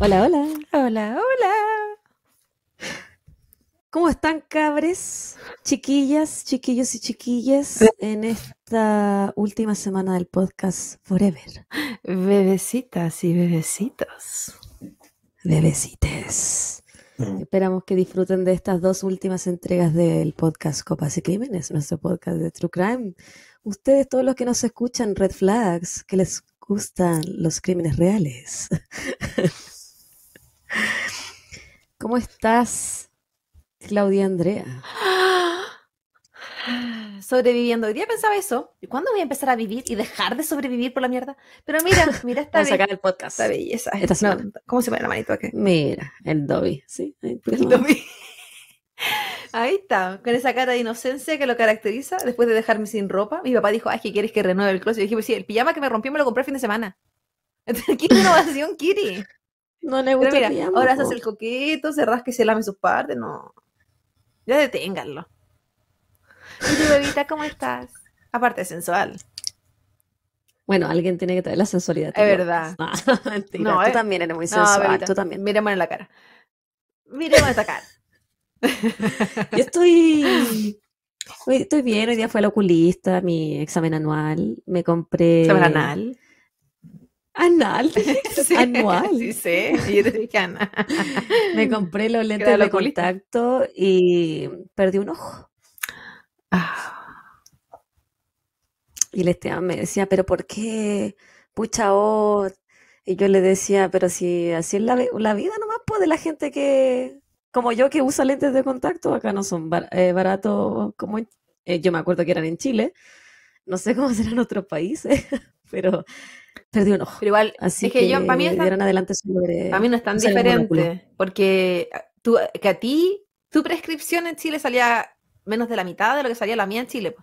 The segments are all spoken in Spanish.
Hola, hola. Hola, hola. ¿Cómo están, cabres, chiquillas, chiquillos y chiquillas en esta última semana del podcast Forever? Bebecitas y bebecitos. Bebecites. Mm. Esperamos que disfruten de estas dos últimas entregas del podcast Copas y Crímenes, nuestro podcast de True Crime, ustedes, todos los que nos escuchan, red flags, que les gustan los crímenes reales. ¿Cómo estás, Claudia Andrea? sobreviviendo. Hoy día pensaba eso. ¿Y cuándo voy a empezar a vivir y dejar de sobrevivir por la mierda? Pero mira, mira esta belleza. el podcast. belleza. ¿Cómo se pone la manito aquí? Mira, el Dobby. Sí, el Dobby. Ahí está, con esa cara de inocencia que lo caracteriza después de dejarme sin ropa. Mi papá dijo, ay, que quieres que renueve el closet. Y dije, pues sí, el pijama que me rompí me lo compré el fin de semana. ¿Qué innovación, Kitty? No le gusta mira, Ahora haces el coquito, cerras que se lame sus partes. No. Ya deténganlo. Y tu bebita, ¿cómo estás? Aparte, sensual. Bueno, alguien tiene que traer la sensualidad. Es verdad. No, tú eh. también eres muy sensual. No, tú también. Miremos en la cara. Miremos esta cara. Yo estoy. Estoy bien, hoy día fue al oculista, mi examen anual. Me compré. anal? Anal, anual. Sí, sí, Me compré los lentes de contacto y perdí un ojo. Ah. Y el Esteban me decía, ¿pero por qué? Pucha, oh. Y yo le decía, pero si así es la, vida nomás, pues, de la gente que como yo que uso lentes de contacto, acá no son eh, baratos como eh, yo me acuerdo que eran en Chile. No sé cómo serán otros países, pero perdí un ojo. Pero igual, Así es que, yo, para mí, adelante para mí no es tan diferente, porque ah, tú, que a ti tu prescripción en Chile salía menos de la mitad de lo que salía la mía en Chile.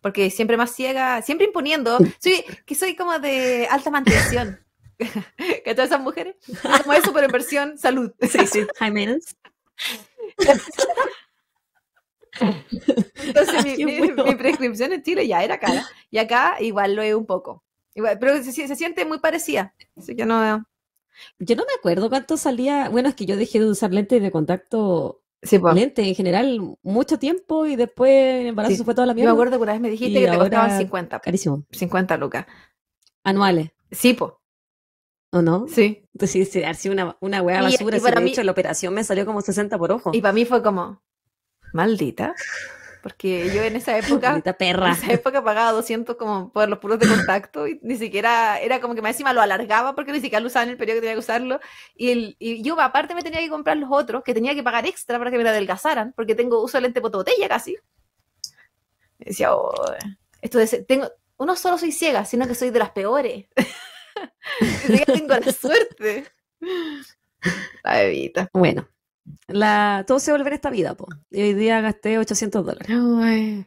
Porque siempre más ciega, siempre imponiendo. Soy, que soy como de alta mantención. todas esas mujeres? Como eso, pero en versión salud. Sí, sí. High entonces ah, mi, prescripción en Chile ya era cara y acá igual lo es un poco. pero se, siente muy parecida. Así que no veo. Yo no me acuerdo cuánto salía. Bueno, es que yo dejé de usar lentes de contacto. Lentes en general mucho tiempo y después el embarazo fue toda la mierda. me acuerdo que una vez me dijiste que te costaban 50. 50 lucas. Anuales. Sí, pues. ¿O no? Sí. Entonces, pues sí, una, una hueá basura. Y, para mí, la operación me salió como 60 por ojo. Y para mí fue como, maldita. Porque yo en esa época. Maldita perra. En esa época pagaba 200 como por los puros de contacto y ni siquiera. Era como que más encima lo alargaba porque ni siquiera lo usaba en el periodo que tenía que usarlo. Y, yo aparte me tenía que comprar los otros que tenía que pagar extra para que me la adelgazaran porque tengo uso de lente botella casi. Y decía, oh, esto de. Tengo, uno solo soy ciega, sino que soy de las peores. Dice que tengo la suerte. La bebita. Bueno, la, todo se vuelve esta vida, po. Y hoy día gasté 800 dólares.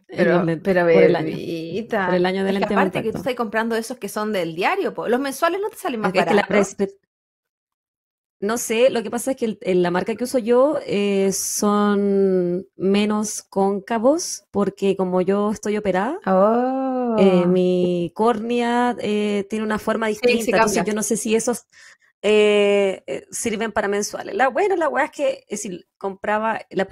pero, el, pero por el año. del que Aparte que tú estás comprando esos que son del diario, po. Los mensuales no te salen más baratos. Es no sé, lo que pasa es que el, la marca que uso yo eh, son menos cóncavos porque como yo estoy operada, eh, oh. mi córnea eh, tiene una forma distinta. yo no sé si esos sirven para mensuales. La, buena la buena es que compraba la,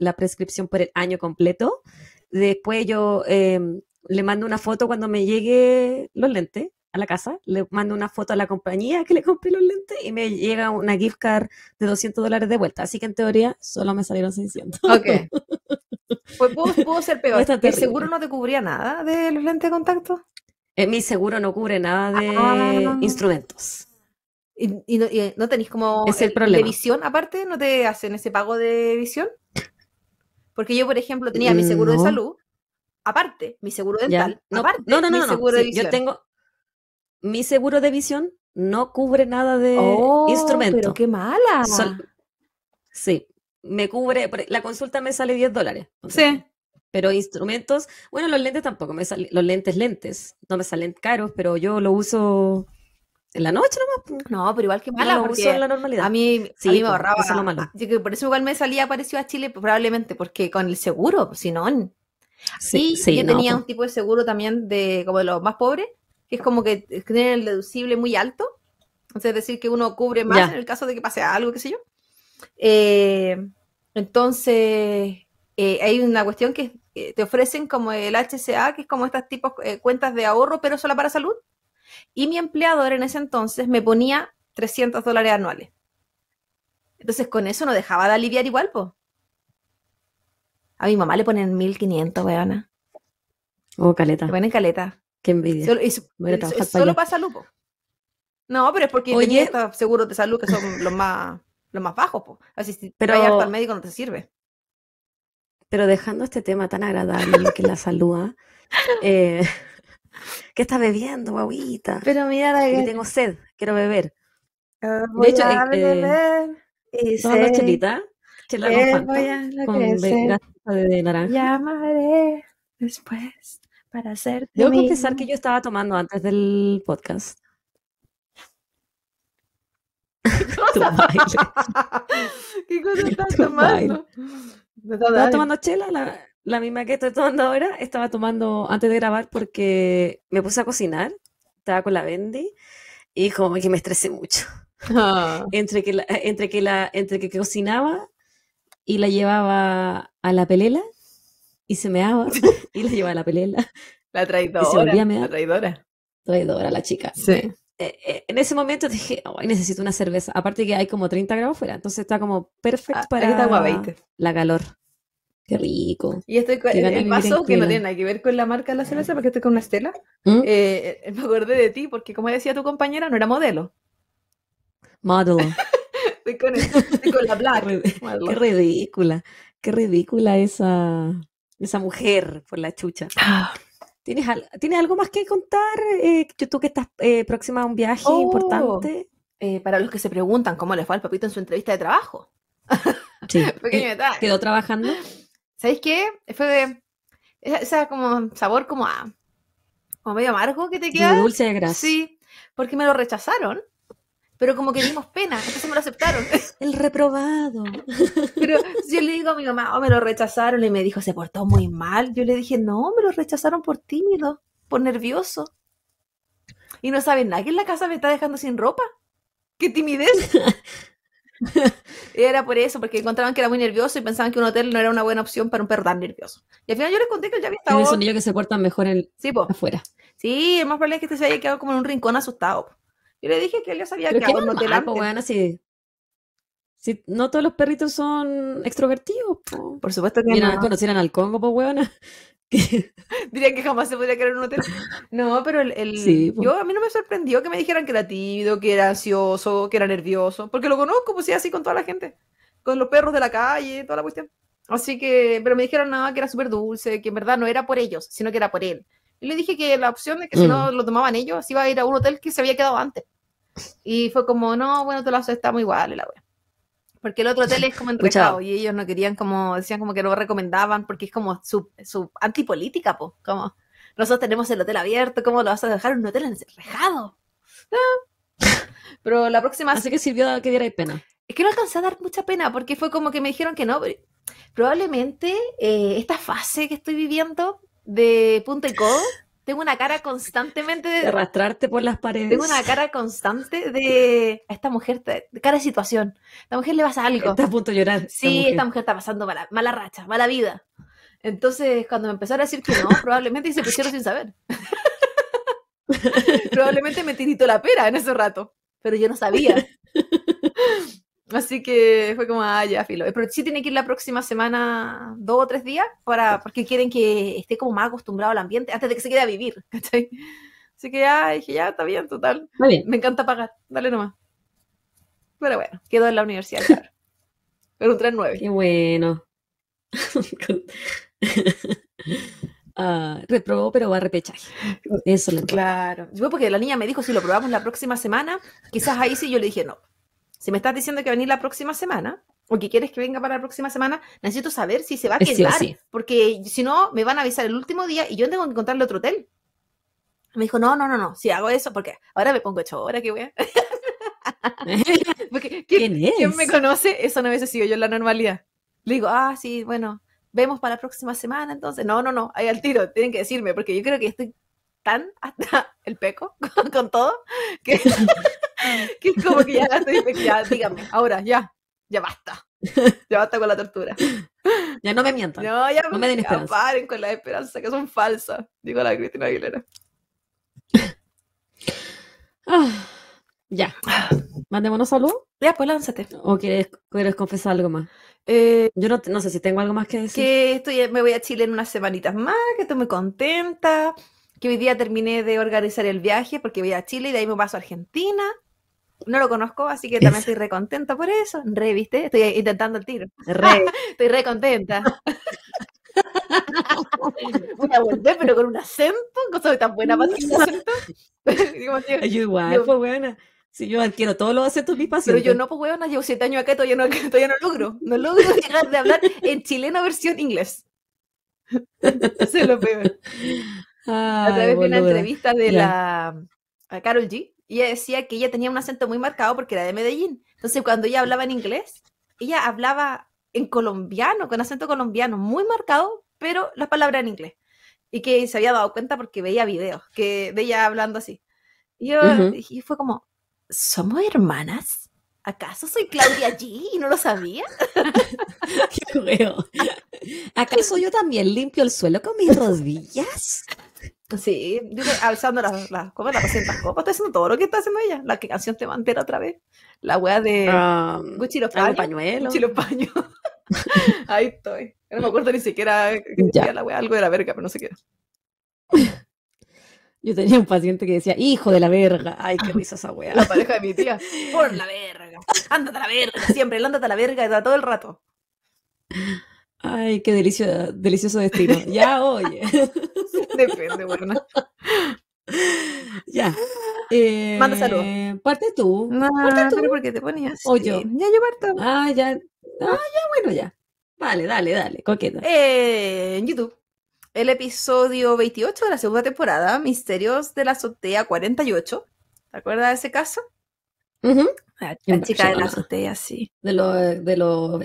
la, prescripción por el año completo. Después yo em, le mando una foto cuando me llegue los lentes a la casa, le mando una foto a la compañía que le compré los lentes y me llega una gift card de 200 dólares de vuelta. Así que en teoría solo me salieron 600. Ok. Pues pudo, ser peor. ¿El seguro no te cubría nada de los lentes de contacto? Eh, mi seguro no cubre nada de ah. instrumentos. ¿Y, no, tenéis como es el problema. de visión aparte? ¿No te hacen ese pago de visión? Porque yo, por ejemplo, tenía mi mm, seguro de salud, aparte, mi seguro dental, no, aparte, mi seguro de visión. Yo tengo, mi seguro de visión no cubre nada de oh, instrumento. Pero qué mala. sí, me cubre, e, la consulta me sale 10 dólares. Sí. Pero instrumentos, bueno, los lentes tampoco, me salen, los lentes, lentes, no me salen caros, pero yo lo uso en la noche nomás. No, pero igual que mala. lo uso en la normalidad. A mí, sí, me ahorraba. por eso igual me salía parecido a Chile, probablemente, porque con el seguro, si no. Sí, sí, yo tenía un tipo de seguro también de como de los más pobres, que es como que tienen el deducible muy alto, es decir, que uno cubre más en el caso de que pase algo, qué sé yo. Eh, entonces, eh, hay una cuestión que te ofrecen como el HCA, que es como estas tipos eh, cuentas de ahorro, pero solo para salud. Y mi empleador en ese entonces me ponía 300 dólares anuales. Entonces, con eso no dejaba de aliviar igual, pues. A mi mamá le ponen 1500, weona. O oh, caleta. Le ponen caleta. Qué envidia. Solo, eh, es, para salud, No, pero es porque Oye, estos seguros de salud que son los más, los más bajos, po. Así si pero, al médico no te sirve. Pero dejando este tema tan agradable que la salud, ¿ah? eh, ¿qué estás bebiendo, guaguita? Pero mira, que... tengo sed, quiero beber. Ah, de hecho, a eh, beber y chelita, chela con, de Llamaré después para hacer. Debo confesar que yo estaba tomando antes del podcast. ¿Qué cosa, estás tomando? Estaba tomando chela, la, misma que estoy tomando ahora. Estaba tomando antes de grabar porque me puse a cocinar. Estaba con la Bendy y como que me estresé mucho. Ah. Entre, que entre, que la, entre que cocinaba y la llevaba a la pelela, y se meaba y la llevaba la pelea. La traidora. La traidora. Traidora, la chica. Sí. E, e, en ese momento dije, ay, necesito una cerveza. Aparte que hay como 30 grados fuera, entonces está como perfecto ah, para agua 20. la calor. Qué rico. Y estoy con el vaso que no tiene nada que ver con la marca de la cerveza, porque estoy con una estela. ¿Mm? Eh, me acordé de ti, porque como decía tu compañera, no era modelo. modelo estoy, con la black. qué ridícula. Qué ridícula esa, esa mujer, por la chucha. Ah. ¿Tienes, algo más que contar? Eh, tú que estás eh, próxima a un viaje oh. importante. Eh, para los que se preguntan cómo le fue al papito en su entrevista de trabajo. Sí. Eh, ¿Quedó trabajando? ¿Sabéis qué? Fue de. Esa, como sabor como como medio amargo que te queda. dulce Sí, porque me lo rechazaron pero como que dimos pena, entonces me lo aceptaron. El reprobado. Pero yo le digo a mi mamá, oh, me lo rechazaron, y me dijo, se portó muy mal. Yo le dije, no, me lo rechazaron por tímido, por nervioso. Y no saben nadie en la casa me está dejando sin ropa. ¡Qué timidez! era por eso, porque encontraban que era muy nervioso y pensaban que un hotel no era una buena opción para un perro tan nervioso. Y al final yo les conté que él ya había estado. Son ellos que se portan mejor el... afuera. Sí, el más probable que este se haya quedado como en un rincón asustado. Y le dije que él ya sabía que era un hotel bueno, si, si, no todos los perritos son extrovertidos. Por supuesto que no. conocieran al Congo, pues huevona. Dirían que jamás se podría quedar un hotel. No, pero el, yo a mí no me sorprendió que me dijeran que era que era ansioso, que era nervioso, porque lo conozco, pues sí, así con toda la gente, con los perros de la calle, toda la cuestión. Así que, pero me dijeron nada, que era súper dulce, que en verdad no era por ellos, sino que era por él. Y le dije que la opción de que si no mm. lo tomaban ellos, iba a ir a un hotel que se había quedado antes. Y fue como, no, bueno, te lo muy igual, la wea. Porque el otro hotel es como entregado y ellos no querían como, decían como que no recomendaban porque es como su, su antipolítica, po. Como, nosotros tenemos el hotel abierto, ¿cómo lo vas a dejar un hotel encerrado? Pero la próxima... Así que sirvió que diera pena. Es que no alcancé a dar mucha pena porque fue como que me dijeron que no. Probablemente eh, esta fase que estoy viviendo de punto y codo tengo una cara constantemente de, arrastrarte por las paredes. Tengo una cara constante de esta mujer, de cara de situación. A esta mujer le pasa algo. Está a punto de llorar. Sí, esta mujer, está pasando mala, racha, mala vida. Entonces, cuando me empezaron a decir que no, probablemente se pusieron sin saber. probablemente me tirito la pera en ese rato, pero yo no sabía. Así que fue como, ah, ya, filo. Pero sí tiene que ir la próxima semana, dos o tres días, para, porque quieren que esté como más acostumbrado al ambiente antes de que se quede a vivir, ¿cachai? Así que ya, ah, dije, ya, está bien, total. Me encanta pagar, dale nomás. Pero bueno, quedó en la universidad, claro. Pero un 3-9. Qué bueno. Ah, reprobó, pero va a repechaje. Eso Claro. Yo porque la niña me dijo, si lo probamos la próxima semana, quizás ahí sí yo le dije, no, si me estás diciendo que venir la próxima semana, o que quieres que venga para la próxima semana, necesito saber si se va a quedar, porque si no, me van a avisar el último día y yo tengo que encontrarle otro hotel. Me dijo, no, no, no, no, si hago eso, porque ahora me pongo hecho, ahora que voy ¿quién, es? ¿Quién me conoce? Eso no hubiese sido yo en la normalidad. Le digo, ah, sí, bueno, vemos para la próxima semana, entonces, no, no, no, ahí al tiro, tienen que decirme, porque yo creo que estoy tan hasta el peco con todo que... que es como que ya, estoy ya dígame, ahora, ya, ya basta. Ya basta con la tortura. Ya no me mientan. No, ya, me den esperanza. paren con la esperanza, que son falsas, digo la Cristina Aguilera. Ah, ya. Mandémonos salud. Ya, pues lánzate. ¿O quieres, quieres confesar algo más? Eh, Yo no, no, sé si tengo algo más que decir. Que estoy, me voy a Chile en unas semanitas más, que estoy muy contenta, que hoy día terminé de organizar el viaje porque voy a Chile y de ahí me paso a Argentina no lo conozco, así que también estoy estoy recontenta por eso. Re, ¿viste? Estoy intentando el tiro. Re. estoy re contenta. Voy a volver, pero con un acento, cosa tan buena para hacer un acento. yo, igual, pues fue buena. Si yo adquiero todos los acentos mis pacientes. Pero yo no, pues, buena llevo siete años acá todavía no, todavía no logro. No logro llegar de hablar en chileno versión inglés. Eso es lo peor. a través de una entrevista de la... a Carol G, ella decía que ella tenía un acento muy marcado porque era de Medellín. Entonces, cuando ella hablaba en inglés, ella hablaba en colombiano, con acento colombiano, muy marcado, pero las palabras en inglés. Y que se había dado cuenta porque veía videos que de ella hablando así. Y, yo, y fue como, ¿somos hermanas? ¿Acaso soy Claudia G y no lo sabía? ¿Acaso yo también limpio el suelo con mis rodillas? Sí, dice, alzando las, ¿cómo copas, la las copas, está haciendo todo lo que está haciendo ella. La que canción te enterar otra vez. La wea de Gucci los Pañuelo. Gucci los Ahí estoy. No me acuerdo ni siquiera ya. la wea, algo de la verga, pero no sé qué Yo tenía un paciente que decía, hijo de la verga. Ay, qué risa esa wea. La pareja de mi tía. Por la verga. Ándate a la verga. Siempre, ándate a la verga todo el rato. Ay, qué delicioso, destino. Ya, oye. Depende, bueno. Ya. Ah, manda saludos. Eh, parte tú. No, parte tú. Pero porque te ponías. O yo. Ya, yo parto. Ah, ya. Ah, ya, bueno, ya. Vale, dale, dale, coqueta. Eh, en YouTube. El episodio 28 de la segunda temporada, Misterios de la Azotea 48. ¿Te acuerdas de ese caso? La, chica de la azotea, sí. De los de lo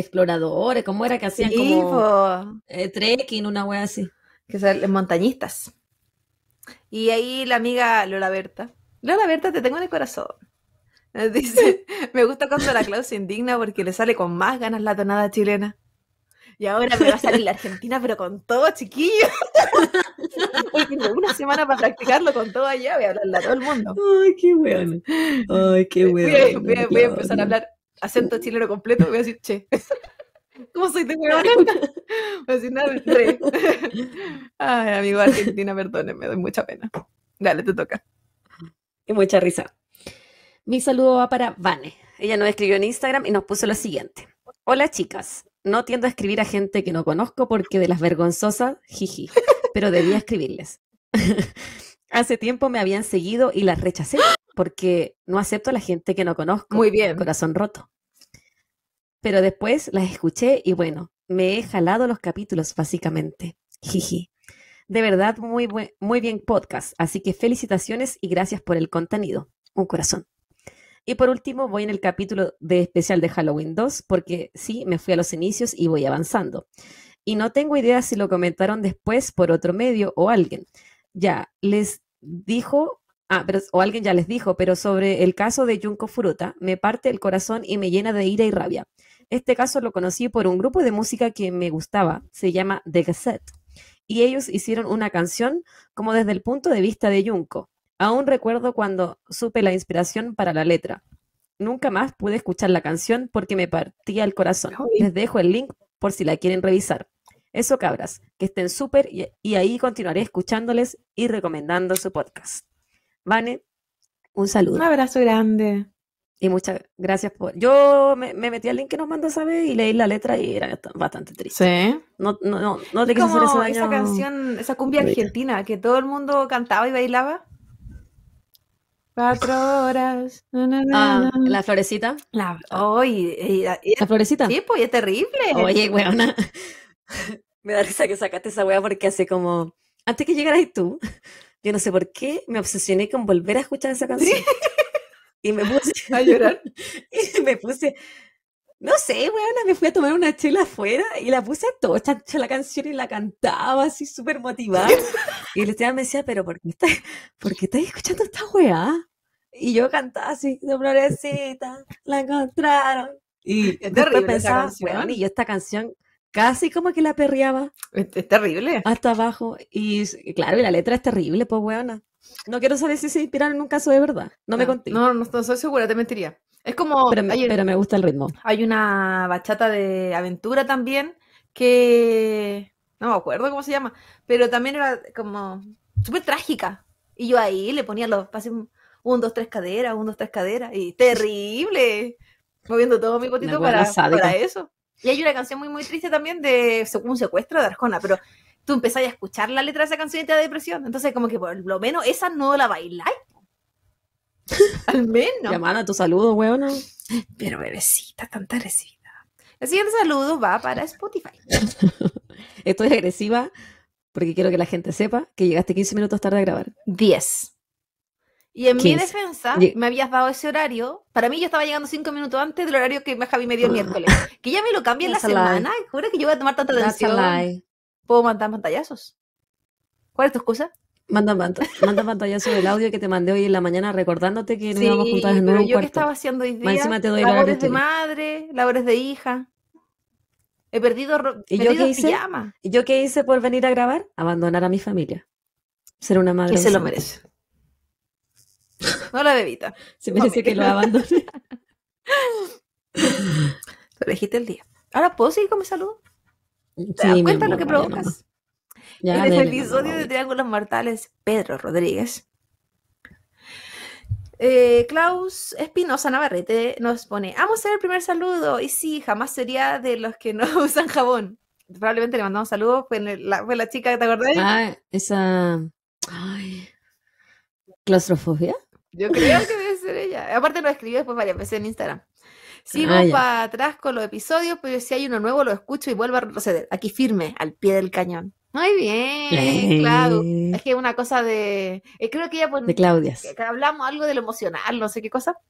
exploradores, ¿cómo era que hacían? como eh, trekking, una wea así. Que son montañistas. Y ahí la amiga Lola Berta. Lola Berta, te tengo en el corazón. Dice, me gusta cuando la Claus se indigna porque le sale con más ganas la tonada chilena. Y ahora me va a salir la Argentina, pero con todo, chiquillo. tengo una semana para practicarlo con todo allá, voy a hablarle a todo el mundo. Ay, qué bueno. Ay, qué bueno. voy, a empezar a hablar acento chileno completo, voy a decir che. ¿Cómo soy de huevón? Voy a decir nada, Ay, amigo Argentina, perdónenme, doy mucha pena. Dale, te toca. Y mucha risa. Mi saludo va para Vane. Ella nos escribió en Instagram y nos puso lo siguiente. Hola chicas, no tiendo a escribir a gente que no conozco porque de las vergonzosas, jiji, pero debía escribirles. Hace tiempo me habían seguido y las rechacé porque no acepto a la gente que no conozco. Muy bien. Corazón roto. Pero después las escuché y bueno, me he jalado los capítulos básicamente. Jiji. De verdad, muy, muy bien podcast. Así que felicitaciones y gracias por el contenido. Un corazón. Y por último, voy en el capítulo de especial de Halloween 2, porque sí, me fui a los inicios y voy avanzando. Y no tengo idea si lo comentaron después por otro medio o alguien. Ya, les dijo Ah, pero, o alguien ya les dijo, pero sobre el caso de Junko Furuta, me parte el corazón y me llena de ira y rabia. Este caso lo conocí por un grupo de música que me gustaba, se llama The Gazette, y ellos hicieron una canción como desde el punto de vista de Junko. Aún recuerdo cuando supe la inspiración para la letra. Nunca más pude escuchar la canción porque me partía el corazón. Les dejo el link por si la quieren revisar. Eso cabras, que estén súper y ahí continuaré escuchándoles y recomendando su podcast. Vane, un saludo. Un abrazo grande. Y muchas gracias por. Yo me, metí al link que nos mandó, ¿sabes? y leí la letra y era bastante triste. Sí. No, no, no, no te quise hacer ese daño. Esa canción, esa cumbia argentina que todo el mundo cantaba y bailaba. Cuatro horas. Ah, la florecita. La, la florecita. Sí, pues es terrible. Oye, weona. me da risa que sacaste esa wea porque hace como. Antes que llegaras tú, yo no sé por qué me obsesioné con volver a escuchar esa canción. Y me puse a llorar. Y me puse, no sé, weona, me fui a tomar una chela afuera y la puse a toda la canción y la cantaba así súper motivada. Y el estudiante me decía, pero ¿por qué estás, escuchando esta weá? Y yo cantaba así, de florecita, la encontraron. Y es terrible pensaba, weón, y yo esta canción casi como que la perreaba. Es, terrible. Hasta abajo. Y claro, y la letra es terrible, pues weona. No quiero saber si se inspiraron en un caso de verdad. No, me conté. No, no, no, soy segura, te mentiría. Es como. Pero, me, gusta el ritmo. Hay una bachata de aventura también que. No me acuerdo cómo se llama. Pero también era como. súper trágica. Y yo ahí le ponía los. pases un, dos, tres caderas, un, dos, tres caderas. Y terrible. Moviendo todo mi potito para eso. Y hay una canción muy, muy triste también de un secuestro de Arjona, pero tú empezás a escuchar la letra de esa canción y te da depresión. Entonces, como que por lo menos esa no la bailáis. Al menos. Llamada, tu saludo, weón. Pero bebecita, tanta agresiva. El siguiente saludo va para Spotify. Estoy agresiva porque quiero que la gente sepa que llegaste 15 minutos tarde a grabar. 10. Y en mi defensa, me habías dado ese horario. Para mí, yo estaba llegando cinco minutos antes del horario que Javi me dio el ah. miércoles. Que ya me lo cambié en la semana. Juro que yo voy a tomar tanta atención. Puedo mandar pantallazos. ¿Cuál es tu excusa? Manda, pantallazos manda del audio que te mandé hoy en la mañana recordándote que no íbamos juntas en nuevo yo que estaba haciendo hoy día, labores de madre, labores de hija. He perdido, ¿Y perdido yo qué hice? ¿Y yo qué hice por venir a grabar? Abandonar a mi familia. Ser una madre. Que se lo merece. No la bebita. Se merece que lo abandone. Lo dijiste el día. Ahora puedo seguir con mi saludo. ¿Te das cuenta lo que provocas? el episodio de Triángulos Mortales, Pedro Rodríguez. Eh, Klaus Espinosa Navarrete nos pone, vamos a hacer el primer saludo. Y sí, jamás sería de los que no usan jabón. Probablemente le mandamos saludos, fue, la, fue la chica, ¿te acordás? Ah, esa... Ay. ¿Claustrofobia? Yo creo que debe ser ella. Aparte lo escribí después varias veces en Instagram. Sigo ah, para atrás con los episodios, pero si hay uno nuevo lo escucho y vuelvo a proceder Aquí firme, al pie del cañón. Muy bien, eh. claro. Es que una cosa de. Eh, creo que ya pues, de Claudias. hablamos algo de lo emocional, no sé qué cosa.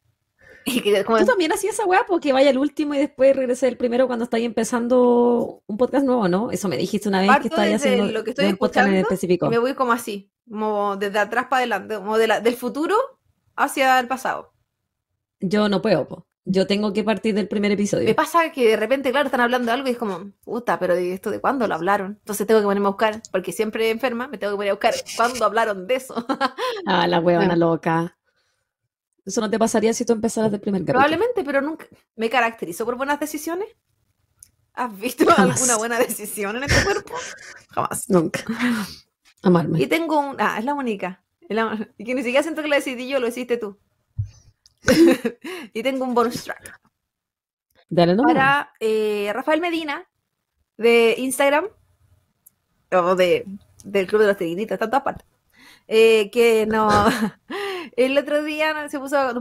Y que, Tú también hacías esa weá porque vaya el último y después regrese el primero cuando estáis empezando un podcast nuevo, ¿no? Eso me dijiste una vez que estáis haciendo lo que estoy un podcast en específico. me voy como así, como desde atrás para adelante, como del futuro hacia el pasado. Yo no puedo, yo tengo que partir del primer episodio. Me pasa que de repente, claro, están hablando de algo y es como, puta, pero esto de cuándo lo hablaron? Entonces tengo que ponerme a buscar, porque siempre enferma, me tengo que poner a buscar cuándo hablaron de eso. ah, la huevona loca. Eso no te pasaría si tú empezaras del primer capítulo. Probablemente, pero nunca. ¿Me caracterizo por buenas decisiones? ¿Has visto alguna buena decisión en este cuerpo? Jamás. Nunca. Amarme. Y tengo un. Ah, es la única. Y que ni siquiera siento que lo decidí yo, lo hiciste tú. y tengo un bonus track. Dale nomás. Para eh, Rafael Medina, de Instagram, o de, del Club de los Tirinitas, está en todas partes. Eh, que no. el otro día nos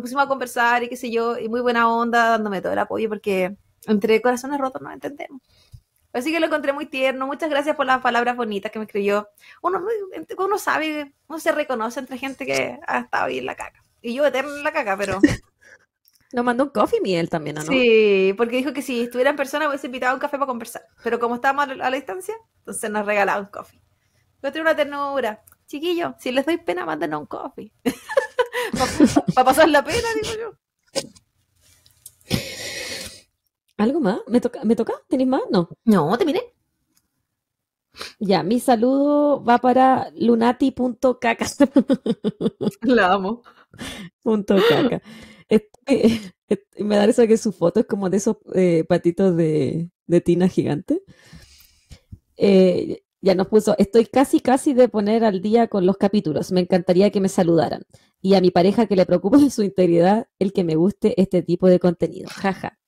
pusimos a conversar y qué sé yo, y muy buena onda, dándome todo el apoyo, porque entre corazones rotos no entendemos. Así que lo encontré muy tierno. Muchas gracias por las palabras bonitas que me escribió. Uno, uno sabe, uno se reconoce entre gente que ha estado ahí en la caca. Y yo eterno en la caca, pero. Nos mandó un coffee miel también, ¿no? Sí, porque dijo que si estuviera en persona hubiese invitado un café para conversar. Pero como estábamos a la distancia, entonces nos regalaba un coffee. Yo tengo una ternura. Chiquillo, si les doy pena, mándenos un coffee. para pasar la pena, digo yo. ¿Algo más? ¿Me toca? ¿Me toca? ¿Tenéis más? No. No, terminé. Ya, mi saludo va para lunati.caca. La amo. Punto caca. Este, este, me da eso que su foto es como de esos eh, patitos de, tina gigante. Eh, ya nos puso, estoy casi, casi de poner al día con los capítulos. Me encantaría que me saludaran. Y a mi pareja que le preocupa su integridad, el que me guste este tipo de contenido. Jaja.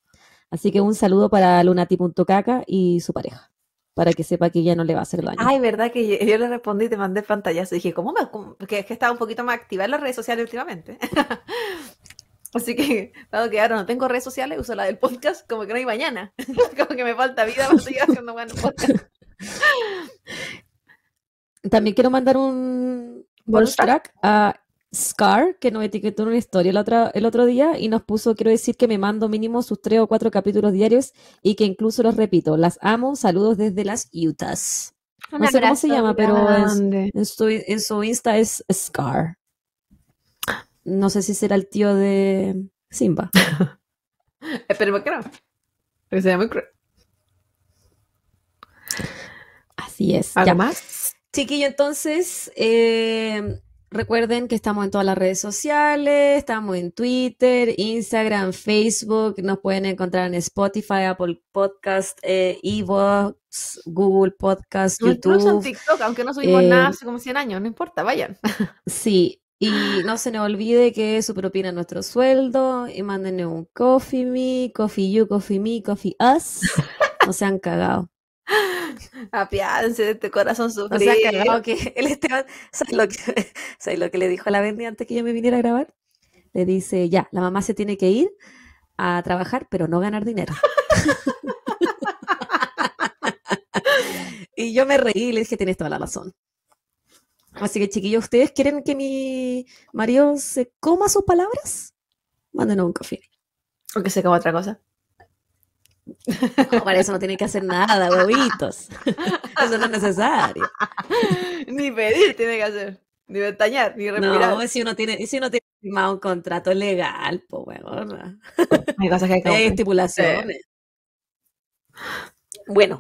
Así que un saludo para lunati.caca y su pareja, para que sepa que ya no le va a hacer daño. Ay, verdad que yo, le respondí y te mandé pantallazo. dije, ¿cómo me.? Porque es que estaba un poquito más activa en las redes sociales últimamente. Así que, dado que ahora no tengo redes sociales, uso la del podcast como que no hay mañana. como que me falta vida para seguir haciendo buenos podcast. También quiero mandar un bonus a Scar, que nos etiquetó en una historia el otro, día y nos puso, quiero decir que me mando mínimo sus tres o cuatro capítulos diarios y que incluso los repito. Las amo, saludos desde las Utahs. no sé cómo se llama, pero en su, en Insta es Scar. No sé si será el tío de Simba. Espera, eh, que no. se llama Así es. ¿Algo más? Chiquillo, entonces, eh, Recuerden que estamos en todas las redes sociales, estamos en Twitter, Instagram, Facebook, nos pueden encontrar en Spotify, Apple Podcast, eh, Google Podcast, YouTube. Incluso en TikTok, aunque no subimos nada eh, hace como 100 años, no importa, vayan. Sí, y no se nos olvide que propina nuestro sueldo y mándenle un coffee me, coffee you, coffee me, coffee us. No se han cagado. apiánse de este corazón sufrido. O sea, que el Esteban, ¿sabes lo que, lo que le dijo a la bendita antes que yo me viniera a grabar? Le dice, ya, la mamá se tiene que ir a trabajar, pero no ganar dinero. y yo me reí y le dije, tienes toda la razón. Así que, chiquillos, ¿ustedes quieren que mi marido se coma sus palabras? Mándenos un café. O que se coma otra cosa para eso no tiene que hacer nada, huevitos. Eso no es necesario. Ni pedir tiene que hacer, ni ventañar, ni respirar. No, si uno tiene, si uno tiene firmado un contrato legal, pues bueno. Hay cosas que hay, que estipulaciones. Bueno,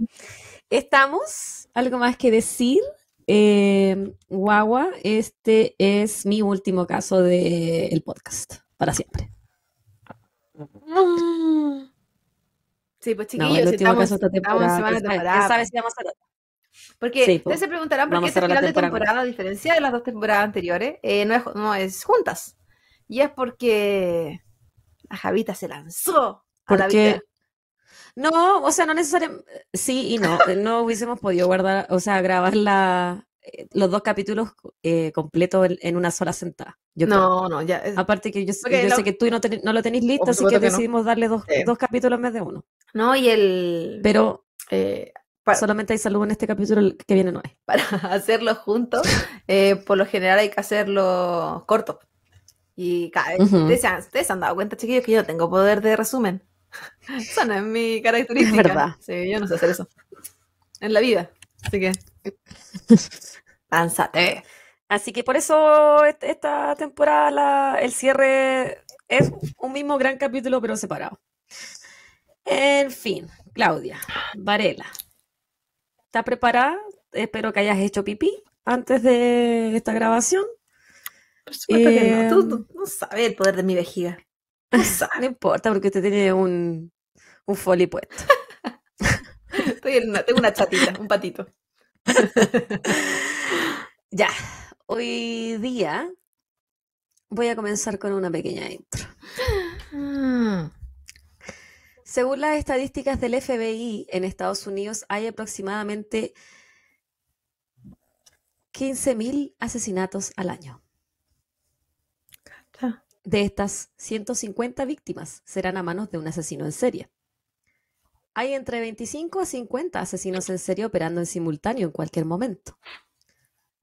estamos. ¿Algo más que decir? Eh, guagua, este es mi último caso del el podcast, para siempre. Mm. Sí, pues chiquillos, estamos, en semana temporada. Sabes pues. si vamos a la... Porque ustedes pues. se preguntarán por qué este final temporada. de temporada, diferencia de las dos temporadas anteriores, eh, no, es, no es juntas. Y es porque la Javita se lanzó ¿Por a la vida. No, o sea, no necesariamente. Sí y no. No hubiésemos podido guardar, o sea, grabar la, eh, los dos capítulos eh, completos en, una sola sentada. no, no, ya. Eh, Aparte que yo, sé que tú no, no lo tenéis listo, así que, decidimos darle dos, capítulos en vez de uno. No, y el... Pero... Solamente hay salud en este capítulo que viene no hay. Para hacerlo juntos, por lo general hay que hacerlo corto. Y cada vez, ustedes, se han dado cuenta, chiquillos, que yo no tengo poder de resumen. Eso no es mi característica. Es verdad. Sí, yo no sé hacer eso. En la vida. Así que. Eh, así que por eso esta temporada, el cierre es un mismo gran capítulo, pero separado. En fin, Claudia, Varela, ¿estás preparada? Espero que hayas hecho pipí antes de esta grabación. no. Tú, em, sabes el poder de mi vejiga. No, importa, porque usted tiene un, un foli puesto. tengo una chatita, un patito. Ya, hoy día voy a comenzar con una pequeña intro. Ah. Según las estadísticas del FBI, en Estados Unidos hay aproximadamente 15.000 asesinatos al año. De estas, 150 víctimas serán a manos de un asesino en serie. Hay entre 25 a 50 asesinos en serie operando en simultáneo en cualquier momento.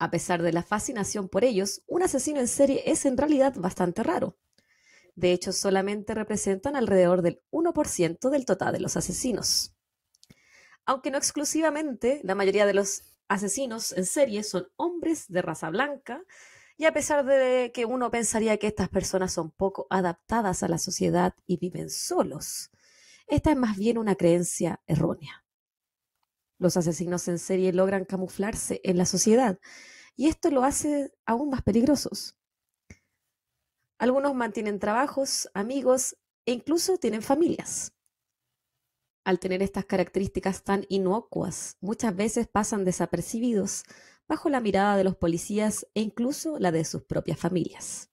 A pesar de la fascinación por ellos, un asesino en serie es en realidad bastante raro. De hecho, solamente representan alrededor del 1% del total de los asesinos. Aunque no exclusivamente, la mayoría de los asesinos en serie son hombres de raza blanca, y a pesar de que uno pensaría que estas personas son poco adaptadas a la sociedad y viven solos, esta es más bien una creencia errónea. Los asesinos en serie logran camuflarse en la sociedad y esto lo hace aún más peligrosos. Algunos mantienen trabajos, amigos e incluso tienen familias. Al tener estas características tan inocuas, muchas veces pasan desapercibidos bajo la mirada de los policías e incluso la de sus propias familias.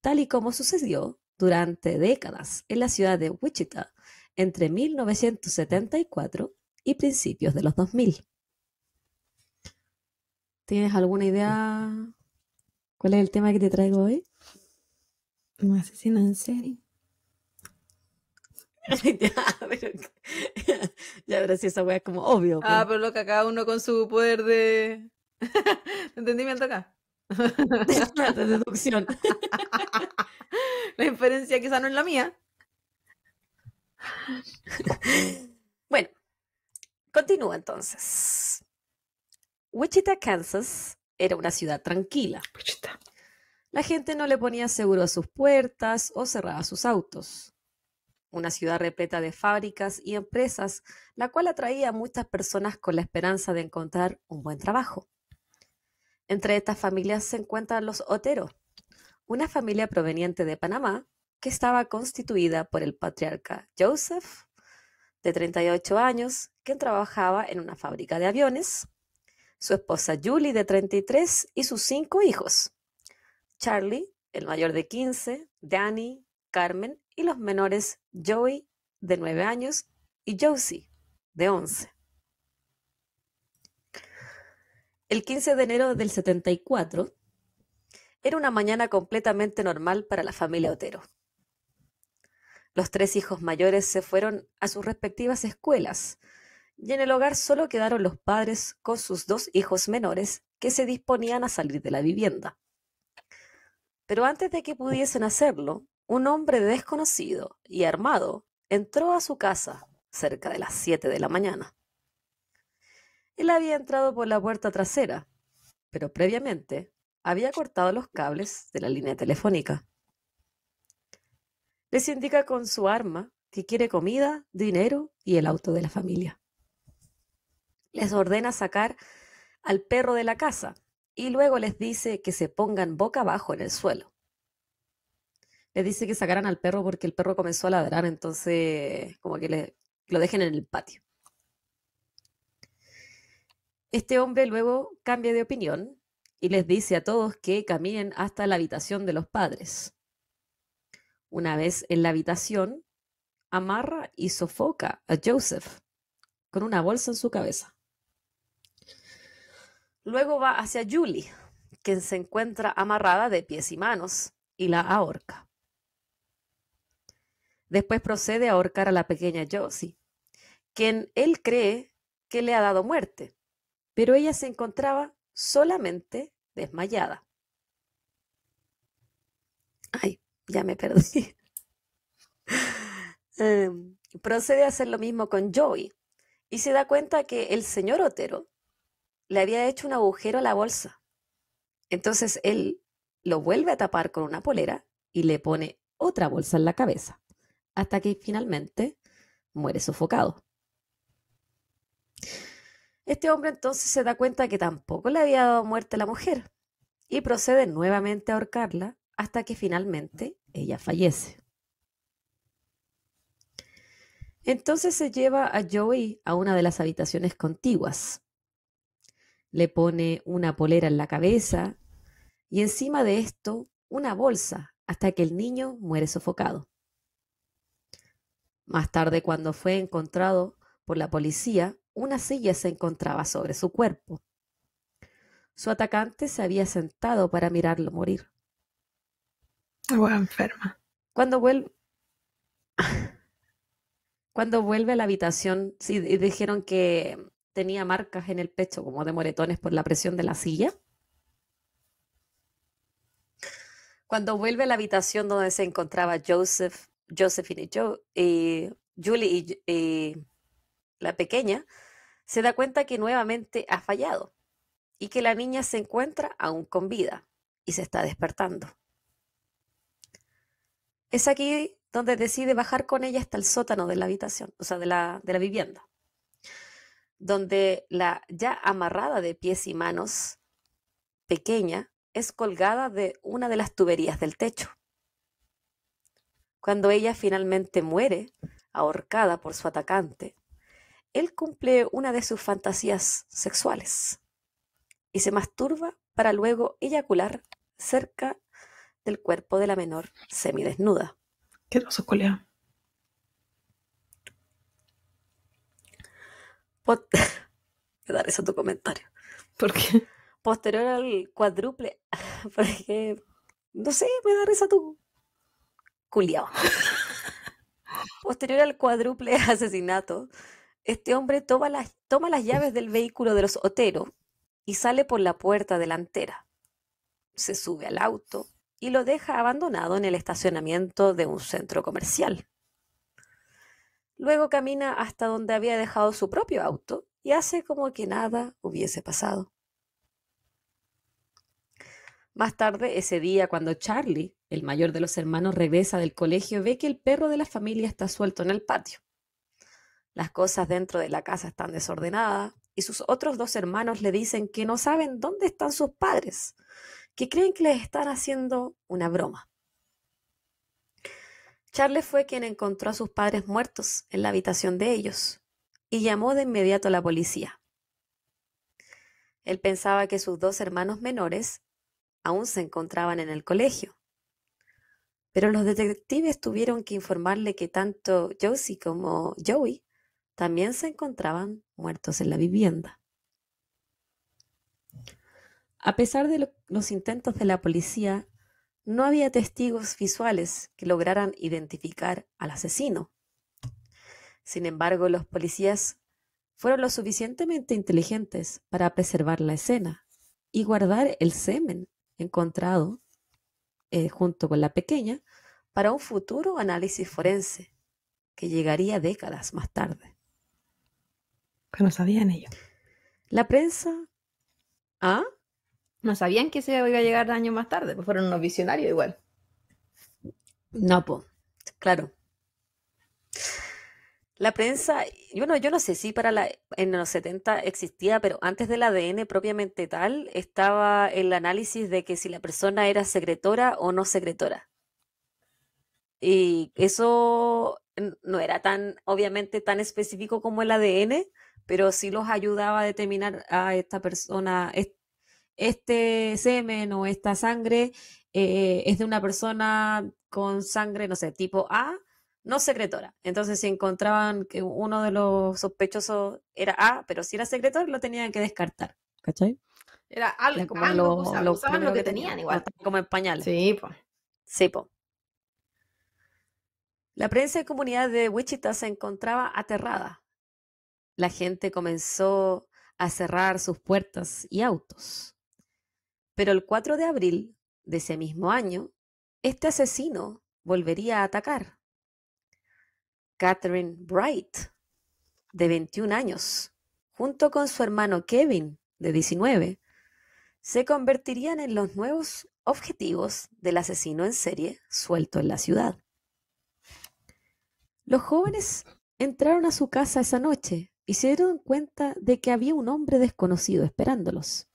Tal y como sucedió durante décadas en la ciudad de Wichita entre 1974 y principios de los 2000. ¿Tienes alguna idea cuál es el tema que te traigo hoy? Un asesino en serie. ya, pero, si esa wea es como obvio. Pues. Ah, pero lo que cada uno con su poder de entendimiento acá. de deducción. la inferencia quizá no es la mía. Continúa entonces. Wichita, Kansas, era una ciudad tranquila. La gente no le ponía seguro a sus puertas o cerraba sus autos. Una ciudad repleta de fábricas y empresas, la cual atraía a muchas personas con la esperanza de encontrar un buen trabajo. Entre estas familias se encuentran los Otero, una familia proveniente de Panamá que estaba constituida por el patriarca Joseph de 38 años, quien trabajaba en una fábrica de aviones, su esposa Julie, de 33, y sus cinco hijos, Charlie, el mayor de 15, Danny, Carmen, y los menores Joey, de 9 años, y Josie, de 11. El 15 de enero del 74 era una mañana completamente normal para la familia Otero. Los tres hijos mayores se fueron a sus respectivas escuelas y en el hogar solo quedaron los padres con sus dos hijos menores que se disponían a salir de la vivienda. Pero antes de que pudiesen hacerlo, un hombre desconocido y armado entró a su casa cerca de las 7 de la mañana. Él había entrado por la puerta trasera, pero previamente había cortado los cables de la línea telefónica les indica con su arma que quiere comida, dinero y el auto de la familia. Les ordena sacar al perro de la casa y luego les dice que se pongan boca abajo en el suelo. Les dice que sacaran al perro porque el perro comenzó a ladrar, entonces como que lo dejen en el patio. Este hombre luego cambia de opinión y les dice a todos que caminen hasta la habitación de los padres. Una vez en la habitación, amarra y sofoca a Joseph con una bolsa en su cabeza. Luego va hacia Julie, quien se encuentra amarrada de pies y manos, y la ahorca. Después procede a ahorcar a la pequeña Josie, quien él cree que le ha dado muerte, pero ella se encontraba solamente desmayada. Ay ya me perdí. Em, procede a hacer lo mismo con Joey y se da cuenta que el señor Otero le había hecho un agujero a la bolsa. Entonces él lo vuelve a tapar con una polera y le pone otra bolsa en la cabeza, hasta que finalmente muere sofocado. Este hombre entonces se da cuenta que tampoco le había dado muerte a la mujer y procede nuevamente a ahorcarla hasta que finalmente ella fallece. Entonces se lleva a Joey a una de las habitaciones contiguas. Le pone una polera en la cabeza y encima de esto una bolsa hasta que el niño muere sofocado. Más tarde, cuando fue encontrado por la policía, una silla se encontraba sobre su cuerpo. Su atacante se había sentado para mirarlo morir enferma. Cuando vuelve. Cuando vuelve a la habitación, dijeron que tenía marcas en el pecho, como de moretones por la presión de la silla. Cuando vuelve a la habitación donde se encontraba Joseph, Josephine y, Julie y la pequeña, se da cuenta que nuevamente ha fallado y que la niña se encuentra aún con vida y se está despertando es aquí donde decide bajar con ella hasta el sótano de la habitación, o sea, de la, de la vivienda, donde la ya amarrada de pies y manos, pequeña, es colgada de una de las tuberías del techo. Cuando ella finalmente muere, ahorcada por su atacante, él cumple una de sus fantasías sexuales y se masturba para luego eyacular cerca del cuerpo de la menor semidesnuda. Qué oso, colea. Me daré eso tu comentario. ¿Por qué? Posterior al cuádruple. No sé, me da risa tu. Culiao. Posterior al cuádruple asesinato, este hombre toma las, toma las llaves del vehículo de los Otero y sale por la puerta delantera. Se sube al auto, y lo deja abandonado en el estacionamiento de un centro comercial. Luego camina hasta donde había dejado su propio auto y hace como que nada hubiese pasado. Más tarde ese día, cuando Charlie, el mayor de los hermanos, regresa del colegio, ve que el perro de la familia está suelto en el patio. Las cosas dentro de la casa están desordenadas y sus otros dos hermanos le dicen que no saben dónde están sus padres que creen que les están haciendo una broma. Charles fue quien encontró a sus padres muertos en la habitación de ellos y llamó de inmediato a la policía. Él pensaba que sus dos hermanos menores aún se encontraban en el colegio, pero los detectives tuvieron que informarle que tanto Josie como Joey también se encontraban muertos en la vivienda. A pesar de, lo, los intentos de la policía, no había testigos visuales que lograran identificar al asesino. Sin embargo, los policías fueron lo suficientemente inteligentes para preservar la escena y guardar el semen encontrado eh, junto con la pequeña para un futuro análisis forense que llegaría décadas más tarde. ¿Qué no sabían ellos? La prensa... ¿Ah? No sabían que se iba a llegar años más tarde, pues fueron unos visionarios igual. No, pues, claro. La prensa, yo no sé si para la, en los 70 existía, pero antes del ADN propiamente tal, estaba el análisis de que si la persona era secretora o no secretora. Y eso no era tan, obviamente, tan específico como el ADN, pero sí los ayudaba a determinar a esta persona, este semen o esta sangre eh, es de una persona con sangre, no sé, tipo A, no secretora. Entonces, si encontraban que uno de los sospechosos era A, pero si era secretor, lo tenían que descartar. ¿Cachai? Era algo, como algo lo, que, tenían, igual. Como en Sí, pues. Sí, po. La prensa de comunidad de Wichita se encontraba aterrada. La gente comenzó a cerrar sus puertas y autos. Pero el 4 de abril de ese mismo año, este asesino volvería a atacar. Catherine Bright, de 21 años, junto con su hermano Kevin, de 19, se convertirían en los nuevos objetivos del asesino en serie suelto en la ciudad. Los jóvenes entraron a su casa esa noche y se dieron cuenta de que había un hombre desconocido esperándolos.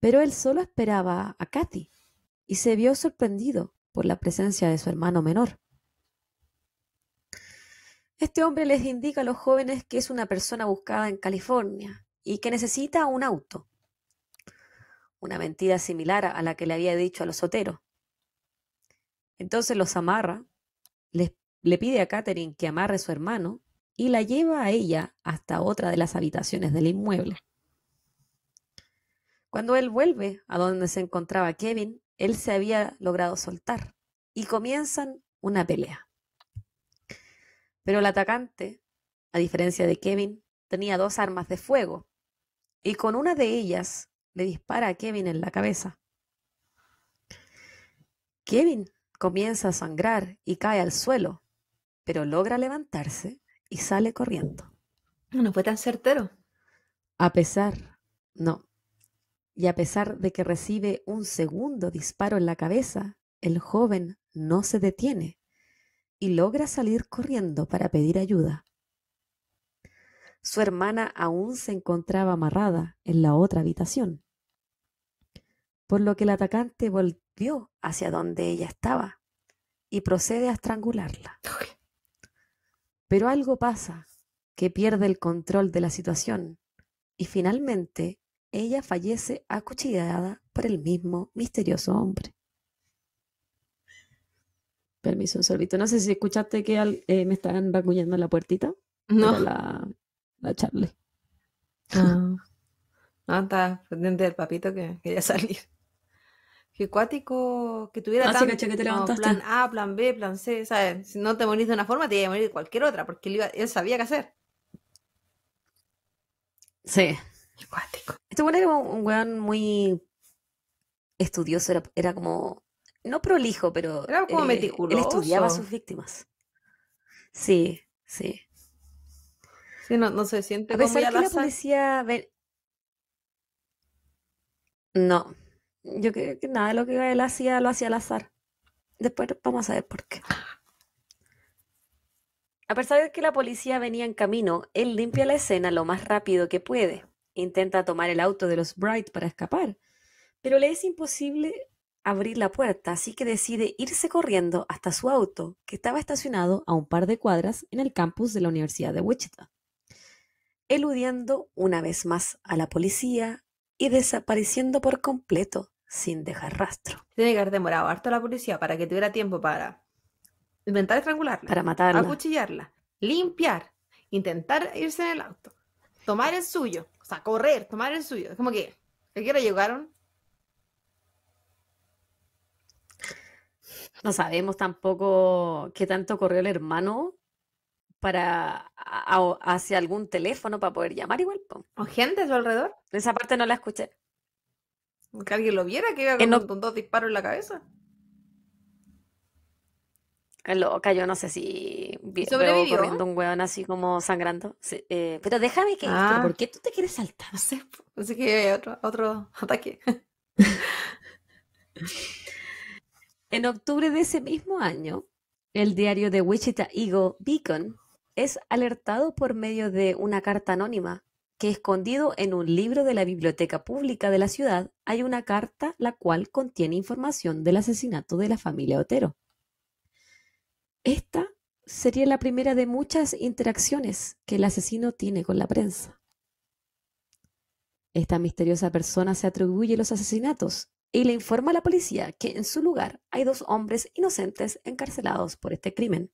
Pero él solo esperaba a Katy y se vio sorprendido por la presencia de su hermano menor. Este hombre les indica a los jóvenes que es una persona buscada en California y que necesita un auto. Una mentira similar a la que le había dicho a los soteros. Entonces los amarra, le pide a Catherine que amarre su hermano y la lleva a ella hasta otra de las habitaciones del inmueble. Cuando él vuelve a donde se encontraba Kevin, él se había logrado soltar y comienzan una pelea. Pero el atacante, a diferencia de Kevin, tenía dos armas de fuego y con una de ellas le dispara a Kevin en la cabeza. Kevin comienza a sangrar y cae al suelo, pero logra levantarse y sale corriendo. No fue tan certero. A pesar, no, y a pesar de que recibe un segundo disparo en la cabeza, el joven no se detiene y logra salir corriendo para pedir ayuda. Su hermana aún se encontraba amarrada en la otra habitación, por lo que el atacante volvió hacia donde ella estaba y procede a estrangularla. Pero algo pasa que pierde el control de la situación y finalmente ella fallece acuchillada por el mismo misterioso hombre. Permiso, un sorbito. No sé si escuchaste que eh, me estaban vacuñando la puertita. No. la, charla Ah. no, ah, está pendiente del papito que quería salir. Que cuático que tuviera ah, tanto, plan A, plan B, plan C, ¿sabes? Si no te morís de una forma, te iba a morir de cualquier otra, porque él sabía qué hacer. Sí. Este era un weón muy estudioso, era, como, no prolijo, pero... Era como eh, meticuloso. Él estudiaba a sus víctimas. Sí, sí. Sí, no, no se siente a como que la, policía... No, yo creo que nada de lo que él hacía lo hacía al azar. Después vamos a ver por qué. A pesar de que la policía venía en camino, él limpia la escena lo más rápido que puede. Intenta tomar el auto de los Bright para escapar, pero le es imposible abrir la puerta, así que decide irse corriendo hasta su auto, que estaba estacionado a un par de cuadras en el campus de la Universidad de Wichita, eludiendo una vez más a la policía y desapareciendo por completo, sin dejar rastro. Tiene que haber demorado harto a la policía para que tuviera tiempo para intentar estrangularla, para matarla, acuchillarla, limpiar, intentar irse en el auto, tomar el suyo, sea, correr, tomar el suyo. Es como que, ¿a qué hora llegaron? No sabemos tampoco qué tanto corrió el hermano para hacia algún teléfono para poder llamar igual. ¿O gente a su alrededor? Esa parte no la escuché. Que alguien lo viera, que iba eh, con dos disparos en la cabeza loca, yo no sé si sobrevivió corriendo un hueón así como sangrando. Eh, pero déjame que. Ah. ¿Por qué tú te quieres saltar? Así que otro, otro ataque. en octubre de ese mismo año, el diario de Wichita Eagle Beacon es alertado por medio de una carta anónima que escondido en un libro de la biblioteca pública de la ciudad hay una carta la cual contiene información del asesinato de la familia Otero. Esta sería la primera de muchas interacciones que el asesino tiene con la prensa. Esta misteriosa persona se atribuye los asesinatos y le informa a la policía que en su lugar hay dos hombres inocentes encarcelados por este crimen.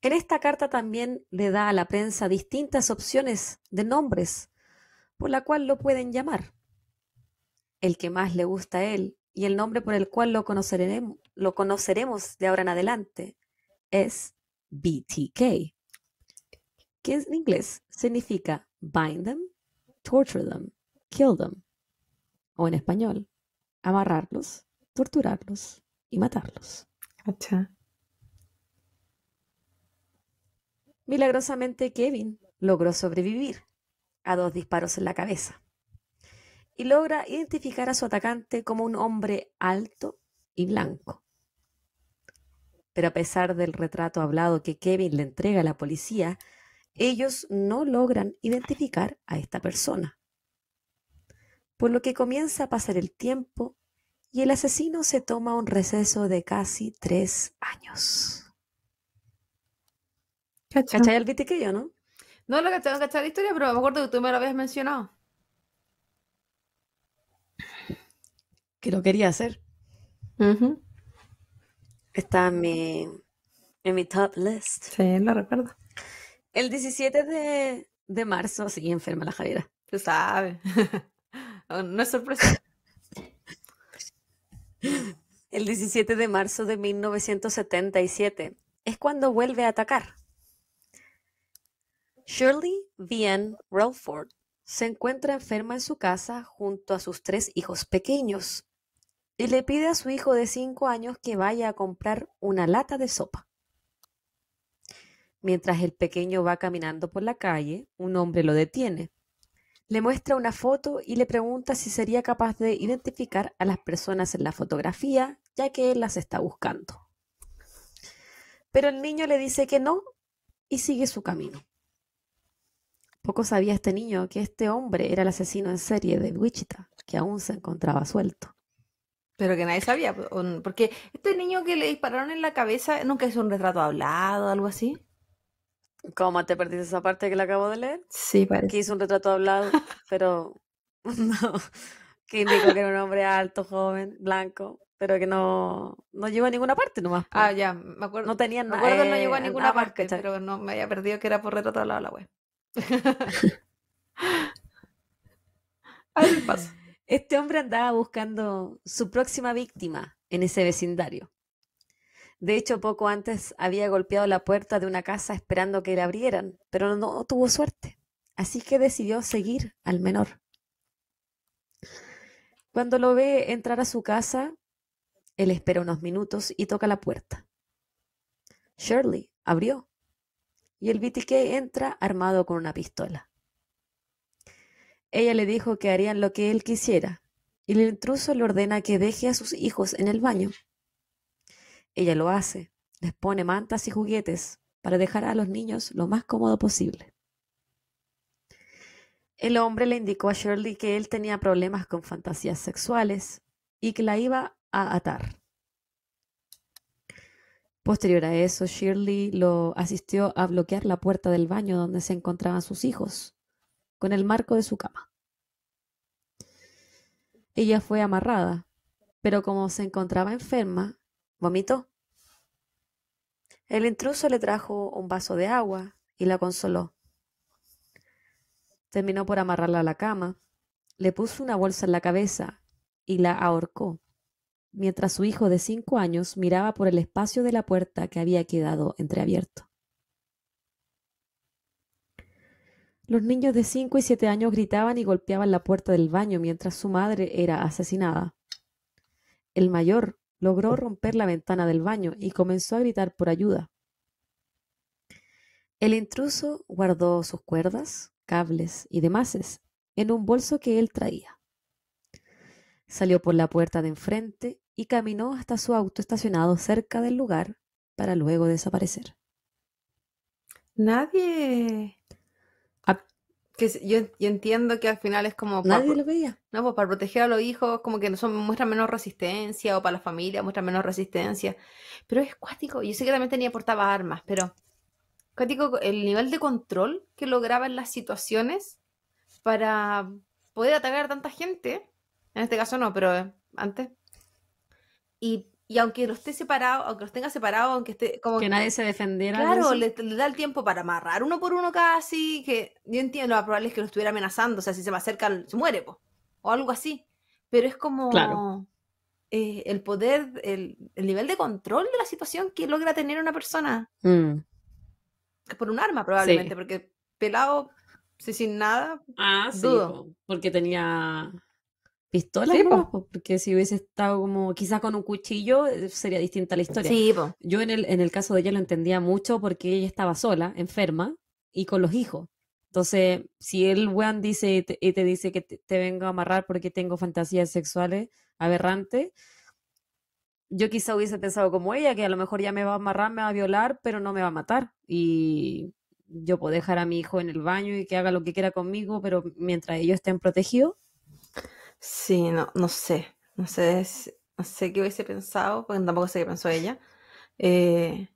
En esta carta también le da a la prensa distintas opciones de nombres por la cual lo pueden llamar. El que más le gusta a él y el nombre por el cual lo conoceremos, lo conoceremos de ahora en adelante, es BTK, que en inglés significa bind them, torture them, kill them, o en español, amarrarlos, torturarlos y matarlos. Milagrosamente Kevin logró sobrevivir a dos disparos en la cabeza y logra identificar a su atacante como un hombre alto y blanco, pero a pesar del retrato hablado que Kevin le entrega a la policía, ellos no logran identificar a esta persona. Por lo que comienza a pasar el tiempo y el asesino se toma un receso de casi tres años. ¿Cachai, ¿Cachai el yo no? No lo tengo no la historia, pero me acuerdo que tú me lo habías mencionado. Que lo quería hacer. Está en mi, en mi top list. Sí, lo recuerdo. El 17 de, marzo, sí, enferma la Javiera. Tú sabes. no es sorpresa. El 17 de marzo de 1977 es cuando vuelve a atacar. Shirley Vian Relford se encuentra enferma en su casa junto a sus tres hijos pequeños y le pide a su hijo de 5 años que vaya a comprar una lata de sopa. Mientras el pequeño va caminando por la calle, un hombre lo detiene. Le muestra una foto y le pregunta si sería capaz de identificar a las personas en la fotografía, ya que él las está buscando. Pero el niño le dice que no y sigue su camino. Poco sabía este niño que este hombre era el asesino en serie de Wichita, que aún se encontraba suelto. Pero que nadie sabía, pues, porque este niño que le dispararon en la cabeza nunca hizo un retrato hablado, algo así. ¿Cómo te perdiste esa parte que le acabo de leer? Sí, parece. Que hizo un retrato hablado, pero no. Que indicó que era un hombre alto, joven, blanco, pero que no, no llegó a ninguna parte nomás. Pues. Ah, ya, me acuerdo. No tenía eh, nada. Me acuerdo, no llegó a ninguna parte, pero no me había perdido que era por retrato hablado la web. Ahí paso. Este hombre andaba buscando su próxima víctima en ese vecindario. De hecho, poco antes había golpeado la puerta de una casa esperando que la abrieran, pero no tuvo suerte, así que decidió seguir al menor. Cuando lo ve entrar a su casa, él espera unos minutos y toca la puerta. Shirley abrió y el BTK entra armado con una pistola. Ella le dijo que harían lo que él quisiera, y el intruso le ordena que deje a sus hijos en el baño. Ella lo hace, les pone mantas y juguetes para dejar a los niños lo más cómodo posible. El hombre le indicó a Shirley que él tenía problemas con fantasías sexuales y que la iba a atar. Posterior a eso, Shirley lo asistió a bloquear la puerta del baño donde se encontraban sus hijos con el marco de su cama. Ella fue amarrada, pero como se encontraba enferma, vomitó. El intruso le trajo un vaso de agua y la consoló. Terminó por amarrarla a la cama, le puso una bolsa en la cabeza y la ahorcó, mientras su hijo de cinco años miraba por el espacio de la puerta que había quedado entreabierto. Los niños de 5 y 7 años gritaban y golpeaban la puerta del baño mientras su madre era asesinada. El mayor logró romper la ventana del baño y comenzó a gritar por ayuda. El intruso guardó sus cuerdas, cables y demás en un bolso que él traía. Salió por la puerta de enfrente y caminó hasta su auto estacionado cerca del lugar para luego desaparecer. Nadie que yo, yo, entiendo que al final es como... Nadie para, lo veía. No, pues para proteger a los hijos, como que son, muestra menos resistencia, o para la familia muestra menos resistencia. Pero es cuático. Yo sé que también tenía portaba armas, pero... Cuático, el nivel de control que lograba en las situaciones para poder atacar a tanta gente. En este caso no, pero eh, antes. Y y aunque los esté separado, aunque los tenga separado, aunque esté como que, nadie se defendiera. Claro, le, da el tiempo para amarrar uno por uno casi, que yo entiendo, lo probable es que lo estuviera amenazando, o sea, si se me acerca se muere, o algo así. Pero es como eh, el poder, el, el, nivel de control de la situación que logra tener una persona. Mm. Por un arma probablemente, porque pelado, sin nada, ah, Sí, porque tenía ¿Pistola? porque si hubiese estado como quizás con un cuchillo eh, sería distinta la historia. Sí, Yo en el, en el caso de ella lo entendía mucho porque ella estaba sola, enferma y con los hijos. Entonces, si el weón dice y te, dice que te, te, vengo a amarrar porque tengo fantasías sexuales aberrantes, yo quizá hubiese pensado como ella, que a lo mejor ya me va a amarrar, me va a violar, pero no me va a matar. Y yo puedo dejar a mi hijo en el baño y que haga lo que quiera conmigo, pero mientras ellos estén protegidos, Sí, no, no sé, no sé, no sé qué hubiese pensado, porque tampoco sé qué pensó ella. Eh,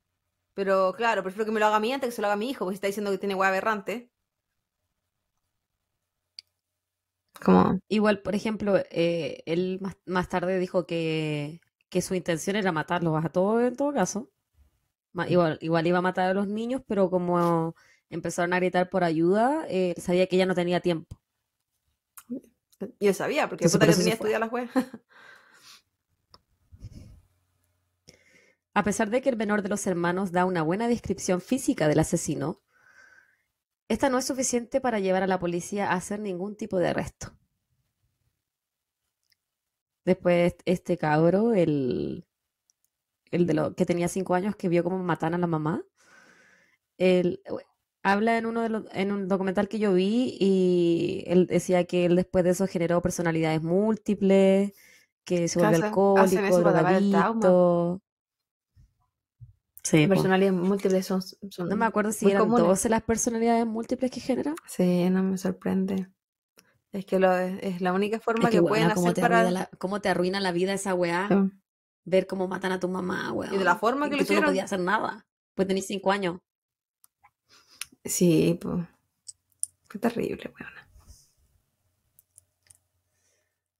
pero claro, prefiero que me lo haga a mí antes que se lo haga mi hijo, porque está diciendo que tiene hueá aberrante. Igual, por ejemplo, eh, él más, tarde dijo que, su intención era matarlos a todos en todo caso. Mm. Igual, igual iba a matar a los niños, pero como empezaron a gritar por ayuda, eh, sabía que ya no tenía tiempo. Yo sabía, porque puta que tenía estudiado las weas. A pesar de que el menor de los hermanos da una buena descripción física del asesino, esta no es suficiente para llevar a la policía a hacer ningún tipo de arresto. Después, este cabro, el, de lo, que tenía cinco años, que vio cómo matan a la mamá, el, habla en uno de los, en un documental que yo vi y él decía que él después de eso generó personalidades múltiples, que se volvió alcohólico, Sí, personalidades múltiples son, No me acuerdo si eran 12 las personalidades múltiples que genera. Sí, no me sorprende. Es que es, la única forma que, pueden hacer para... ¿Cómo te arruina la vida esa weá? Ver cómo matan a tu mamá, weá. Y de la forma que, lo tú no podías hacer nada. Pues tenés cinco años. Sí, pues. Qué terrible, weona.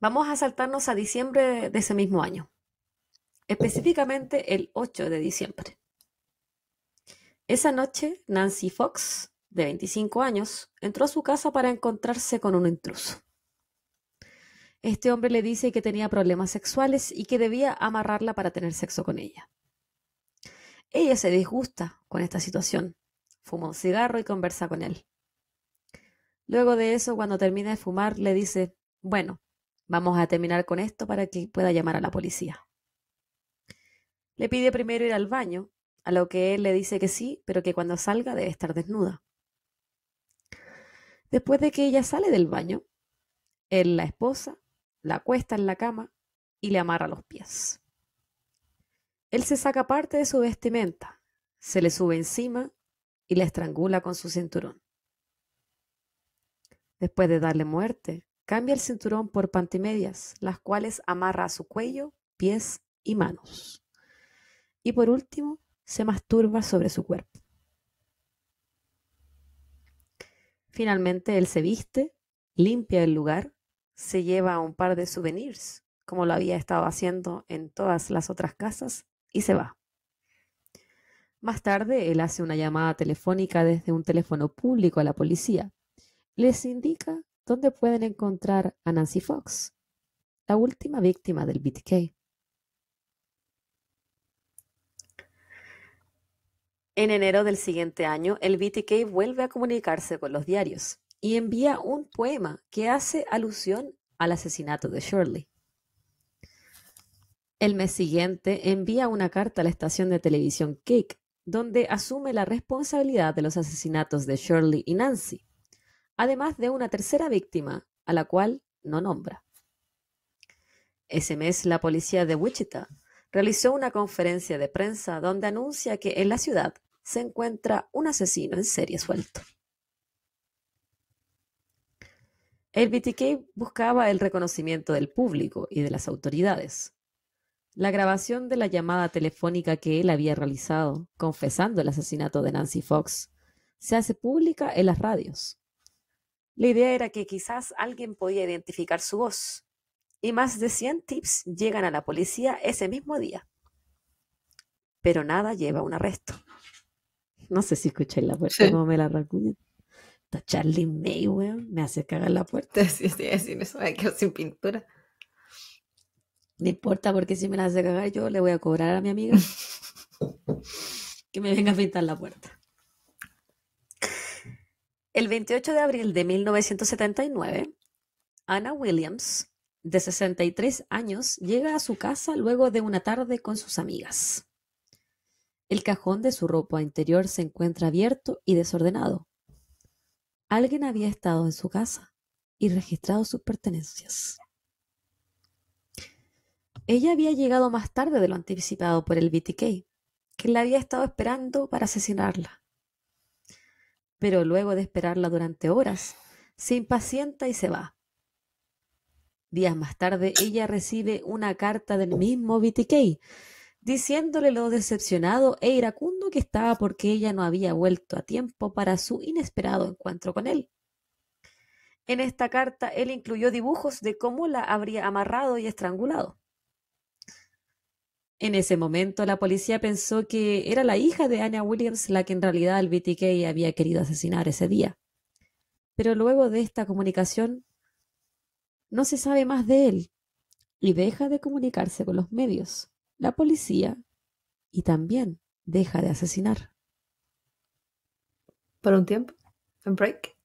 Vamos a saltarnos a diciembre de ese mismo año. Específicamente el 8 de diciembre. Esa noche, Nancy Fox, de 25 años, entró a su casa para encontrarse con un intruso. Este hombre le dice que tenía problemas sexuales y que debía amarrarla para tener sexo con ella. Ella se disgusta con esta situación fuma un cigarro y conversa con él. Luego de eso, cuando termina de fumar, le dice, bueno, vamos a terminar con esto para que pueda llamar a la policía. Le pide primero ir al baño, a lo que él le dice que sí, pero que cuando salga debe estar desnuda. Después de que ella sale del baño, él la esposa, la acuesta en la cama y le amarra los pies. Él se saca parte de su vestimenta, se le sube encima y la estrangula con su cinturón. Después de darle muerte, cambia el cinturón por pantimedias, las cuales amarra a su cuello, pies y manos. Y por último, se masturba sobre su cuerpo. Finalmente, él se viste, limpia el lugar, se lleva un par de souvenirs, como lo había estado haciendo en todas las otras casas, y se va. Más tarde, él hace una llamada telefónica desde un teléfono público a la policía. Les indica dónde pueden encontrar a Nancy Fox, la última víctima del BTK. En enero del siguiente año, el BTK vuelve a comunicarse con los diarios y envía un poema que hace alusión al asesinato de Shirley. El mes siguiente envía una carta a la estación de televisión Cake donde asume la responsabilidad de los asesinatos de Shirley y Nancy, además de una tercera víctima, a la cual no nombra. Ese mes, la policía de Wichita realizó una conferencia de prensa donde anuncia que en la ciudad se encuentra un asesino en serie suelto. El BTK buscaba el reconocimiento del público y de las autoridades. La grabación de la llamada telefónica que él había realizado, confesando el asesinato de Nancy Fox, se hace pública en las radios. La idea era que quizás alguien podía identificar su voz, y más de 100 tips llegan a la policía ese mismo día. Pero nada lleva a un arresto. No sé si escucháis la puerta no me la rasguña. Está Charlie May, Me hace cagar la puerta. Sí, sí, sin pintura. No importa porque si me la hace cagar yo le voy a cobrar a mi amiga que me venga a pintar la puerta. El 28 de abril de 1979, Anna Williams, de 63 años, llega a su casa luego de una tarde con sus amigas. El cajón de su ropa interior se encuentra abierto y desordenado. Alguien había estado en su casa y registrado sus pertenencias. Ella había llegado más tarde de lo anticipado por el BTK, que la había estado esperando para asesinarla. Pero luego de esperarla durante horas, se impacienta y se va. Días más tarde, ella recibe una carta del mismo BTK, diciéndole lo decepcionado e iracundo que estaba porque ella no había vuelto a tiempo para su inesperado encuentro con él. En esta carta, él incluyó dibujos de cómo la habría amarrado y estrangulado. En ese momento, la policía pensó que era la hija de Anya Williams la que en realidad el BTK había querido asesinar ese día. Pero luego de esta comunicación, no se sabe más de él y deja de comunicarse con los medios, la policía y también deja de asesinar. ¿Por un tiempo? ¿Un break?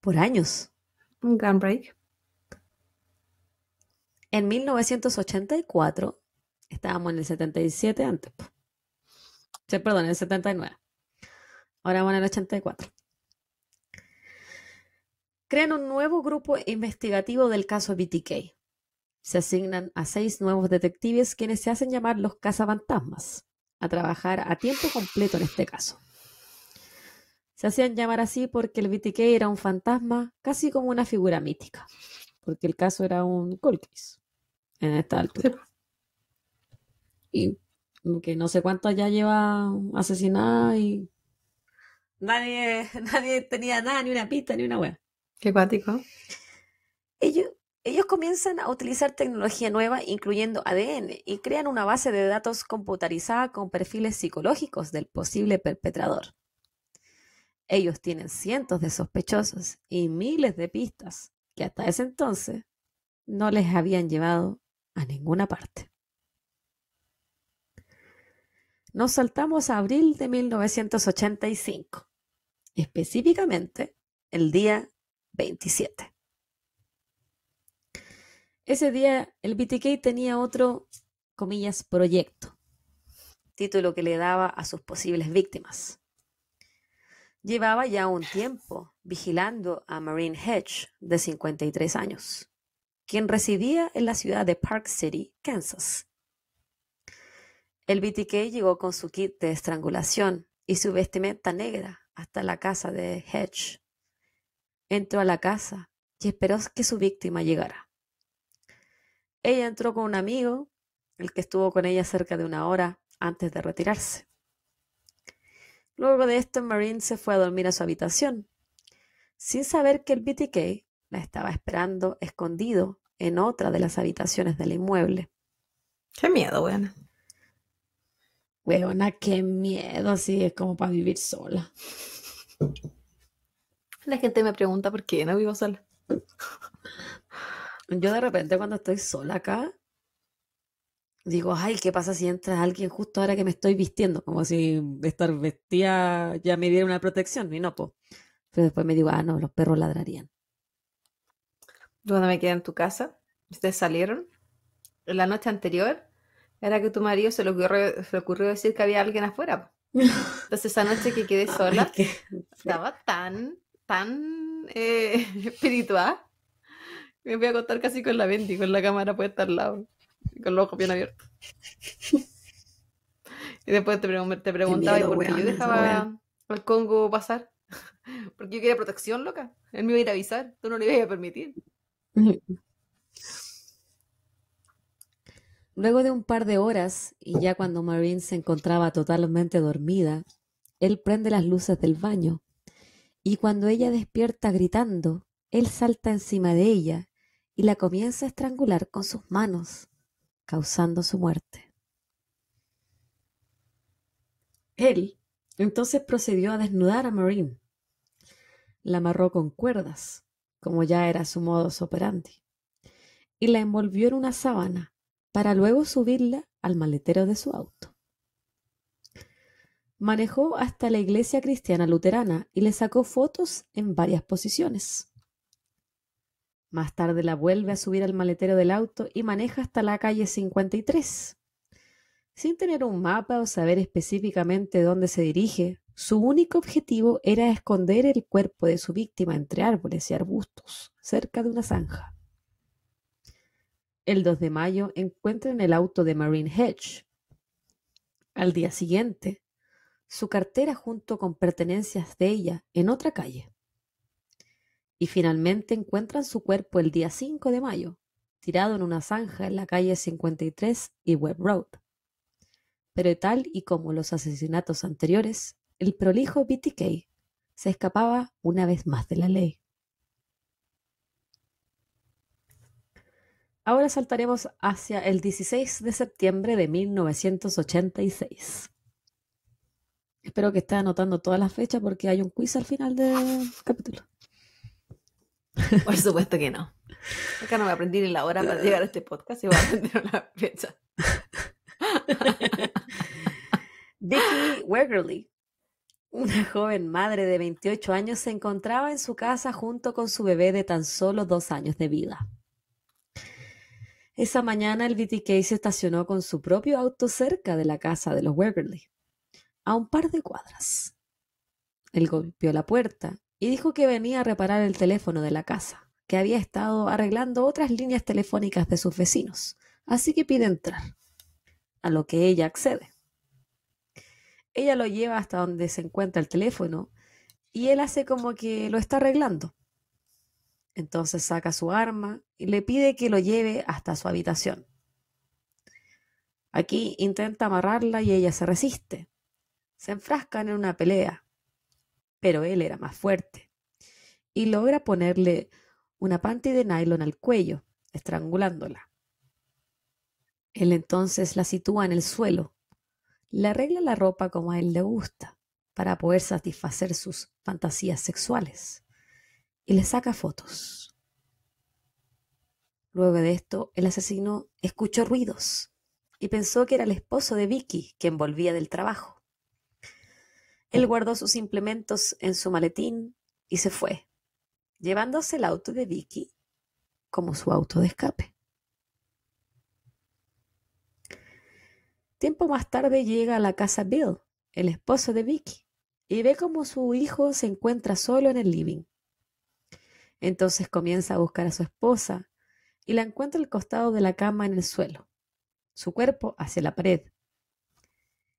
Por años. Un gun break en 1984, estábamos en el 77 antes, sí, perdón, en el 79, ahora vamos en el 84. Crean un nuevo grupo investigativo del caso BTK. Se asignan a seis nuevos detectives quienes se hacen llamar los cazafantasmas a trabajar a tiempo completo en este caso. Se hacían llamar así porque el BTK era un fantasma, casi como una figura mítica, porque el caso era un cold case en esta altura. Y que no sé cuánto ya lleva asesinada y nadie, nadie tenía nada, ni una pista, ni una web. Qué cuático. Ellos, ellos comienzan a utilizar tecnología nueva, incluyendo ADN, y crean una base de datos computarizada con perfiles psicológicos del posible perpetrador. Ellos tienen cientos de sospechosos y miles de pistas que hasta ese entonces no les habían llevado a ninguna parte. Nos saltamos a abril de 1985, específicamente el día 27. Ese día el BTK tenía otro, comillas, proyecto, título que le daba a sus posibles víctimas. Llevaba ya un tiempo vigilando a Marine Hedge, de 53 años quien residía en la ciudad de Park City, Kansas. El BTK llegó con su kit de estrangulación y su vestimenta negra hasta la casa de Hedge. Entró a la casa y esperó que su víctima llegara. Ella entró con un amigo, el que estuvo con ella cerca de una hora antes de retirarse. Luego de esto, Marine se fue a dormir a su habitación, sin saber que el BTK la estaba esperando escondido en otra de las habitaciones del inmueble. Qué miedo, buena Weona, qué miedo, Así es como para vivir sola. La gente me pregunta por qué no vivo sola. Yo de repente cuando estoy sola acá, digo, ay, ¿qué pasa si entra alguien justo ahora que me estoy vistiendo? Como si estar vestida ya me diera una protección, y no, pues. Pero después me digo, ah, no, los perros ladrarían. Cuando me quedé en tu casa, ustedes salieron. La noche anterior era que tu marido se le ocurrió, decir que había alguien afuera. Entonces esa noche que quedé sola, estaba tan, tan eh, espiritual. Me voy a acostar casi con la y con la cámara puesta al lado, con los ojos bien abiertos. Y después te, preguntaba, por qué yo dejaba al Congo pasar? Porque yo quería protección, loca. Él me iba a ir a avisar, tú no le ibas a permitir. Luego de un par de horas, y ya cuando Marine se encontraba totalmente dormida, él prende las luces del baño, y cuando ella despierta gritando, él salta encima de ella y la comienza a estrangular con sus manos, causando su muerte. Él entonces procedió a desnudar a Marine. La amarró con cuerdas, como ya era su modus operandi, y la envolvió en una sábana para luego subirla al maletero de su auto. Manejó hasta la iglesia cristiana luterana y le sacó fotos en varias posiciones. Más tarde la vuelve a subir al maletero del auto y maneja hasta la calle 53. Sin tener un mapa o saber específicamente dónde se dirige, su único objetivo era esconder el cuerpo de su víctima entre árboles y arbustos, cerca de una zanja. El 2 de mayo encuentran el auto de Marine Hedge. Al día siguiente, su cartera junto con pertenencias de ella en otra calle. Y finalmente encuentran su cuerpo el día 5 de mayo, tirado en una zanja en la calle 53 y Webb Road. Pero tal y como los asesinatos anteriores, el prolijo BTK se escapaba una vez más de la ley. Ahora saltaremos hacia el 16 de septiembre de 1986. Espero que esté anotando todas las fechas porque hay un quiz al final del capítulo. Por supuesto que no. Acá no me aprendí ni la hora para llegar a este podcast y voy a aprender la fecha. Vicky Wegerly una joven madre de 28 años se encontraba en su casa junto con su bebé de tan solo dos años de vida. Esa mañana el BTK se estacionó con su propio auto cerca de la casa de los Weberly, a un par de cuadras. Él golpeó la puerta y dijo que venía a reparar el teléfono de la casa, que había estado arreglando otras líneas telefónicas de sus vecinos, así que pide entrar, a lo que ella accede. Ella lo lleva hasta donde se encuentra el teléfono y él hace como que lo está arreglando. Entonces saca su arma y le pide que lo lleve hasta su habitación. Aquí intenta amarrarla y ella se resiste. Se enfrascan en una pelea, pero él era más fuerte y logra ponerle una panty de nylon al cuello, estrangulándola. Él entonces la sitúa en el suelo le arregla la ropa como a él le gusta para poder satisfacer sus fantasías sexuales y le saca fotos. Luego de esto, el asesino escuchó ruidos y pensó que era el esposo de Vicky quien volvía del trabajo. Él guardó sus implementos en su maletín y se fue, llevándose el auto de Vicky como su auto de escape. Tiempo más tarde llega a la casa Bill, el esposo de Vicky, y ve cómo su hijo se encuentra solo en el living. Entonces comienza a buscar a su esposa y la encuentra al costado de la cama en el suelo, su cuerpo hacia la pared.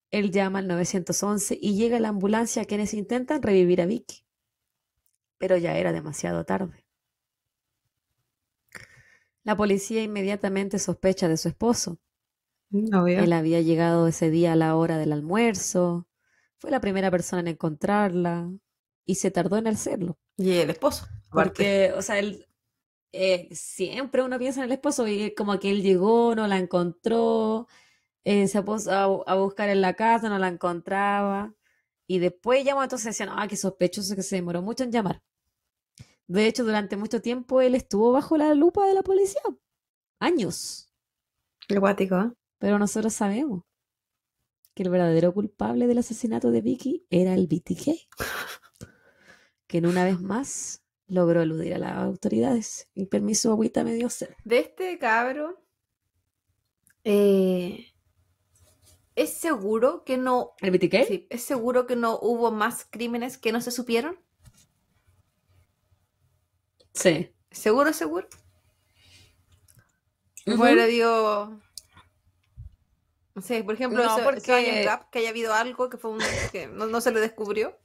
Él llama al 911 y llega a la ambulancia a quienes intentan revivir a Vicky. Pero ya era demasiado tarde. La policía inmediatamente sospecha de su esposo Mm, él había llegado ese día a la hora del almuerzo, fue la primera persona en encontrarla y se tardó en hacerlo. Y el esposo. Porque, o sea, él, eh, siempre uno piensa en el esposo y como que él llegó, no la encontró, eh, se puso a, buscar en la casa, no la encontraba. Y después llamó, entonces decían, ah, qué sospechoso que se demoró mucho en llamar. De hecho, durante mucho tiempo él estuvo bajo la lupa de la policía. Años. Acuático, ¿eh? Pero nosotros sabemos que el verdadero culpable del asesinato de Vicky era el BTK, que en una vez más logró eludir a las autoridades. Y permiso, agüita me dio ser. De este cabro, eh, ¿es seguro que no... ¿El BTK? Sí, ¿es seguro que no hubo más crímenes que no se supieron? Sí. ¿Seguro, seguro? Bueno, dios digo, Sí, por ejemplo, no, porque... que haya habido algo que fue que no, se le descubrió.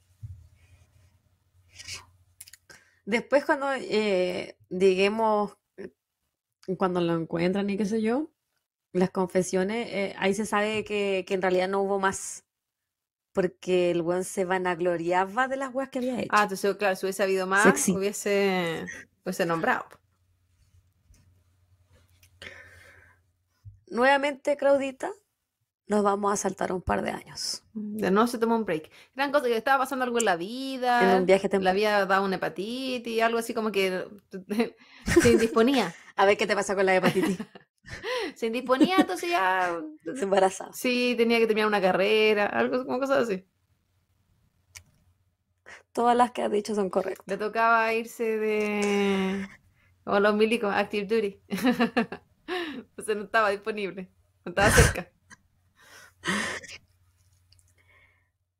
Después cuando, eh, digamos, cuando lo encuentran y qué sé yo, las confesiones, eh, ahí se sabe que, que, en realidad no hubo más. Porque el weón se vanagloriaba de las weas que había hecho. Ah, entonces, claro, si hubiese habido más, Sexy. hubiese nombrado. Nuevamente, Claudita, nos vamos a saltar un par de años. De no se tomó un break. Gran cosa que estaba pasando algo en la vida. En un viaje Le había dado una hepatitis, algo así como que se indisponía. a ver qué te pasa con la hepatitis. se indisponía, entonces ya. Se embarazaba. Sí, tenía que terminar una carrera, algo como cosas así. Todas las que has dicho son correctas. Le tocaba irse de. O los milicos, Active Duty. Entonces no estaba disponible, no estaba cerca.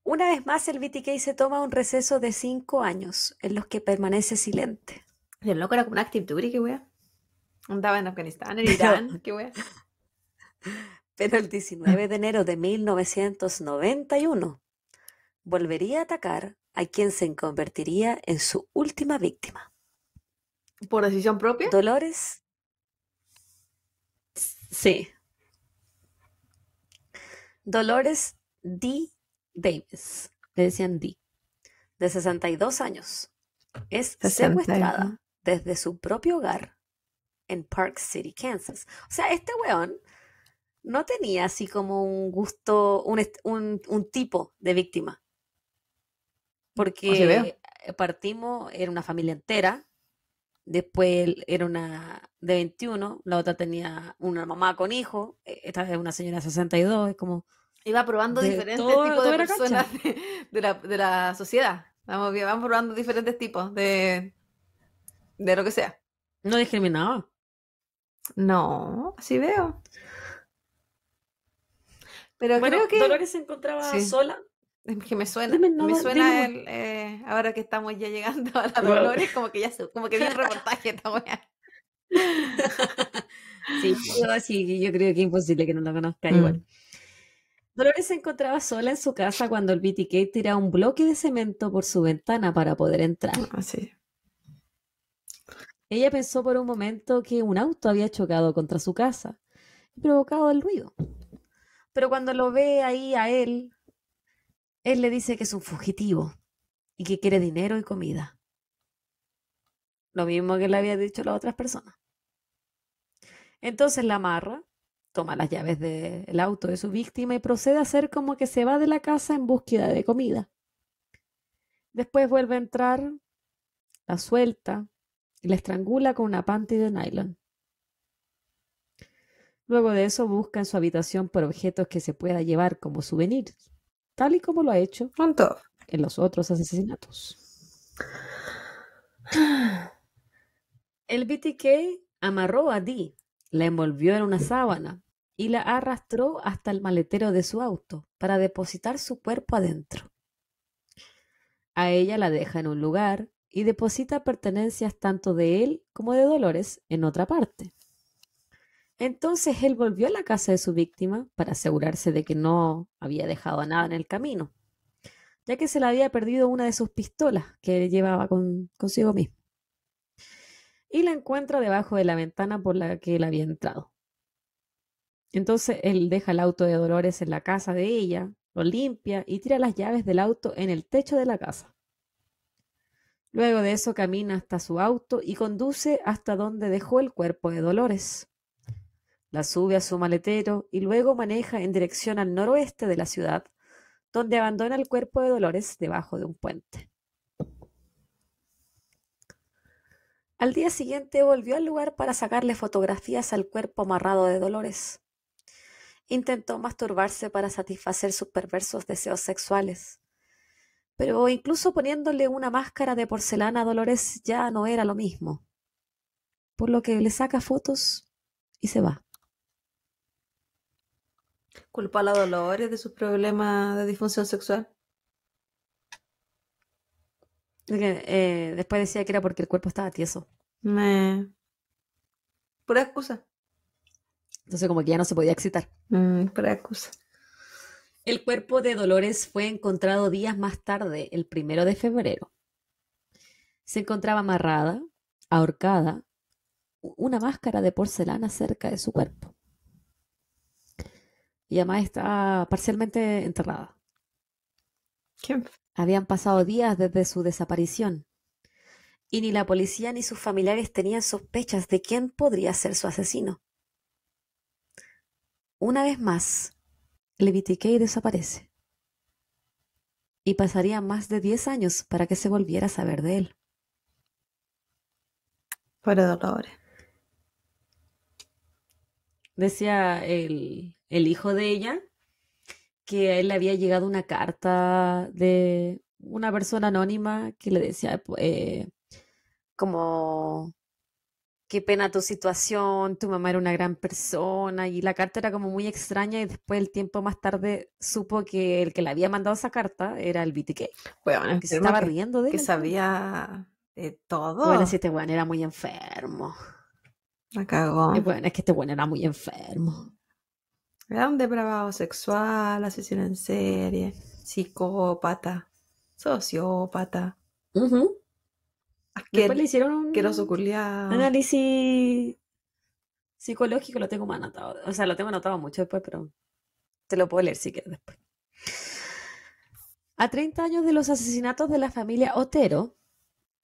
Una vez más, el BTK se toma un receso de cinco años en los que permanece silente. El loco era como una actitud, qué wea. Andaba en Afganistán, en Irán, qué Pero el 19 de enero de 1991 volvería a atacar a quien se convertiría en su última víctima. ¿Por decisión propia? Dolores. Sí. Dolores D. Davis, le decían D, de 62 años, es secuestrada desde su propio hogar en Park City, Kansas. O sea, este weón no tenía así como un gusto, un tipo de víctima. Porque partimos, era una familia entera, Después era una de 21, la otra tenía una mamá con hijo, e, esta es una señora de 62, es como... Iba probando diferentes tipos de personas de, la, de, la, sociedad. Vamos, vamos probando diferentes tipos de, de lo que sea. No discriminaba. No, así veo. Pero creo que. Dolores se encontraba sola que me suena, me suena el, eh, ahora que estamos ya llegando a la Dolores, como que ya como que vi el reportaje esta wea. sí, yo, sí, yo creo que es imposible que no la conozca mm. igual. Dolores se encontraba sola en su casa cuando el BTK tiraba un bloque de cemento por su ventana para poder entrar. Así. Ah, Ella pensó por un momento que un auto había chocado contra su casa y provocado el ruido. Pero cuando lo ve ahí a él, él le dice que es un fugitivo y que quiere dinero y comida. Lo mismo que le había dicho las otras personas. Entonces la amarra, toma las llaves del auto de su víctima y procede a hacer como que se va de la casa en búsqueda de comida. Después vuelve a entrar, la suelta y la estrangula con una panty de nylon. Luego de eso busca en su habitación por objetos que se pueda llevar como souvenirs tal y como lo ha hecho en los otros asesinatos. El BTK amarró a Dee, la envolvió en una sábana y la arrastró hasta el maletero de su auto para depositar su cuerpo adentro. A ella la deja en un lugar y deposita pertenencias tanto de él como de Dolores en otra parte. Entonces él volvió a la casa de su víctima para asegurarse de que no había dejado nada en el camino, ya que se le había perdido una de sus pistolas que llevaba consigo mismo. Y la encuentra debajo de la ventana por la que él había entrado. Entonces él deja el auto de Dolores en la casa de ella, lo limpia y tira las llaves del auto en el techo de la casa. Luego de eso camina hasta su auto y conduce hasta donde dejó el cuerpo de Dolores. La sube a su maletero y luego maneja en dirección al noroeste de la ciudad, donde abandona el cuerpo de Dolores debajo de un puente. Al día siguiente volvió al lugar para sacarle fotografías al cuerpo amarrado de Dolores. Intentó masturbarse para satisfacer sus perversos deseos sexuales. Pero incluso poniéndole una máscara de porcelana a Dolores ya no era lo mismo. Por lo que le saca fotos y se va. Culpa a la Dolores de sus problemas de disfunción sexual. Eh, después decía que era porque el cuerpo estaba tieso. Por excusa. Entonces como que ya no se podía excitar. Mm, excusa. El cuerpo de Dolores fue encontrado días más tarde, el primero de febrero. Se encontraba amarrada, ahorcada, una máscara de porcelana cerca de su cuerpo y además está parcialmente enterrada. ¿Quién? Habían pasado días desde su desaparición y ni la policía ni sus familiares tenían sospechas de quién podría ser su asesino. Una vez más, y desaparece y pasaría más de 10 años para que se volviera a saber de él. Por Dolores. Decía el el hijo de ella, que a él le había llegado una carta de una persona anónima que le decía eh, como qué pena tu situación, tu mamá era una gran persona y la carta era como muy extraña y después el tiempo más tarde supo que el que le había mandado esa carta era el BTK. Bueno, que se estaba riendo de él. Que sabía de todo. Bueno, si este weón era muy enfermo. Me cagó. bueno, es que este weón era muy enfermo. Era un depravado sexual, asesino en serie, psicópata, sociópata. Después le hicieron un análisis psicológico, lo tengo anotado. O sea, lo tengo anotado mucho después, pero te lo puedo leer si quieres después. A 30 años de los asesinatos de la familia Otero,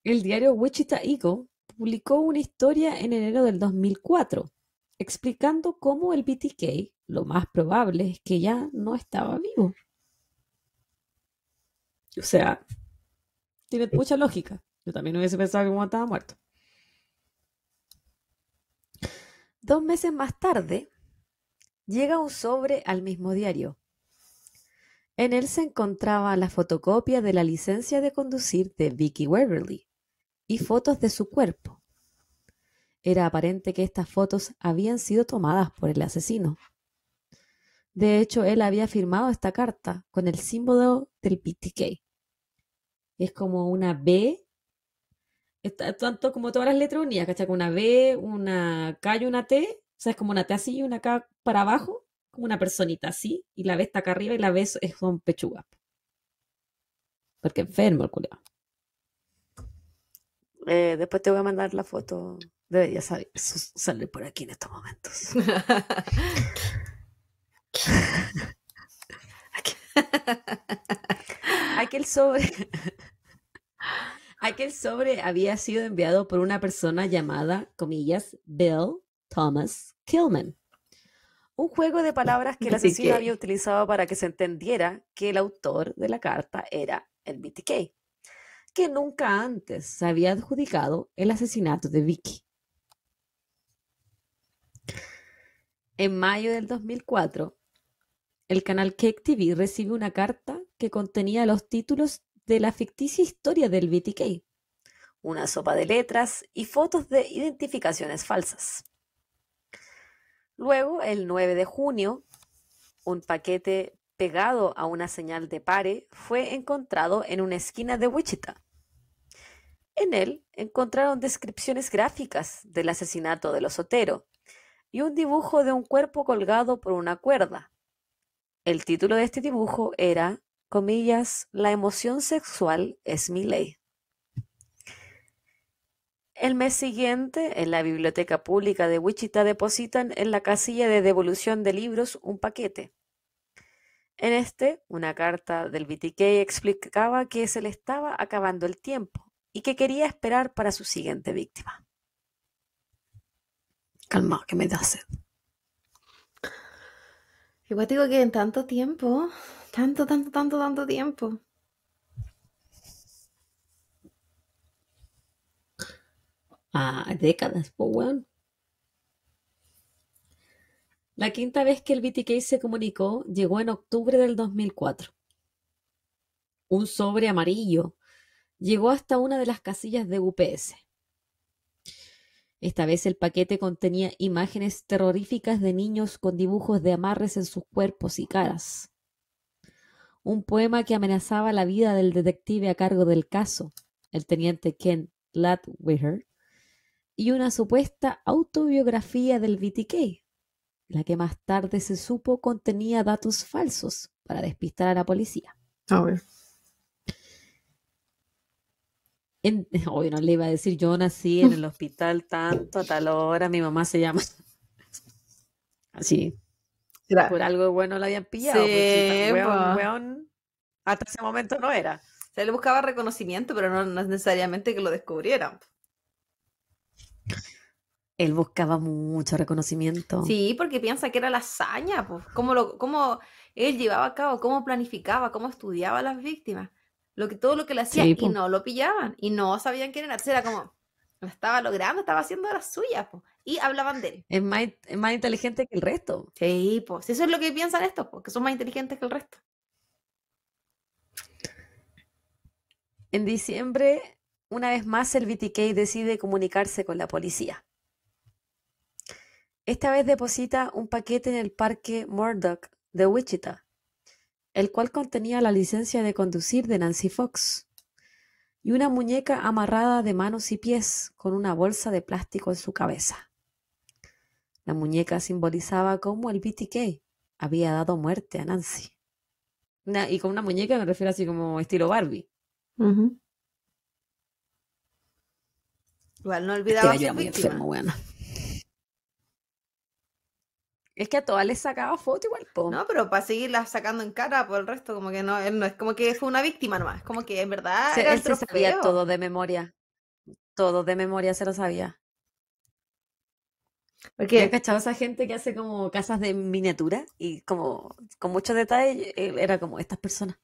el diario Wichita Eagle publicó una historia en enero del 2004 explicando cómo el BTK, lo más probable es que ya no estaba vivo. O sea, tiene mucha lógica. Yo también hubiese pensado que estaba muerto. Dos meses más tarde, llega un sobre al mismo diario. En él se encontraba la fotocopia de la licencia de conducir de Vicky Waverly y fotos de su cuerpo. Era aparente que estas fotos habían sido tomadas por el asesino. De hecho, él había firmado esta carta con el símbolo del Es como una B, tanto como todas las letras unidas, ¿cachai? una B, una K y una T. O sea, es como una T así y una K para abajo, como una personita así, y la B está acá arriba y la B es, un Pechuga. Porque enfermo el eh, después te voy a mandar la foto. Debería salir, por aquí en estos momentos. aquel sobre. Aquel sobre había sido enviado por una persona llamada, comillas, Bill Thomas Kilman. Un juego de palabras que el asesino había utilizado para que se entendiera que el autor de la carta era el BTK, que nunca antes se había adjudicado el asesinato de Vicky. En mayo del 2004, el canal Cake TV recibe una carta que contenía los títulos de la ficticia historia del BTK, una sopa de letras y fotos de identificaciones falsas. Luego, el 9 de junio, un paquete pegado a una señal de pare fue encontrado en una esquina de Wichita. En él encontraron descripciones gráficas del asesinato de los y un dibujo de un cuerpo colgado por una cuerda. El título de este dibujo era, comillas, La emoción sexual es mi ley. El mes siguiente, en la biblioteca pública de Wichita depositan en la casilla de devolución de libros un paquete. En este, una carta del BTK explicaba que se le estaba acabando el tiempo y que quería esperar para su siguiente víctima. Calma, que me da sed. Igual digo que en tanto tiempo, tanto, tanto, tanto, tanto tiempo. Ah, décadas, pues bueno. La quinta vez que el BTK se comunicó llegó en octubre del 2004. Un sobre amarillo llegó hasta una de las casillas de UPS. Esta vez el paquete contenía imágenes terroríficas de niños con dibujos de amarres en sus cuerpos y caras. Un poema que amenazaba la vida del detective a cargo del caso, el teniente Ken Latwiher, y una supuesta autobiografía del BTK, la que más tarde se supo contenía datos falsos para despistar a la policía. A ver hoy no le iba a decir, yo nací en el hospital tanto, a tal hora, mi mamá se llama. Así. Por algo bueno la habían pillado. Pues, pues. hasta ese momento no era. Se le buscaba reconocimiento, pero no, necesariamente que lo descubrieran. Él buscaba mucho reconocimiento. Sí, porque piensa que era la hazaña, pues. ¿Cómo, cómo él llevaba a cabo, cómo planificaba, cómo estudiaba a las víctimas lo que, todo lo que le hacía y no lo pillaban y no sabían quién era. era como, lo estaba logrando, estaba haciendo las suyas y hablaban de él. Es más, inteligente que el resto. Sí, pues eso es lo que piensan estos, porque son más inteligentes que el resto. En diciembre, una vez más, el BTK decide comunicarse con la policía. Esta vez deposita un paquete en el parque Murdoch de Wichita el cual contenía la licencia de conducir de Nancy Fox, y una muñeca amarrada de manos y pies con una bolsa de plástico en su cabeza. La muñeca simbolizaba cómo el BTK había dado muerte a Nancy. y con una muñeca me refiero así como estilo Barbie. Igual no olvidaba. yo su víctima. Es que a todas les sacaba foto igual, po. No, pero para seguirla sacando en cara por el resto, como que no, no es como que fue una víctima nomás, como que en verdad. Se, era él se sabía todo de memoria. Todo de memoria se lo sabía. Porque he cachado a esa gente que hace como casas de miniatura y como con muchos detalles eh, era como estas personas.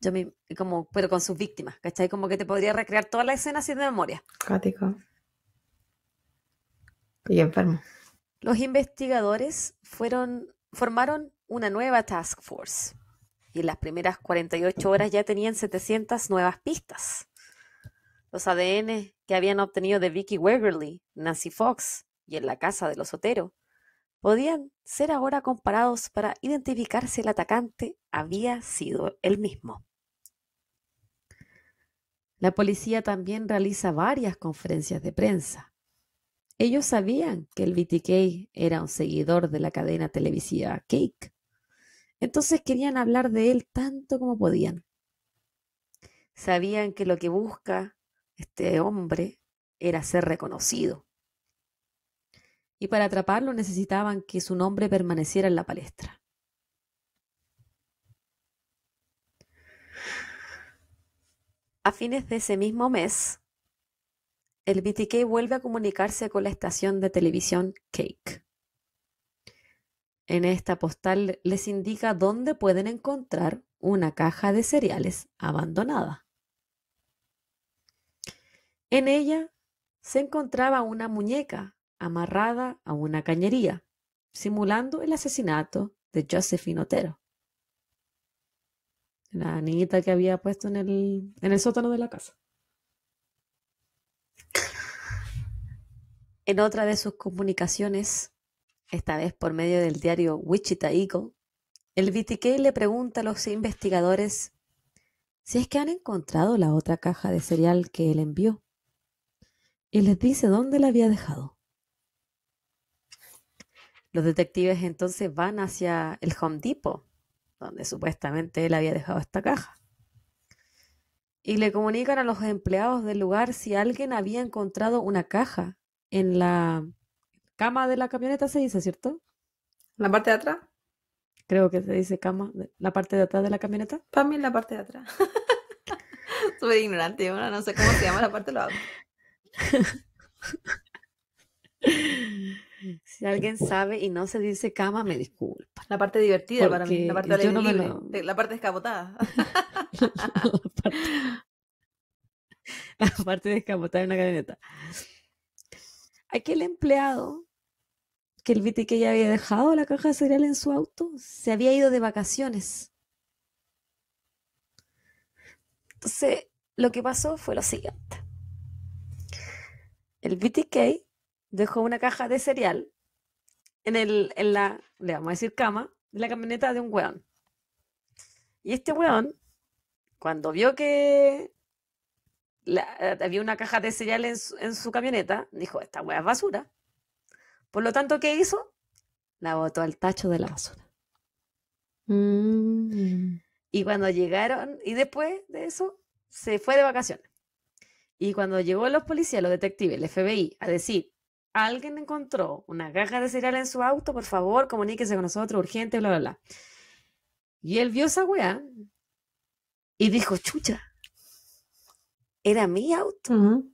Yo me, como, pero con sus víctimas, ¿cachai? Como que te podría recrear toda la escena así de memoria. Cático. Y enfermo. Los investigadores formaron una nueva task force y en las primeras 48 horas ya tenían 700 nuevas pistas. Los ADN que habían obtenido de Vicky Wegerly, Nancy Fox y en la casa de los podían ser ahora comparados para identificar si el atacante había sido el mismo. La policía también realiza varias conferencias de prensa ellos sabían que el BTK era un seguidor de la cadena televisiva Cake. Entonces querían hablar de él tanto como podían. Sabían que lo que busca este hombre era ser reconocido. Y para atraparlo necesitaban que su nombre permaneciera en la palestra. A fines de ese mismo mes, el BTK vuelve a comunicarse con la estación de televisión Cake. En esta postal les indica dónde pueden encontrar una caja de cereales abandonada. En ella se encontraba una muñeca amarrada a una cañería, simulando el asesinato de Josephine Otero. La niñita que había puesto en el, en el sótano de la casa. En otra de sus comunicaciones, esta vez por medio del diario Wichita Eagle, el BTK le pregunta a los investigadores si es que han encontrado la otra caja de cereal que él envió y les dice dónde la había dejado. Los detectives entonces van hacia el Home Depot, donde supuestamente él había dejado esta caja, y le comunican a los empleados del lugar si alguien había encontrado una caja en la cama de la camioneta, se dice, ¿cierto? ¿La parte de atrás? Creo que se dice cama, la parte de atrás de la camioneta. Para mí la parte de atrás. Súper ignorante, no sé cómo se llama la parte de la Si alguien sabe y no se dice cama, me disculpa. La parte divertida para mí, la parte, de la parte descabotada. la, parte... la parte en una camioneta aquel empleado que el BTK ya había dejado la caja de cereal en su auto, se había ido de vacaciones. Entonces, lo que pasó fue lo siguiente. El BTK dejó una caja de cereal en, el, la, le vamos a decir cama, de la camioneta de un weón. Y este weón, cuando vio que eh, había una caja de cereal en, su, camioneta, dijo, esta hueá es basura. Por lo tanto, ¿qué hizo? La botó al tacho de la basura. Mm. Y cuando llegaron, y después de eso, se fue de vacaciones. Y cuando llegó los policías, los detectives, el FBI, a decir, alguien encontró una caja de cereal en su auto, por favor, comuníquese con nosotros, urgente, bla, bla, bla. Y él vio esa weá y dijo, chucha, era mi auto.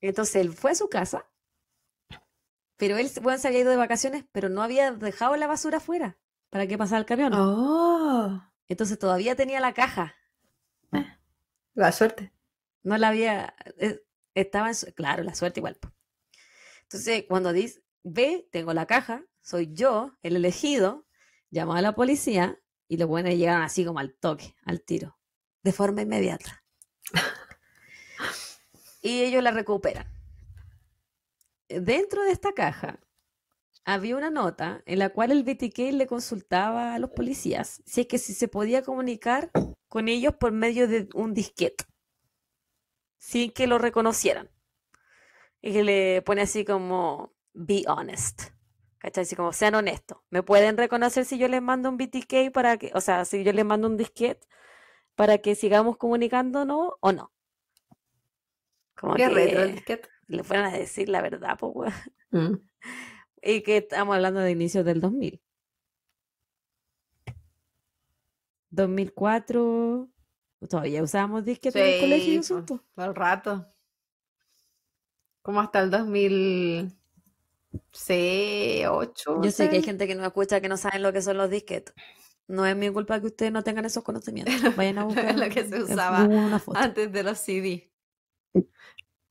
Entonces él fue a su casa, pero él bueno, se había ido de vacaciones, pero no había dejado la basura afuera para que pasara el camión. Oh. Entonces todavía tenía la caja. Ah, la suerte. No la había. Eh, estaba en Claro, la suerte igual. Entonces, cuando dice, ve, tengo la caja, soy yo, el elegido, llamó a la policía y los buenos llegaron así como al toque, al tiro, de forma inmediata. y ellos la recuperan. Dentro de esta caja había una nota en la cual el BTK le consultaba a los policías si es que si se podía comunicar con ellos por medio de un disquete, sin que lo reconocieran. Y que le pone así como, be honest. ¿Cachai? Así como, sean honestos. ¿Me pueden reconocer si yo les mando un BTK para que, o sea, si yo les mando un disquete para que sigamos comunicándonos o no? Como que eh, le fueran a decir la verdad, pues, Y que estamos hablando de inicios del 2000. 2004, todavía usábamos disquetes en el colegio al rato. Como hasta el 2008. Yo sé que hay gente que no escucha que no saben lo que son los disquetes. No es mi culpa que ustedes no tengan esos conocimientos. Vayan a buscar. lo que se usaba antes de los CD.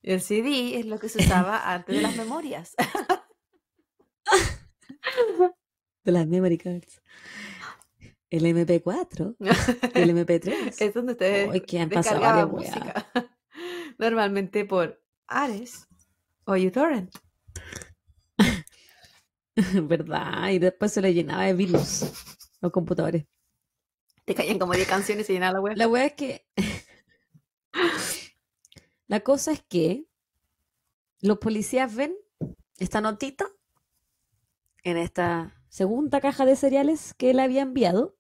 El CD es lo que se usaba antes de las memorias. De las memory cards. El MP4, el MP3. Es donde ustedes oh, música. Normalmente por Ares o uTorrent. ¿Verdad? Y después se le llenaba de virus los computadores. Te caían como 10 canciones y llenaba la web. La web es que la cosa es que los policías ven esta notita en esta segunda caja de cereales que él había enviado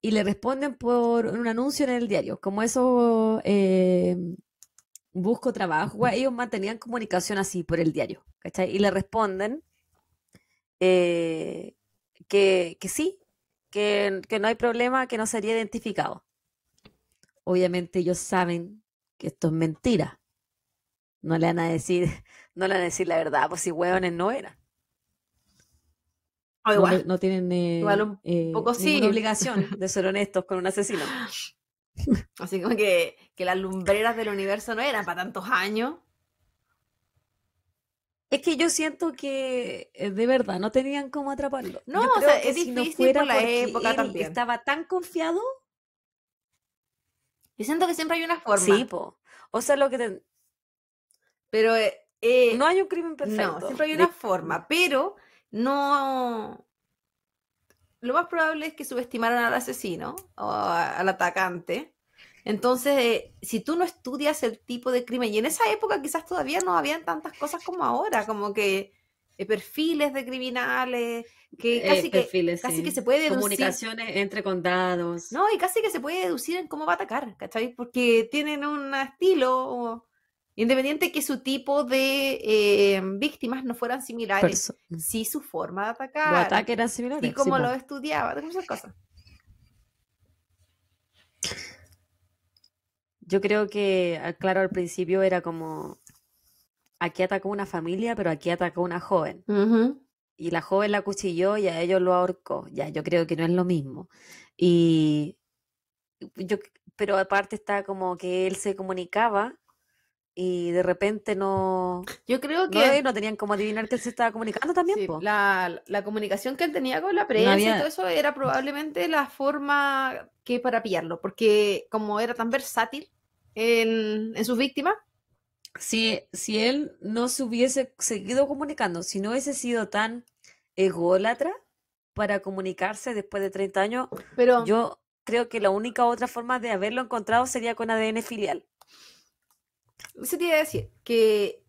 y le responden por un anuncio en el diario. Como eso, eh, busco trabajo, ellos mantenían comunicación así por el diario, Y le responden eh, que, sí, que, que no hay problema, que no sería identificado. Obviamente ellos saben que esto es mentira. No le van a decir, no le a decir la verdad, pues si hueones no era. igual. No, tienen eh, eh poco sí. obligación de ser honestos con un asesino. Así como que, las lumbreras del universo no eran para tantos años. Es que yo siento que eh, de verdad no tenían cómo atraparlo. No, o sea, es difícil la época también. Estaba tan confiado yo siento que siempre hay una forma. Sí, po. O sea, lo que Pero... Eh, eh, no hay un crimen perfecto. No, siempre hay una forma, pero no... Lo más probable es que subestimaran al asesino o al atacante. Entonces, eh, si tú no estudias el tipo de crimen, y en esa época quizás todavía no habían tantas cosas como ahora, como que perfiles de criminales, que eh, casi, que, que se puede deducir. Comunicaciones entre condados. No, y casi que se puede deducir en cómo va a atacar, ¿cachai? Porque tienen un estilo, independiente que su tipo de eh, víctimas no fueran similares, mm. sí su forma de atacar. ataque eran similares Y cómo lo estudiaba, muchas cosas. Yo creo que, ah, claro, al principio era como, aquí atacó una familia, pero aquí atacó una joven y la joven la cuchilló y a ellos lo ahorcó. Ya, yo creo que no es lo mismo. Y yo, pero aparte está como que él se comunicaba y de repente no. Yo creo que. No, tenían como adivinar que él se estaba comunicando también. Sí, la, la, comunicación que él tenía con la prensa y todo eso era probablemente la forma que para pillarlo, porque como era tan versátil en, en sus víctimas, si, él no se hubiese seguido comunicando, si no hubiese sido tan ególatra para comunicarse después de 30 años, yo creo que la única otra forma de haberlo encontrado sería con ADN filial. sería decir, que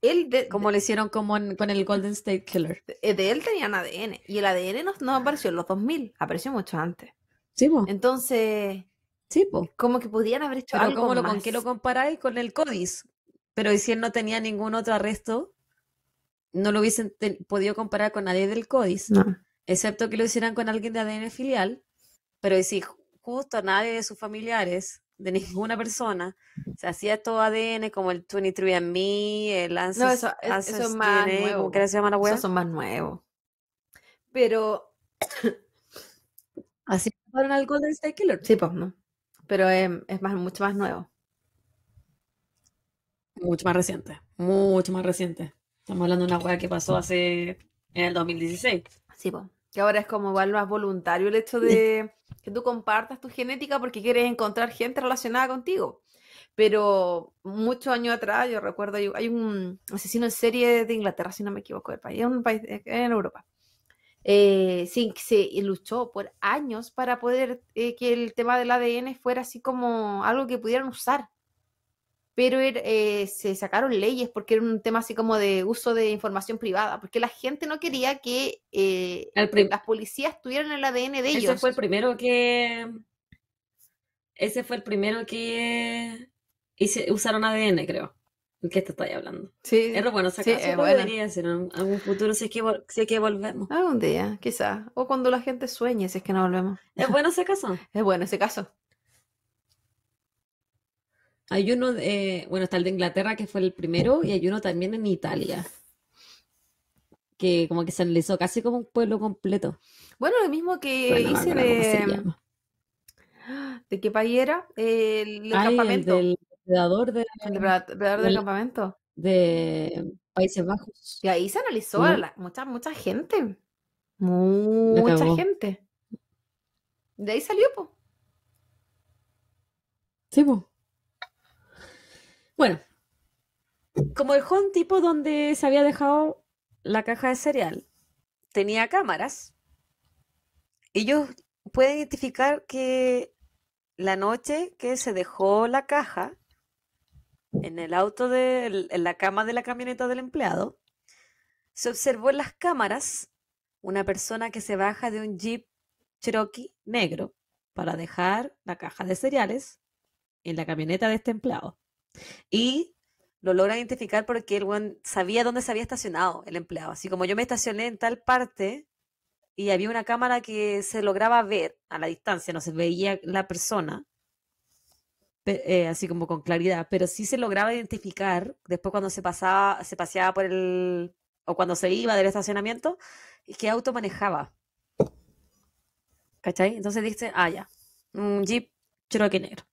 él... Como le hicieron como con el Golden State Killer. De, eh, él tenían ADN, y el ADN no, apareció en los 2000, apareció mucho antes. Sí, Entonces... Como que podían haber hecho algo lo, más. ¿Con qué lo comparáis? Con el CODIS, pero si él no tenía ningún otro arresto, no lo hubiesen podido comparar con nadie del CODIS, excepto que lo hicieran con alguien de ADN filial, pero si justo a nadie de sus familiares, de ninguna persona, se hacía todo ADN como el 23andMe, el Ancestry, no, e-, eso, es, más nuevo. ¿cómo se llama la son más nuevos. Pero... Así fueron al Golden State Killer. Sí, pues no. Pero es más, mucho más nuevo. Mucho más reciente, mucho más reciente. Estamos hablando de una hueá que pasó hace en el 2016. Sí, pues. Que ahora es como igual más voluntario el hecho de que tú compartas tu genética porque quieres encontrar gente relacionada contigo. Pero muchos años atrás, yo recuerdo, hay un asesino en serie de Inglaterra, si no me equivoco, del país, un país en Europa. Eh, sí, se luchó por años para poder eh, que el tema del ADN fuera así como algo que pudieran usar pero er, eh, se sacaron leyes porque era un tema así como de uso de información privada, porque la gente no quería que eh, las policías tuvieran el ADN de ellos. Ese fue el primero que... Ese fue el primero que usaron ADN, creo. ¿De qué te estoy hablando? Sí. Es bueno sacar sí, bueno. debería ser en algún futuro si es que, si es que volvemos. Algún ah, día, quizás. O cuando la gente sueñe si es que no volvemos. Es bueno ese caso. es bueno ese caso. Hay uno, de, bueno, está el de Inglaterra que fue el primero y hay uno también en Italia, que como que se analizó casi como un pueblo completo. Bueno, lo mismo que hice de... ¿De qué país era? El, campamento. El del depredador, del, campamento. De Países Bajos. Y ahí se analizó mucha, mucha gente. Mucha gente. De ahí salió, po. Sí, po. Bueno, como el un tipo donde se había dejado la caja de cereal, tenía cámaras, ellos pueden identificar que la noche que se dejó la caja en el auto de en la cama de la camioneta del empleado, se observó en las cámaras una persona que se baja de un jeep Cherokee negro para dejar la caja de cereales en la camioneta de este empleado. Y lo logra identificar porque el sabía dónde se había estacionado el empleado. Así como yo me estacioné en tal parte y había una cámara que se lograba ver a la distancia, no se veía la persona, eh, así como con claridad, pero sí se lograba identificar después cuando se pasaba, se paseaba por el, o cuando se iba del estacionamiento, qué auto manejaba. ¿Cachai? Entonces dice, ah, ya, un Jeep que negro.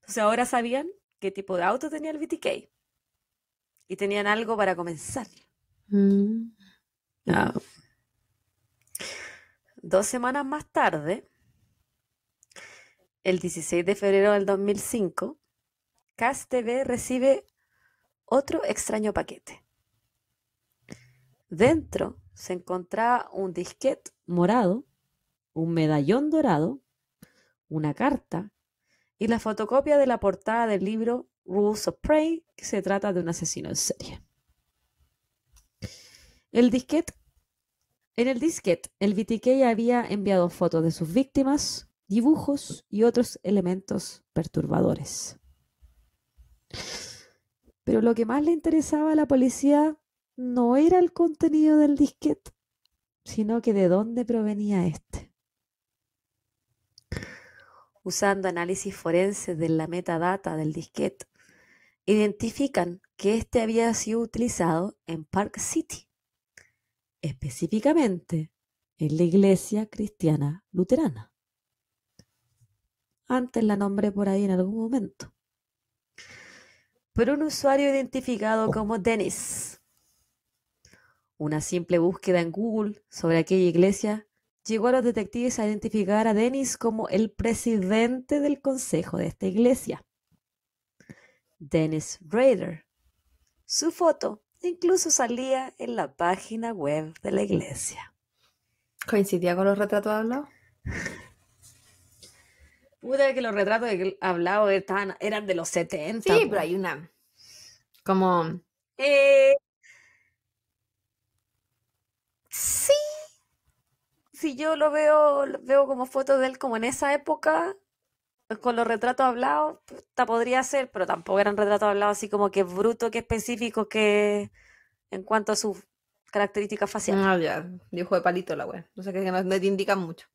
Entonces ahora sabían qué tipo de auto tenía el BTK. Y tenían algo para comenzar. Mm. Ah. Dos semanas más tarde, el 16 de febrero del 2005, Cast TV recibe otro extraño paquete. Dentro se encontraba un disquete morado, un medallón dorado, una carta y la fotocopia de la portada del libro Rules of Prey, que se trata de un asesino en serie. El disquete, en el disquete, el BTK había enviado fotos de sus víctimas, dibujos y otros elementos perturbadores. Pero lo que más le interesaba a la policía no era el contenido del disquete, sino que de dónde provenía este usando análisis forenses de la metadata del disquete, identifican que este había sido utilizado en Park City, específicamente en la iglesia cristiana luterana. Antes la nombré por ahí en algún momento. Pero un usuario identificado como Dennis. Una simple búsqueda en Google sobre aquella iglesia llegó a los detectives a identificar a Dennis como el presidente del consejo de esta iglesia, Dennis Rader. Su foto incluso salía en la página web de la iglesia. ¿Coincidía con los retratos hablados? Puta que los retratos hablados eran, de los 70. Sí, pero hay una. Como. Eh. Sí, si yo lo veo, veo como fotos de él como en esa época, pues, con los retratos hablados, podría ser, pero tampoco eran retratos hablados así como que bruto, que específico, que en cuanto a sus características faciales. Ah, ya, dijo de palito la wea. No sé que no, te indican mucho.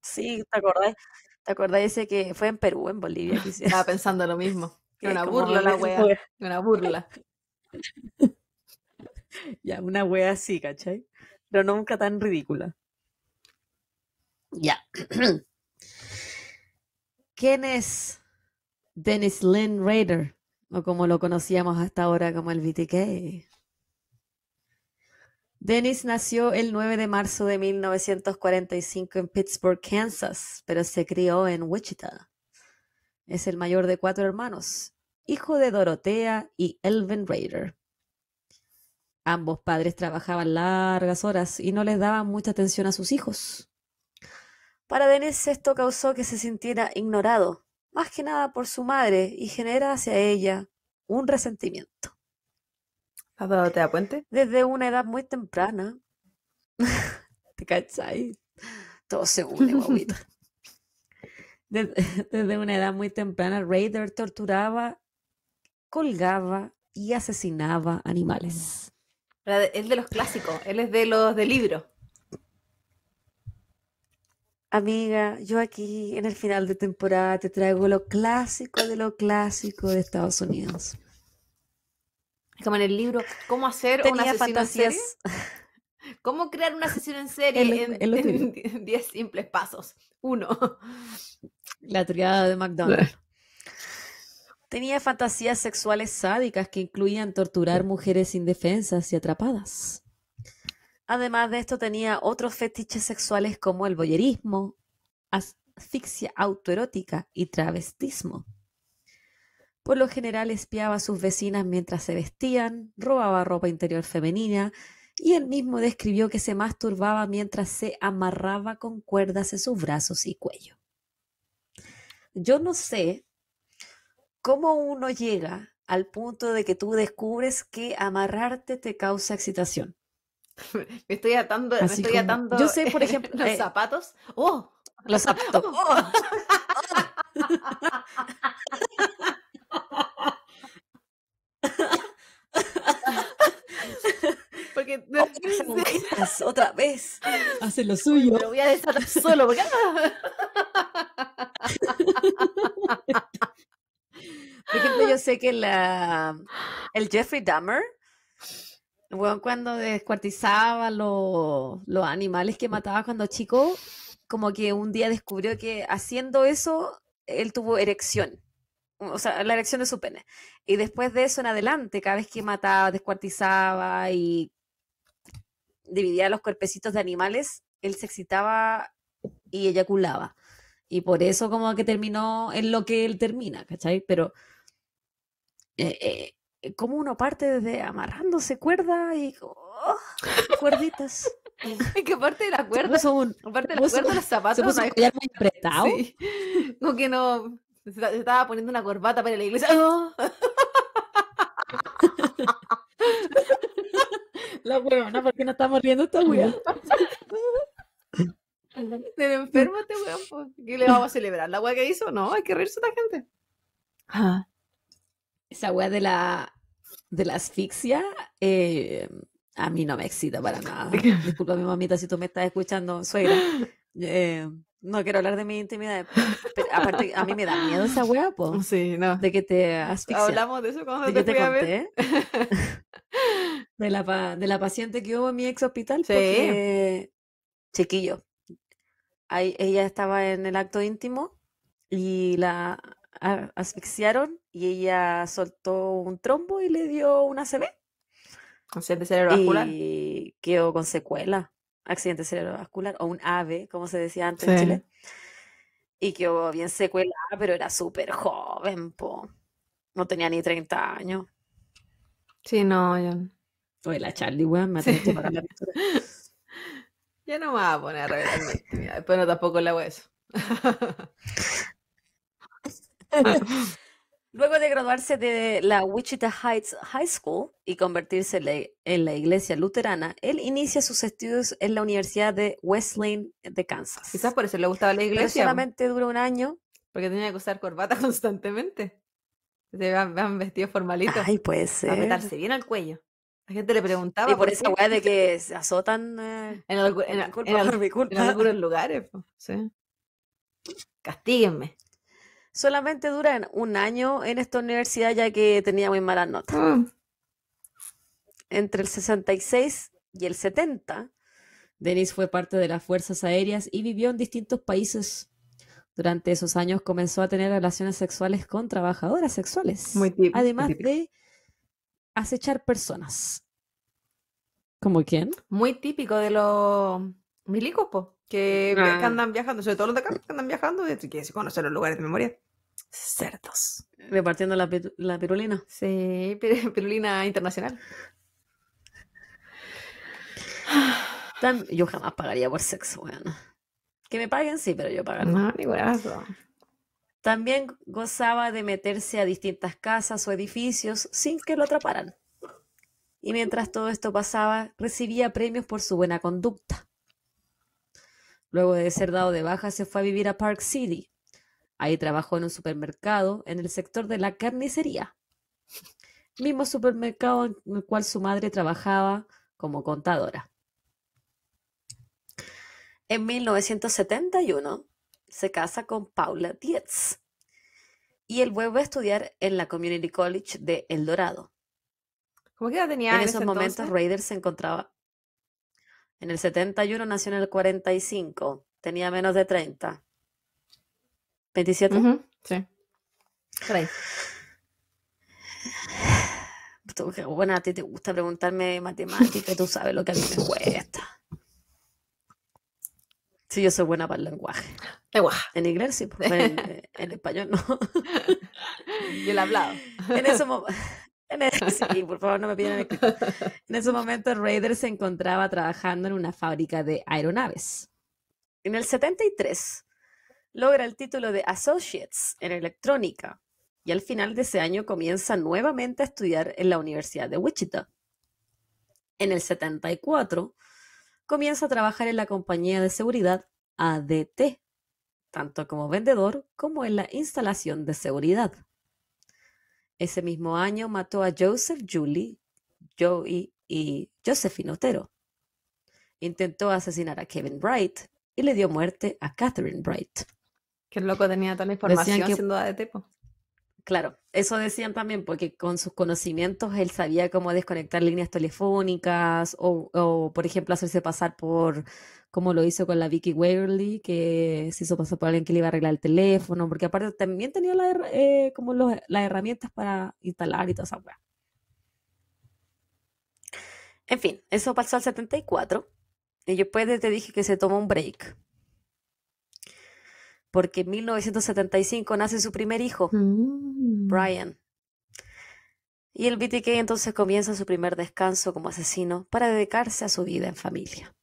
Sí, ¿te acordás? ¿Te acordás ese que fue en Perú, en Bolivia? Estaba pensando lo mismo. Una burla la wea. Una burla. ya, una wea así, ¿cachai? Pero nunca tan ridícula. Ya. ¿Quién es Dennis Lynn Rader? O como lo conocíamos hasta ahora como el BTK. Dennis nació el 9 de marzo de 1945 en Pittsburgh, Kansas, pero se crió en Wichita. Es el mayor de cuatro hermanos, hijo de Dorotea y Elvin Rader. Ambos padres trabajaban largas horas y no les daban mucha atención a sus hijos. Para Denise esto causó que se sintiera ignorado, más que nada por su madre, y genera hacia ella un resentimiento. ¿Has dado te da Desde una edad muy temprana. ¿Te cachai? Todo se une, Desde, una edad muy temprana, Raider torturaba, colgaba y asesinaba animales. Es de los clásicos, él es de los de libros. Amiga, yo aquí en el final de temporada te traigo lo clásico de lo clásico de Estados Unidos. Como en el libro, ¿cómo hacer una fantasías. En serie? ¿Cómo crear una sesión en serie en 10 simples pasos? Uno. La triada de McDonald's. Tenía fantasías sexuales sádicas que incluían torturar mujeres indefensas y atrapadas. Además de esto, tenía otros fetiches sexuales como el boyerismo, asfixia autoerótica y travestismo. Por lo general espiaba a sus vecinas mientras se vestían, robaba ropa interior femenina y él mismo describió que se masturbaba mientras se amarraba con cuerdas en sus brazos y cuello. Yo no sé cómo uno llega al punto de que tú descubres que amarrarte te causa excitación. me estoy atando, me estoy atando. Yo sé, por ejemplo, los eh, zapatos. ¡Oh! Los zapatos. ¡Oh! ¡Oh! Porque otra vez hace lo suyo. Lo voy a desatar solo. Porque... por ejemplo, yo sé que la, el Jeffrey Dahmer cuando descuartizaba los animales que mataba cuando chico, como que un día descubrió que haciendo eso, él tuvo erección. O sea, la erección de su pene. Y después de eso en adelante, cada vez que mataba, descuartizaba y dividía los cuerpecitos de animales, él se excitaba y eyaculaba. Y por eso como que terminó en lo que él termina, ¿cachai? Pero eh, eh, eh, como uno parte desde amarrándose cuerda y oh, cuerditas. Y que parte de la cuerda, aparte de la cuerda, los zapatos. Se puso muy apretado. Como que no. Se estaba poniendo una corbata para la iglesia. la huevona, ¿por qué no estamos riendo esta weá? te enfermo este weón, pues, ¿qué le vamos a celebrar? ¿La weá que hizo? No, hay que reírse a la gente. Ajá. Ah. Esa weá de la, de la asfixia eh, a mí no me excita para nada. Disculpa mi mamita si tú me estás escuchando, suegra. Eh, no quiero hablar de mi intimidad. aparte, a mí me da miedo esa weá, po. Sí, no. De que te asfixia. Hablamos de eso cuando te, fui te de, la, de la paciente que hubo en mi ex hospital. Sí. chiquillo. Ahí, ella estaba en el acto íntimo y la asfixiaron y ella soltó un trombo y le dio un ACV. Accidente cerebrovascular. Y quedó con secuela. Accidente cerebrovascular o un AVE, como se decía antes en Chile. Y quedó bien secuela, pero era súper joven, No tenía ni 30 años. Sí, no, ya. Oye, la Charlie, weón, me ha Ya no me va a poner Después no tampoco la hago eso. Luego de graduarse de la Wichita Heights High School y convertirse en la, iglesia luterana, él inicia sus estudios en la Universidad de Wesleyan eh, de Kansas. Quizás por eso le gustaba la iglesia. Pero solamente duró un año. Porque tenía que usar corbata constantemente. Se vestidos formalitos. Ay, puede ser. Para bien al cuello. La gente le preguntaba. Y por, esa weá de que se azotan en, algunos lugares. Castíguenme solamente duran un año en esta universidad ya que tenía muy malas notas. Ah. Entre el 66 y el 70, Denis fue parte de las Fuerzas Aéreas y vivió en distintos países. Durante esos años comenzó a tener relaciones sexuales con trabajadoras sexuales, muy además de acechar personas. ¿Como quién? Muy típico de los milicos, que andan viajando, sobre todo los de acá, que andan viajando y que conocer los lugares de memoria. Cerdos. Repartiendo la, pirulina. Sí, pirulina internacional. Yo jamás pagaría por sexo, weón. Que me paguen, sí, pero yo pagaría no. ni brazo. También gozaba de meterse a distintas casas o edificios sin que lo atraparan. Y mientras todo esto pasaba, recibía premios por su buena conducta. Luego de ser dado de baja, se fue a vivir a Park City. Ahí trabajó en un supermercado en el sector de la carnicería, mismo supermercado en el cual su madre trabajaba como contadora. En 1971 se casa con Paula Dietz y él vuelve a estudiar en la Community College de El Dorado. que tenía en, en, esos momentos Raider se encontraba en el 71 nació en el 45. Tenía menos de 30. ¿27? Uh Sí. Pues qué Bueno, a ti te gusta preguntarme matemática, tú sabes lo que a mí me cuesta. Sí, yo soy buena para el lenguaje. Lenguaje. En inglés sí, pues, en, en, español no. Y el hablado. En ese, En ese momento, Raider se encontraba trabajando en una fábrica de aeronaves. En el 73, logra el título de Associates en electrónica y al final de ese año comienza nuevamente a estudiar en la Universidad de Wichita. En el 74, comienza a trabajar en la compañía de seguridad ADT, tanto como vendedor como en la instalación de seguridad. Ese mismo año mató a Joseph Julie, Joey y Josephine Otero. Intentó asesinar a Kevin Bright y le dio muerte a Catherine Bright. Qué loco tenía tal información que, siendo de tipo. Claro, eso decían también, porque con sus conocimientos él sabía cómo desconectar líneas telefónicas o, por ejemplo, hacerse pasar por, como lo hizo con la Vicky Waverly, que se hizo pasar por alguien que le iba a arreglar el teléfono, porque aparte también tenía eh, como las herramientas para instalar y toda esa En fin, eso pasó al 74 y después te dije que se tomó un break porque en 1975 nace su primer hijo, mm. Brian. Y el BTK entonces comienza su primer descanso como asesino para dedicarse a su vida en familia.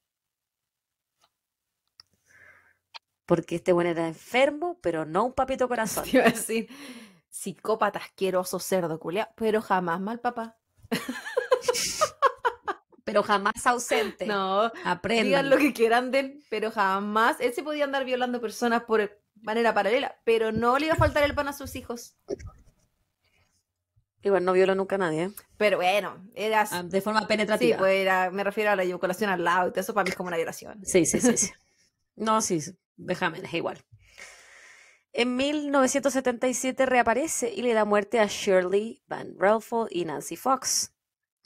Porque este bueno era enfermo, pero no un papito corazón. Yo iba a decir, psicópata asqueroso, cerdo Julia. pero jamás mal papá. pero jamás ausente. No, aprendan. Digan lo que quieran de él, pero jamás. Él se podía andar violando personas por, manera paralela, pero no le iba a faltar el pan a sus hijos. Igual no violó nunca a nadie. Pero bueno, era... Ah, de forma penetrativa. Sí, pues era, me refiero a la eyaculación al lado, y eso para mí es como una violación. Sí, sí, sí. no, sí, déjame, es igual. En 1977 reaparece y le da muerte a Shirley Van Relfel y Nancy Fox.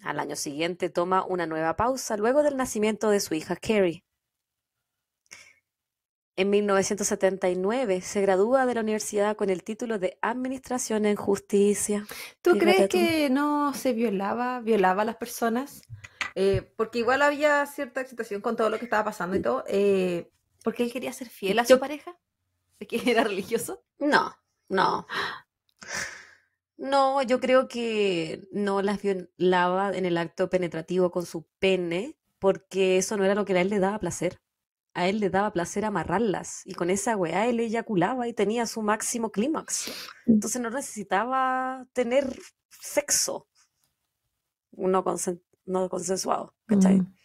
Al año siguiente toma una nueva pausa luego del nacimiento de su hija Carrie. En 1979 se gradúa de la universidad con el título de Administración en Justicia. ¿Tú crees que no se violaba, violaba a las personas? Eh, porque igual había cierta excitación con todo lo que estaba pasando y todo. Eh, qué él quería ser fiel a su pareja? ¿De que era religioso? No, no. No, yo creo que no las violaba en el acto penetrativo con su pene, porque eso no era lo que a él le daba placer a él le daba placer amarrarlas y con esa weá él eyaculaba y tenía su máximo clímax. Mm. Entonces no necesitaba tener sexo no, consensuado, ¿cachai? Mm.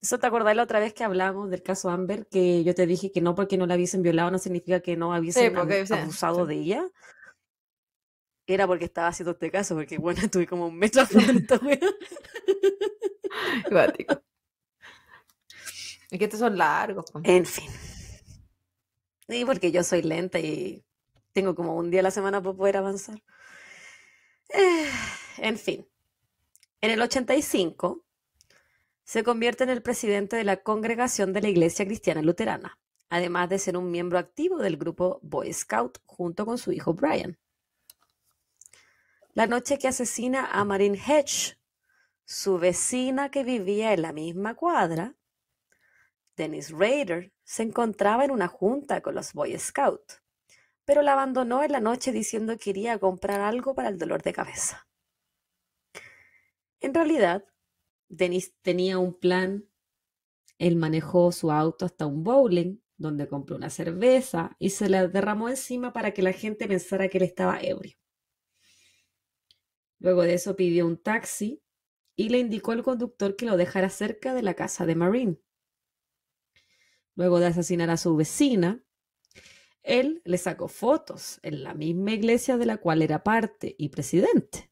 Eso te acordás la otra vez que hablamos del caso Amber, que yo te dije que no porque no la hubiesen violado no significa que no hubiesen abusado de ella. Era porque estaba haciendo este caso, porque bueno, tuve como un metro afronto, es que estos son largos. En fin. Y porque yo soy lenta y tengo como un día a la semana para poder avanzar. Eh, en fin. En el 85 se convierte en el presidente de la congregación de la Iglesia Cristiana Luterana, además de ser un miembro activo del grupo Boy Scout junto con su hijo Brian. La noche que asesina a Marin Hedge, su vecina que vivía en la misma cuadra, Dennis Rader se encontraba en una junta con los Boy Scouts, pero la abandonó en la noche diciendo que iría a comprar algo para el dolor de cabeza. En realidad, Dennis tenía un plan. Él manejó su auto hasta un bowling, donde compró una cerveza y se la derramó encima para que la gente pensara que él estaba ebrio. Luego de eso pidió un taxi y le indicó al conductor que lo dejara cerca de la casa de Marine. Luego de asesinar a su vecina, él le sacó fotos en la misma iglesia de la cual era parte y presidente.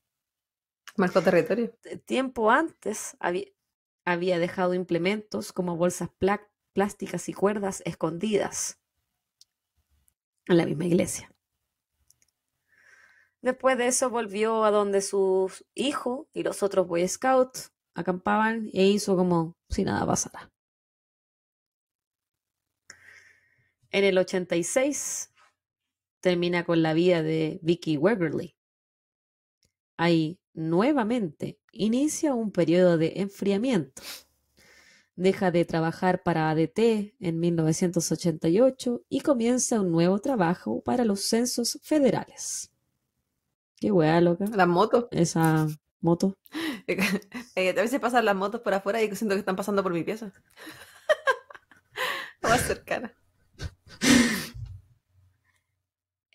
Marcó territorio. Tiempo antes había, dejado implementos como bolsas plásticas y cuerdas escondidas en la misma iglesia. Después de eso volvió a donde su hijo y los otros Boy Scouts acampaban e hizo como si nada pasara. En el 86 termina con la vida de Vicky Weberly. Ahí nuevamente inicia un periodo de enfriamiento. Deja de trabajar para ADT en 1988 y comienza un nuevo trabajo para los censos federales. Qué weá, loca. La moto. Esa moto. a veces pasan las motos por afuera y siento que están pasando por mi pieza. Más cercana.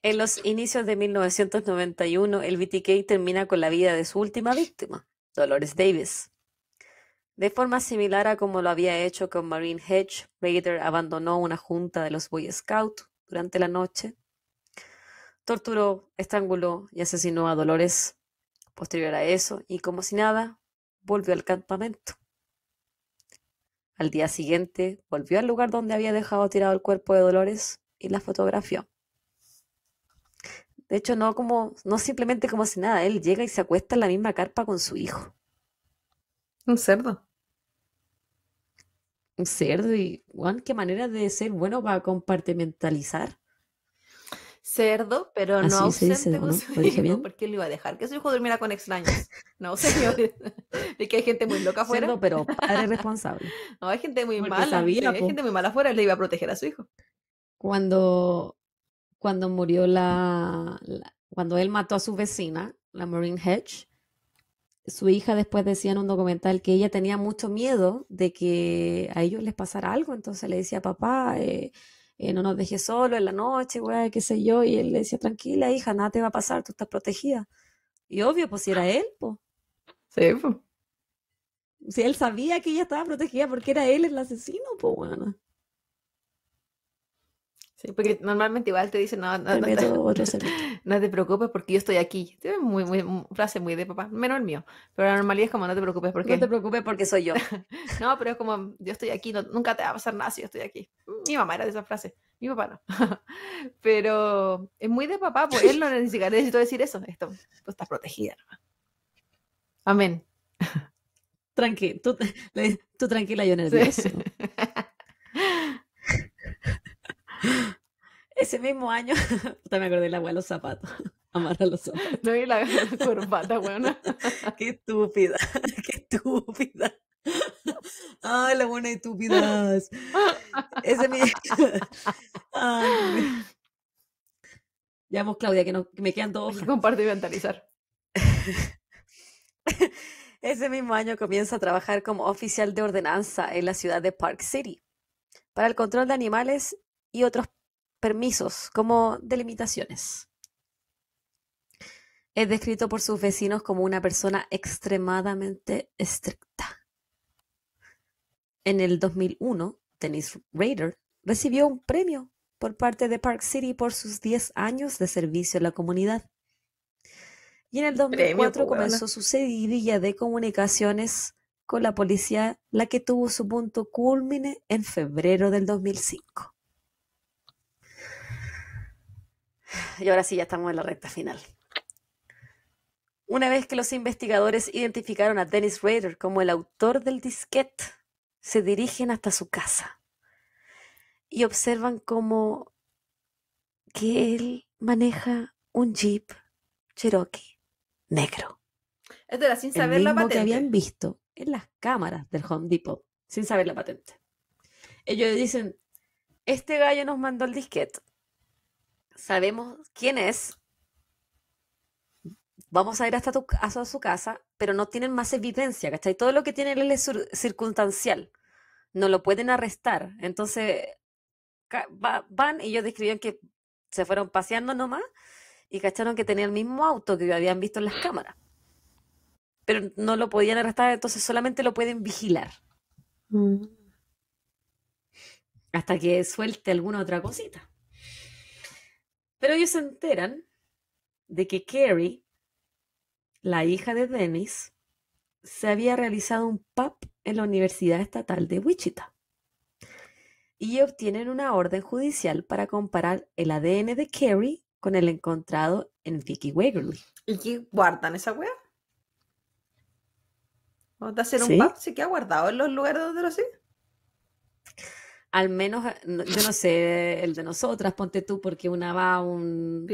En los inicios de 1991, el BTK termina con la vida de su última víctima, Dolores Davis. De forma similar a como lo había hecho con Marine Hedge, Bader abandonó una junta de los Boy Scouts durante la noche, torturó, estranguló y asesinó a Dolores. Posterior a eso, y como si nada, volvió al campamento. Al día siguiente, volvió al lugar donde había dejado tirado el cuerpo de Dolores y la fotografió. De hecho, no como, no simplemente como si nada, él llega y se acuesta en la misma carpa con su hijo. Un cerdo. Un cerdo y, Juan, qué manera de ser bueno va a compartimentalizar. Cerdo, pero no ausente con porque iba a dejar que su hijo durmiera con extraños. No, señor. Es que hay gente muy loca afuera. Cerdo, pero padre responsable. no, hay gente muy mala. hay gente muy mala afuera, él le iba a proteger a su hijo. Cuando cuando murió la, cuando él mató a su vecina, la Maureen Hedge. Su hija después decía en un documental que ella tenía mucho miedo de que a ellos les pasara algo, entonces le decía, papá, eh, eh, no nos dejes solo en la noche, güey, qué sé yo, y él le decía, tranquila, hija, nada te va a pasar, tú estás protegida. Y obvio, pues si era él, pues. Sí, pues. Si él sabía que ella estaba protegida porque era él el asesino, pues bueno porque normalmente igual te dicen, no, no, te, preocupes porque yo estoy aquí. Es muy, frase muy de papá, menos el mío. Pero la normalidad es como, no te preocupes porque... No te preocupes porque soy yo. no, pero es como, yo estoy aquí, nunca te va a pasar nada si yo estoy aquí. Mi mamá era de esa frase, mi papá no. pero es muy de papá, pues él no necesita, necesito decir eso. Esto, estás protegida. Amén. Tranqui, tú, tranquila, yo nervioso. Ese mismo año, también me acordé de la zapato, de los zapatos. Amarra los zapatos. No, y la, corbata, buena, qué estúpida, qué estúpida. Ay, la buena estúpidas. Ese mismo. ya Claudia, que, me quedan dos. comparte y mentalizar. Ese mismo año comienza a trabajar como oficial de ordenanza en la ciudad de Park City para el control de animales y otros permisos como delimitaciones. Es descrito por sus vecinos como una persona extremadamente estricta. En el 2001, Dennis Rader recibió un premio por parte de Park City por sus 10 años de servicio a la comunidad. Y en el 2004 pues, comenzó su seguidilla de comunicaciones con la policía, la que tuvo su punto culmine en febrero del 2005. Y ahora sí, ya estamos en la recta final. Una vez que los investigadores identificaron a Dennis Rader como el autor del disquete, se dirigen hasta su casa y observan como que él maneja un jeep Cherokee negro. Es de sin saber la patente. que habían visto en las cámaras del Home Depot, sin saber la patente. Ellos dicen, este gallo nos mandó el disquete sabemos quién es, vamos a ir hasta a su casa, pero no tienen más evidencia, ¿cachai? Todo lo que tienen es circunstancial, no lo pueden arrestar. Entonces, van y ellos describieron que se fueron paseando nomás y cacharon que tenía el mismo auto que habían visto en las cámaras. Pero no lo podían arrestar, entonces solamente lo pueden vigilar. Mm. Hasta que suelte alguna otra cosita. Pero ellos se enteran de que Carrie, la hija de Dennis, se había realizado un PAP en la Universidad Estatal de Wichita y obtienen una orden judicial para comparar el ADN de Carrie con el encontrado en Vicky Wegerly. ¿Y qué guardan esa wea? ¿Vamos a hacer un PAP? ¿Se queda guardado en los lugares donde lo siguen? al menos, yo no sé, el de nosotras, ponte tú, porque una va a un,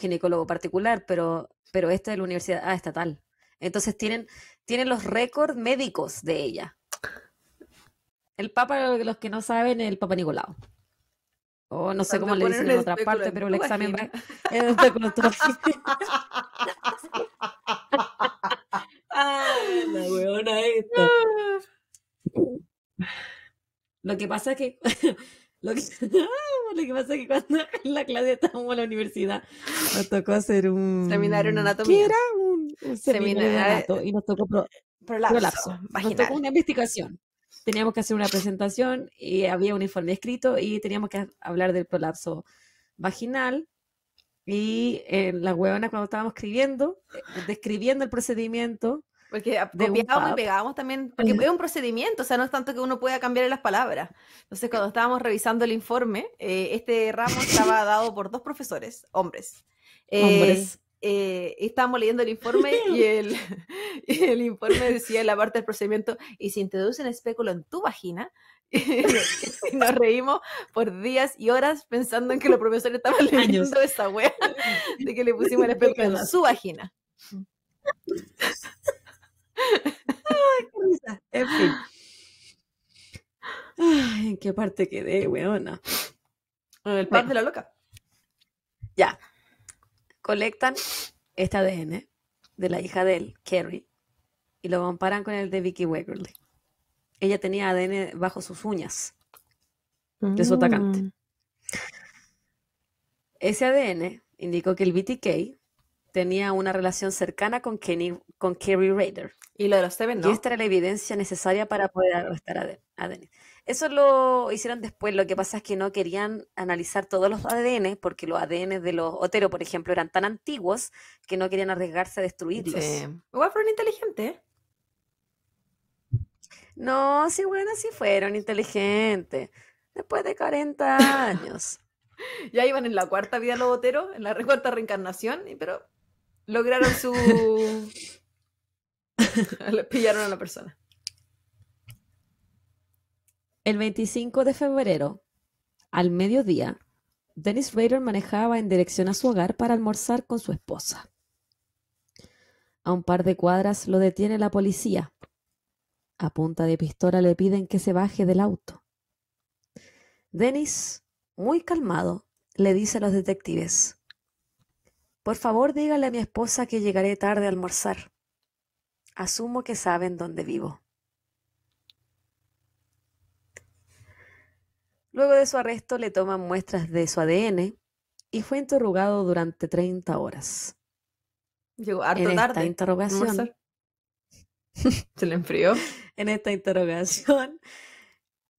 ginecólogo particular, pero, pero es de la universidad ah, estatal. Entonces tienen, tienen los récords médicos de ella. El Papa, los que no saben, el Papa Nicolau. O no sé cómo le dicen en otra parte, pero el examen va en la esta. Lo que pasa es que, lo que, que cuando en la clase estábamos en la universidad, nos tocó hacer un seminario en anatomía. y nos tocó prolapso. Nos tocó una investigación. Teníamos que hacer una presentación y había un informe escrito y teníamos que hablar del prolapso vaginal. Y en eh, la cuando estábamos escribiendo, eh, describiendo el procedimiento, porque y pegábamos también, porque es un procedimiento, o sea, no es tanto que uno pueda cambiar las palabras. Entonces, cuando estábamos revisando el informe, eh, este ramo estaba dado por dos profesores, hombres. hombres. Eh, eh, estábamos leyendo el informe y el, el informe decía en la parte del procedimiento, y si introducen espéculo en tu vagina, y nos reímos por días y horas pensando en que los profesores estaban leyendo esa wea de que le pusimos el espéculo en su vagina. En fin. ¿en qué parte quedé, weona? Ah, en el par de la loca. Ya. Colectan este ADN de la hija de él, Carrie, y lo comparan con el de Vicky Waverly. Ella tenía ADN bajo sus uñas de su atacante. Mm. Ese ADN indicó que el BTK tenía una relación cercana con, Kenny, con Kerry Rader. Y lo de los Seven, ¿no? Y esta era la evidencia necesaria para poder arrestar a, Eso lo hicieron después. Lo que pasa es que no querían analizar todos los ADN, porque los ADN de los Otero, por ejemplo, eran tan antiguos que no querían arriesgarse a destruirlos. Sí. fueron inteligentes. ¿eh? No, sí, bueno, sí fueron inteligentes. Después de 40 años. ya iban en la cuarta vida los Otero, en la cuarta reencarnación, pero Lograron su. Pillaron a la persona. El 25 de febrero, al mediodía, Dennis Rader manejaba en dirección a su hogar para almorzar con su esposa. A un par de cuadras lo detiene la policía. A punta de pistola le piden que se baje del auto. Dennis, muy calmado, le dice a los detectives, por favor, dígale a mi esposa que llegaré tarde a almorzar. Asumo que saben dónde vivo. Luego de su arresto le toman muestras de su ADN y fue interrogado durante 30 horas. Llegó harto en esta interrogación. Se le enfrió. en esta interrogación,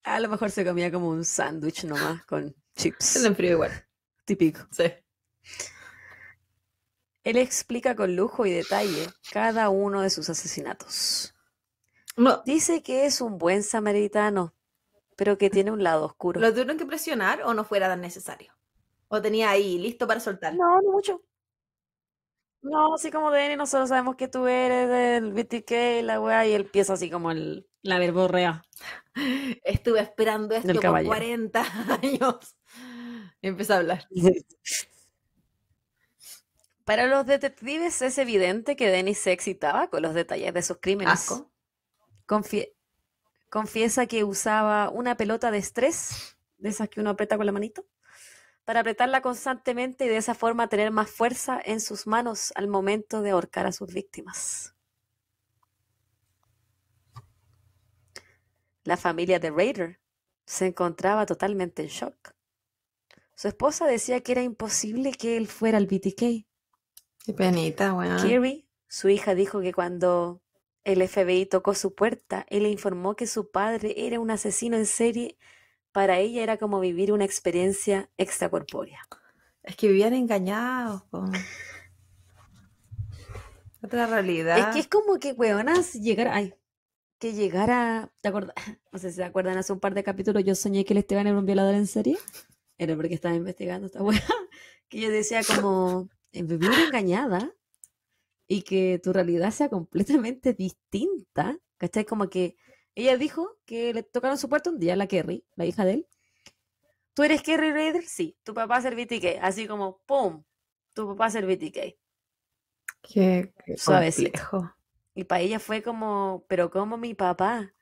a lo mejor se comía como un sándwich nomás con chips. Se le enfrió igual. Típico. Sí. Él explica con lujo y detalle cada uno de sus asesinatos. No. Dice que es un buen samaritano, pero que tiene un lado oscuro. ¿Lo tuvieron que presionar o no fuera tan necesario? ¿O tenía ahí listo para soltar? No, no mucho. No, así como Denny, nosotros sabemos que tú eres del BTK, la weá, y él empieza así como el, la verborrea. Estuve esperando esto por 40 años. Y a hablar. Para los detectives es evidente que Dennis se excitaba con los detalles de sus crímenes. confiesa que usaba una pelota de estrés, de esas que uno aprieta con la manito, para apretarla constantemente y de esa forma tener más fuerza en sus manos al momento de ahorcar a sus víctimas. La familia de Raider se encontraba totalmente en shock. Su esposa decía que era imposible que él fuera el BTK, Qué penita, weón. Bueno. su hija dijo que cuando el FBI tocó su puerta, él le informó que su padre era un asesino en serie. Para ella era como vivir una experiencia extracorpórea. Es que vivían engañados. Otra realidad. Es que es como que, weón, llegar. Ay, que llegara. ¿Te acuerdas? No sé si se acuerdan, hace un par de capítulos yo soñé que el Esteban era un violador en serie. Era porque estaba investigando esta weá. Que yo decía como vivir engañada y que tu realidad sea completamente distinta, ¿cachai? Como que ella dijo que le tocaron su puerta un día a la Kerry, la hija de él. ¿Tú eres Kerry Raider? Sí. Tu papá es el BTK. Así como, ¡pum! Tu papá es el BTK. Qué, Suavecito. Y para ella fue como, pero como mi papá,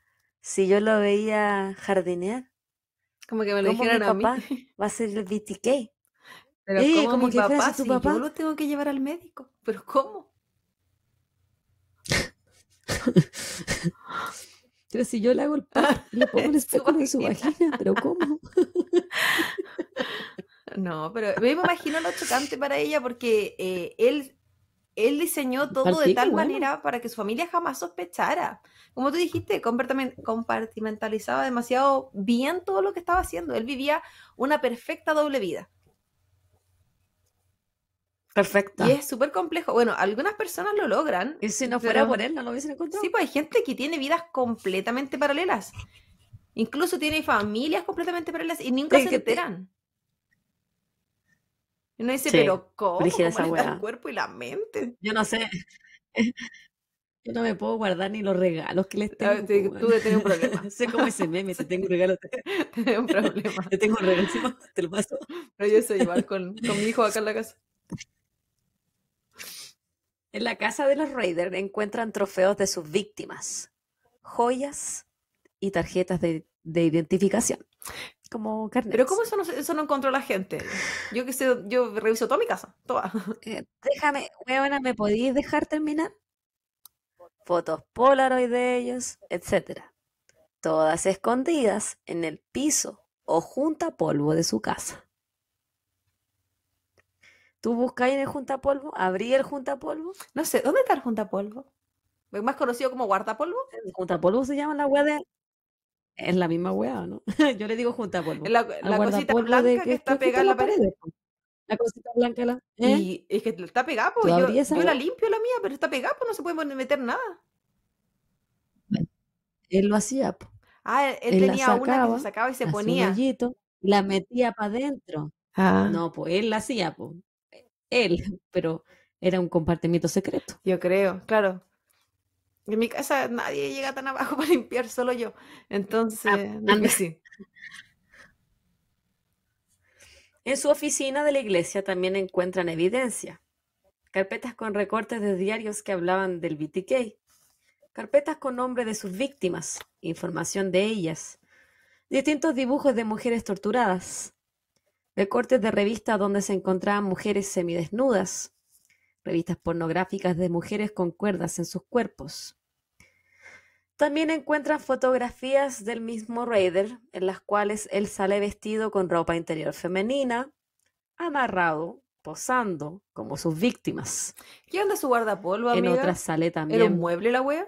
si yo lo veía jardinear. Como que me lo dijeron mi papá va a ser el BTK? Pero eh, como, mi papá, papá? yo lo tengo que llevar al médico. ¿Pero cómo? pero si yo le hago el ah, le pongo el espejo en su vagina, pero ¿cómo? no, pero me imagino lo chocante para ella porque eh, él, él diseñó todo de tal manera para que su familia jamás sospechara. Como tú dijiste, compartimentalizaba demasiado bien todo lo que estaba haciendo. Él vivía una perfecta doble vida. Perfecto. Y es súper complejo. Bueno, algunas personas lo logran. Y si no fuera por él, no lo hubiesen encontrado. Sí, pues hay gente que tiene vidas completamente paralelas. Incluso tiene familias completamente paralelas y nunca se enteran. Y uno dice, pero ¿cómo? ¿Cómo el cuerpo y la mente? Yo no sé. Yo no me puedo guardar ni los regalos que les tengo. Ah, tú te tienes un problema. sé cómo es el meme, si tengo un regalo, te tengo un problema. Te tengo un regalo, te lo paso. Pero yo soy igual con, con mi hijo acá en la casa. En la casa de los Raiders encuentran trofeos de sus víctimas, joyas y tarjetas de, identificación. Como Pero ¿cómo eso no, encontró la gente? Yo que yo reviso toda mi casa, toda. Eh, déjame, huevona, ¿me podéis dejar terminar? Fotos Polaroid de ellos, etcétera. Todas escondidas en el piso o junta polvo de su casa. Tú buscáis en el juntapolvo, abrí el juntapolvo. No sé, ¿dónde está el juntapolvo? Más conocido como guardapolvo. El juntapolvo se llama la wea de. Es la misma wea, ¿no? Yo le digo juntapolvo. La, la cosita blanca que, está pegada en la pared. ¿eh? La cosita blanca. Y es que está pegada, Yo, la limpio la mía, pero está pegada, pues no se puede meter nada. Él lo hacía, pues. Ah, e-, él, tenía una que sacaba y se ponía. la metía para adentro. Ah. No, pues él la hacía, pues él, pero era un compartimiento secreto. Yo creo, claro. En mi casa nadie llega tan abajo para limpiar, solo yo. Ah, Entonces, ah, sí. En su oficina de la iglesia también encuentran evidencia. Carpetas con recortes de diarios que hablaban del BTK. Carpetas con nombres de sus víctimas, información de ellas. Distintos dibujos de mujeres torturadas recortes de revistas donde se encontraban mujeres semidesnudas, revistas pornográficas de mujeres con cuerdas en sus cuerpos. También encuentran fotografías del mismo Raider, en las cuales él sale vestido con ropa interior femenina, amarrado, posando, como sus víctimas. ¿Y onda su guardapolvo, amiga? En otra sale también... ¿Era un mueble la wea?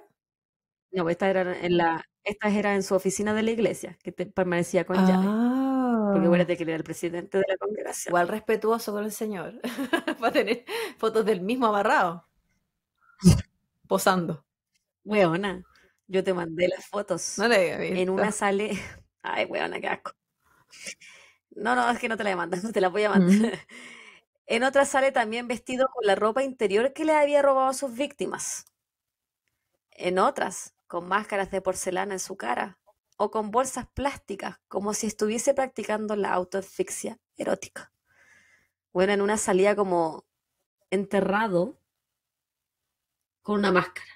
No, estas eran en la... en su oficina de la iglesia, que permanecía con ah. Porque ah. acuérdate que era el presidente de la congregación. Igual respetuoso con el señor. Va a tener fotos del mismo amarrado. Posando. Weona, yo te mandé las fotos. No le En una sale. Ay, weona, qué asco. No, no, es que no te la mandas, no te la voy a mandar. Mm. En otra sale también vestido con la ropa interior que le había robado a sus víctimas. En otras, con máscaras de porcelana en su cara, o con bolsas plásticas, como si estuviese practicando la autoasfixia erótica. Bueno, en una salía como enterrado con una máscara,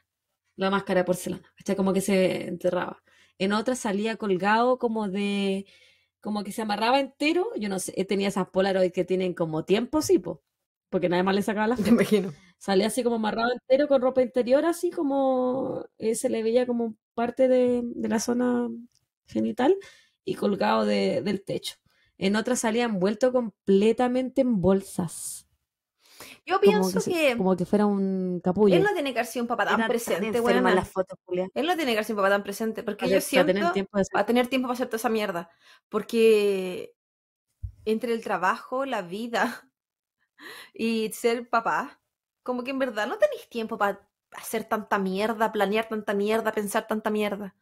la máscara de porcelana, Como que se enterraba. En otra salía colgado como de, como que se amarraba entero, yo no sé, tenía esas polaroids que tienen como tiempo, sí, po porque nada más le sacaba foto, Me imagino. Salía así como amarrado entero con ropa interior, así como eh, se le veía como parte de, de la zona genital y colgado de, del techo. En otras salía envuelto completamente en bolsas. Yo pienso que, Como que fuera un capullo. Él no tiene que haber un papá tan presente, güey. Él no tiene que haber un papá tan presente, porque yo siento... Va a tener tiempo para hacer toda esa mierda. Porque entre el trabajo, la vida, y ser papá, como que en verdad no tenéis tiempo para hacer tanta mierda, planear tanta mierda, pensar tanta mierda.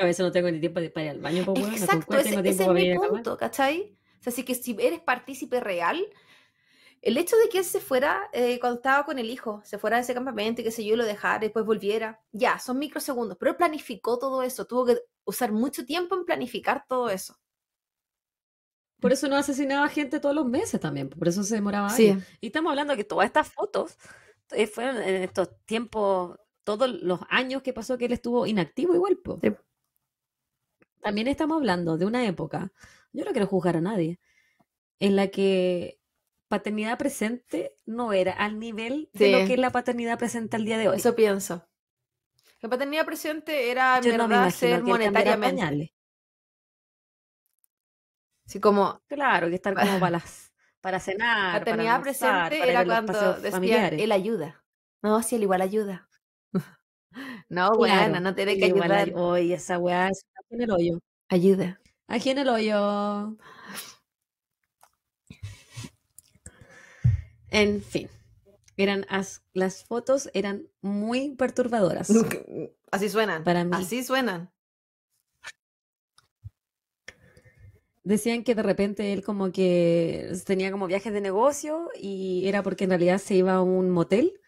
A veces no tengo ni tiempo para ir al baño. Pues, exacto, ese, es mi punto, ¿cachai? O sea, así que si eres partícipe real, el hecho de que él se fuera eh, cuando estaba con el hijo, se fuera de ese campamento y que se yo lo dejara, y después volviera, ya, son microsegundos, pero él planificó todo eso, tuvo que usar mucho tiempo en planificar todo eso. Por eso no asesinaba gente todos los meses también, por eso se demoraba Y estamos hablando que todas estas fotos eh, fueron en estos tiempos, todos los años que pasó que él estuvo inactivo y Po. También estamos hablando de una época, yo no quiero juzgar a nadie, en la que paternidad presente no era al nivel de lo que es la paternidad presente al día de hoy. Eso pienso. La paternidad presente era en verdad ser monetariamente. Sí, como, claro, que están como para, para cenar. La tenía para presente para cuando decía, él ayuda. No, sí, él igual ayuda. No, claro, no tiene que ayudar. Oye, esa weá aquí en el hoyo. Ayuda. Aquí en el hoyo. En fin. Eran las fotos eran muy perturbadoras. Así suenan. Para mí. Así suenan. Decían que de repente él como que tenía como viajes de negocio y era porque en realidad se iba a un motel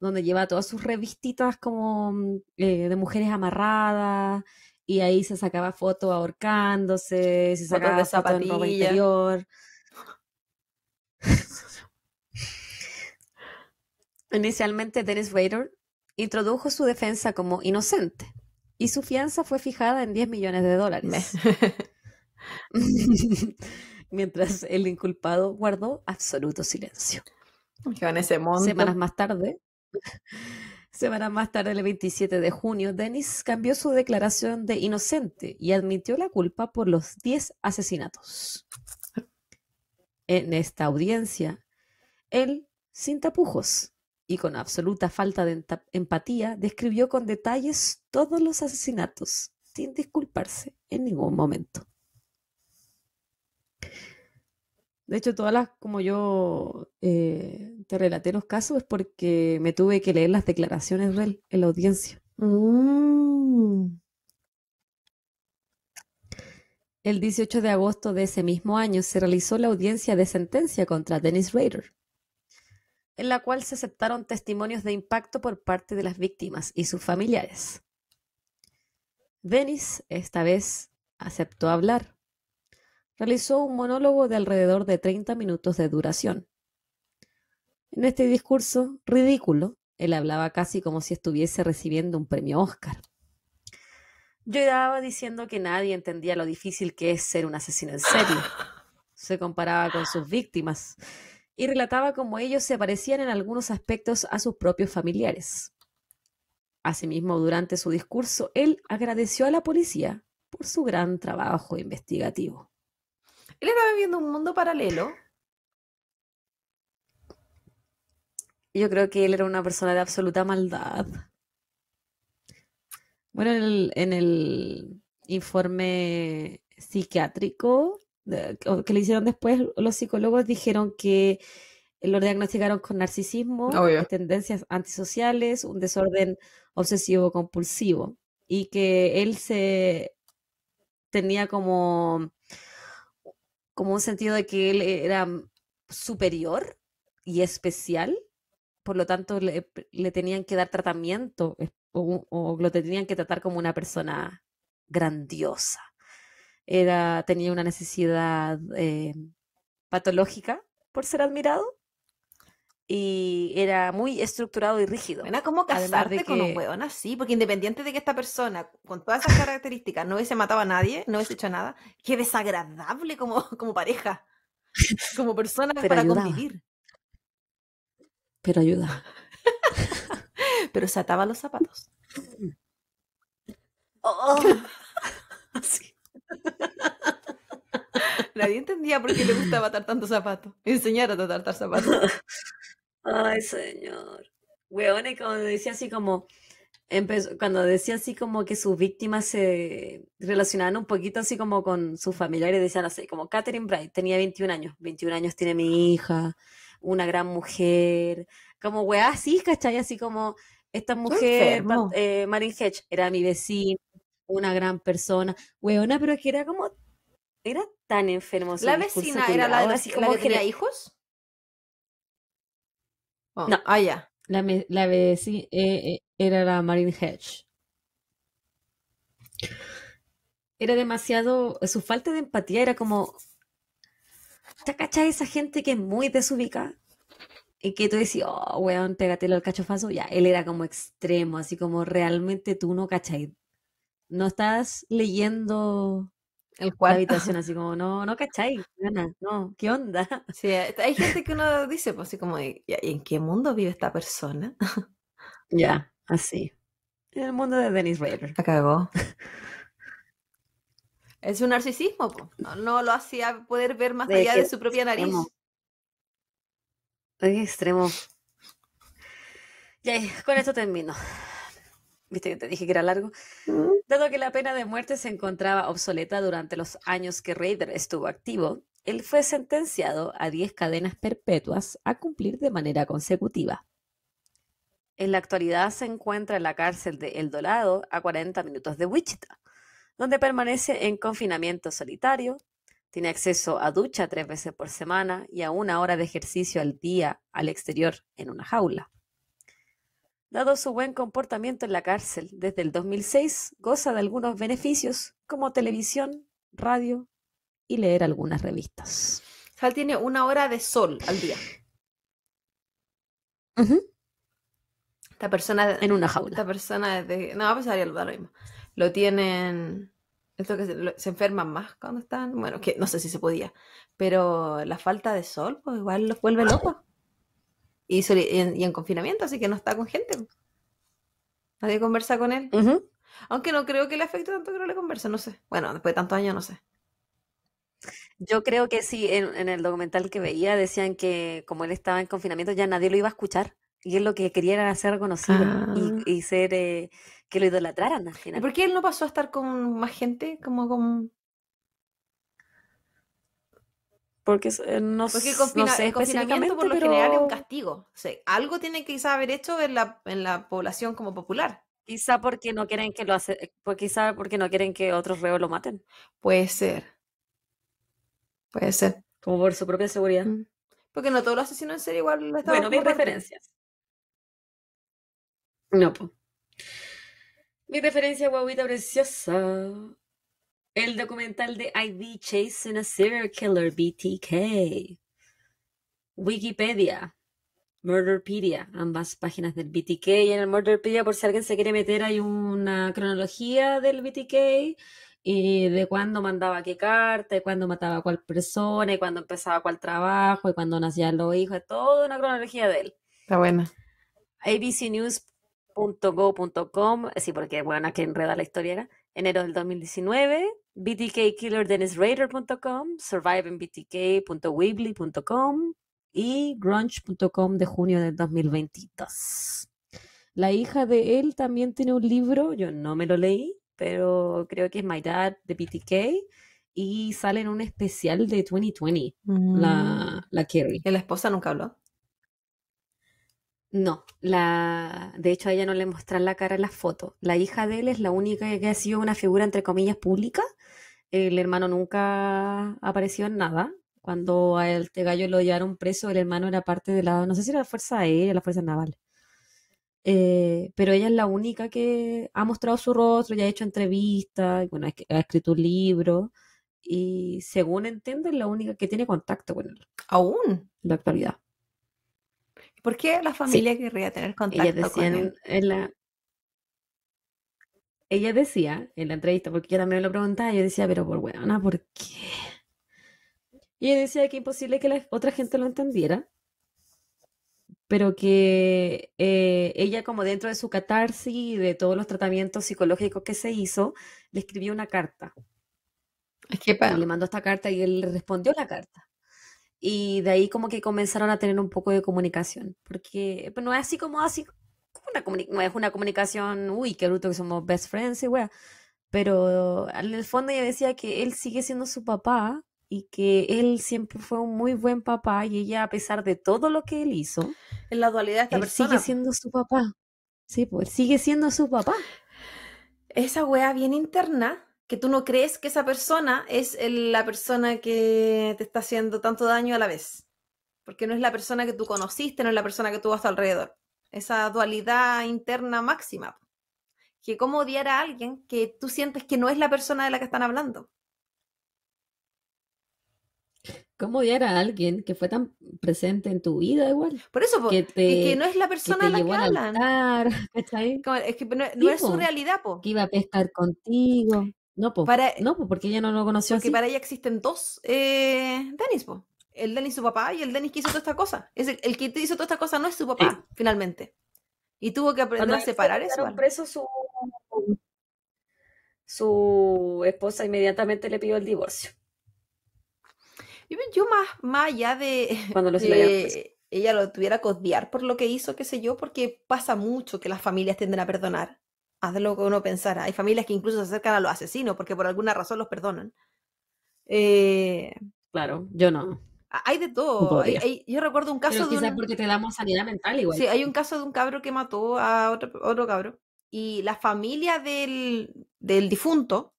donde lleva todas sus revistitas como mm, eh, de mujeres amarradas y ahí se sacaba fotos ahorcándose, se sacaba fotos de foto interior. Inicialmente Dennis Wader introdujo su defensa como inocente y su fianza fue fijada en 10 millones de dólares. Mientras el inculpado guardó absoluto silencio. Semanas más tarde, semanas más tarde, el 27 de junio, Dennis cambió su declaración de inocente y admitió la culpa por los 10 asesinatos. En esta audiencia, él, sin tapujos y con absoluta falta de empatía, describió con detalles todos los asesinatos, sin disculparse en ningún momento. De hecho, todas las, como yo eh, te relaté los casos, es porque me tuve que leer las declaraciones en la audiencia. Oh. El 18 de agosto de ese mismo año se realizó la audiencia de sentencia contra Dennis Rader, en la cual se aceptaron testimonios de impacto por parte de las víctimas y sus familiares. Dennis, esta vez, aceptó hablar realizó un monólogo de alrededor de 30 minutos de duración. En este discurso ridículo, él hablaba casi como si estuviese recibiendo un premio Oscar. Lloraba diciendo que nadie entendía lo difícil que es ser un asesino en serio. Se comparaba con sus víctimas y relataba cómo ellos se parecían en algunos aspectos a sus propios familiares. Asimismo, durante su discurso, él agradeció a la policía por su gran trabajo investigativo. Él estaba viviendo un mundo paralelo. Yo creo que él era una persona de absoluta maldad. Bueno, en el, informe psiquiátrico que le hicieron después, los psicólogos dijeron que lo diagnosticaron con narcisismo, eh, tendencias antisociales, un desorden obsesivo-compulsivo y que él se tenía como como un sentido de que él era superior y especial, por lo tanto le, tenían que dar tratamiento o, lo tenían que tratar como una persona grandiosa. Era, tenía una necesidad eh, patológica por ser admirado y era muy estructurado y rígido. Era como casarte con un huevón así, porque independiente de que esta persona con todas esas características no hubiese matado a nadie, no hubiese hecho nada, qué desagradable como, como pareja, como persona para convivir. Pero ayuda. Pero se ataba los zapatos. Oh. Nadie entendía por qué le gustaba atar tanto zapatos Enseñar a atar zapatos. Ay, señor. Weón, y cuando decía así como, empezó, cuando decía así como que sus víctimas se relacionaban un poquito así como con sus familiares, decían así como, Catherine Bright tenía 21 años, 21 años tiene mi hija, una gran mujer, como weá así, ¿cachai? Así como, esta mujer, eh, Marilyn Hedge, era mi vecina, una gran persona, weona, pero que era como, era tan enfermo. ¿La vecina era la, de así como que tenía hijos? Oh. no. Ah, ya. La, la eh, eh, era la Marine Hedge. Era demasiado. Su falta de empatía era como. ¿Te cachas esa gente que es muy desubicada? Y que tú decís, oh, weón, pégatelo al cachofazo. Ya, él era como extremo, así como realmente tú no cachai. No estás leyendo el cuarto. habitación, así como, no, no cacháis, no, ¿qué onda? Sí, eh, hay gente que uno dice, pues así como, ¿y en qué mundo vive esta persona? Ya, así. En el mundo de Dennis Rader. acabó Es un narcisismo, No, lo hacía poder ver más allá de su propia nariz. extremo. Ya, con esto termino. Viste que te dije que era largo. Dado que la pena de muerte se encontraba obsoleta durante los años que Raider estuvo activo, él fue sentenciado a 10 cadenas perpetuas a cumplir de manera consecutiva. En la actualidad se encuentra en la cárcel de El a 40 minutos de Wichita, donde permanece en confinamiento solitario, tiene acceso a ducha tres veces por semana y a una hora de ejercicio al día al exterior en una jaula. Dado su buen comportamiento en la cárcel desde el 2006, goza de algunos beneficios como televisión, radio y leer algunas revistas. Sal tiene una hora de sol al día. Esta persona. En una jaula. Esta persona es de. No, pues haría lo mismo. Lo tienen. Esto que se, enferman más cuando están. Bueno, que no sé si se podía. Pero la falta de sol, pues igual los vuelve locos y, en, confinamiento, así que no está con gente. Nadie conversa con él. Aunque no creo que le afecte tanto que no le conversa, no sé. Bueno, después de tantos años, no sé. Yo creo que sí, en, el documental que veía decían que como él estaba en confinamiento ya nadie lo iba a escuchar. Y es lo que quería era ser conocido ah. y, ser eh, que lo idolatraran al final. por qué él no pasó a estar con más gente? Como con porque eh, no, sé el por lo general es un castigo. algo tiene que quizá haber hecho en la, en la población como popular. Quizá porque no quieren que lo hace, eh, pues quizá porque no quieren que otros reos lo maten. Puede ser. Puede ser. Como por su propia seguridad. Mm. Porque no todos los asesinos en serio igual lo Bueno, mis referencias. No, Mi referencia, guaguita preciosa. El documental de ID Chasing a Serial Killer, BTK. Wikipedia. Murderpedia, ambas páginas del BTK. Y en el Murderpedia, por si alguien se quiere meter, hay una cronología del BTK y de cuándo mandaba qué carta, y cuándo mataba a cuál persona, y cuándo empezaba cuál trabajo, y cuándo nacían los hijos, toda una cronología de él. Está buena. abcnews.go.com, sí, porque bueno, que enreda la historia enero del 2019, BTK Killer Dennis Raider.com, y grunge.com de junio del 2022. La hija de él también tiene un libro, yo no me lo leí, pero creo que es My Dad de BTK y sale en un especial de 2020, la, mm. la Kerry. ¿Y la esposa nunca habló? No, la... de hecho a ella no le muestran la cara en las fotos. La hija de él es la única que ha sido una figura, entre comillas, pública. El hermano nunca apareció en nada. Cuando a este gallo lo llevaron preso, el hermano era parte de la, no sé si era la Fuerza Aérea, la Fuerza Naval. Eh, pero ella es la única que ha mostrado su rostro, ya ha hecho entrevistas, ha escrito un libro. Y según entiendo, es la única que tiene contacto con él. ¿Aún? En la actualidad. ¿Por qué la familia querría tener contacto con En Ella decía en la entrevista, porque yo también me lo preguntaba, yo decía, pero por buena, ¿por qué? Y ella decía que imposible que la otra gente lo entendiera, pero que eh, ella como dentro de su catarsis y de todos los tratamientos psicológicos que se hizo, le escribió una carta. Es que para... Le mandó esta carta y él respondió la carta. Y de ahí como que comenzaron a tener un poco de comunicación, porque pues, no es así como así, una es una comunicación, uy, qué bruto que somos best friends y wea. Pero en el fondo ella decía que él sigue siendo su papá y que él siempre fue un muy buen papá y ella a pesar de todo lo que él hizo, en la dualidad de esta él persona. sigue siendo su papá. Sí, pues sigue siendo su papá. Esa wea bien interna que tú no crees que esa persona es la persona que te está haciendo tanto daño a la vez. Porque no es la persona que tú conociste, no es la persona que tú vas alrededor. Esa dualidad interna máxima. Que cómo odiar a alguien que tú sientes que no es la persona de la que están hablando. ¿Cómo odiar a alguien que fue tan presente en tu vida igual? Por eso, porque que, no es la persona de la que hablan. es que no, es su realidad, po. Que iba a pescar contigo. No, no porque ella no lo conoció Porque para ella existen dos Denis, eh, Dennis, El Denis su papá y el Denis que hizo toda esta cosa. Es el, que hizo toda esta cosa no es su papá, finalmente. Y tuvo que aprender a separar eso. preso su, su esposa inmediatamente le pidió el divorcio. Yo, yo más, más allá de... Cuando ella lo tuviera que odiar por lo que hizo, qué sé yo, porque pasa mucho que las familias tienden a perdonar de lo que uno pensara. Hay familias que incluso se acercan a los asesinos porque por alguna razón los perdonan. Eh, claro, yo no. Hay de todo. yo recuerdo un caso de. un... porque te damos sanidad mental igual. Sí, hay un caso de un cabro que mató a otro, cabro. Y la familia del, del difunto,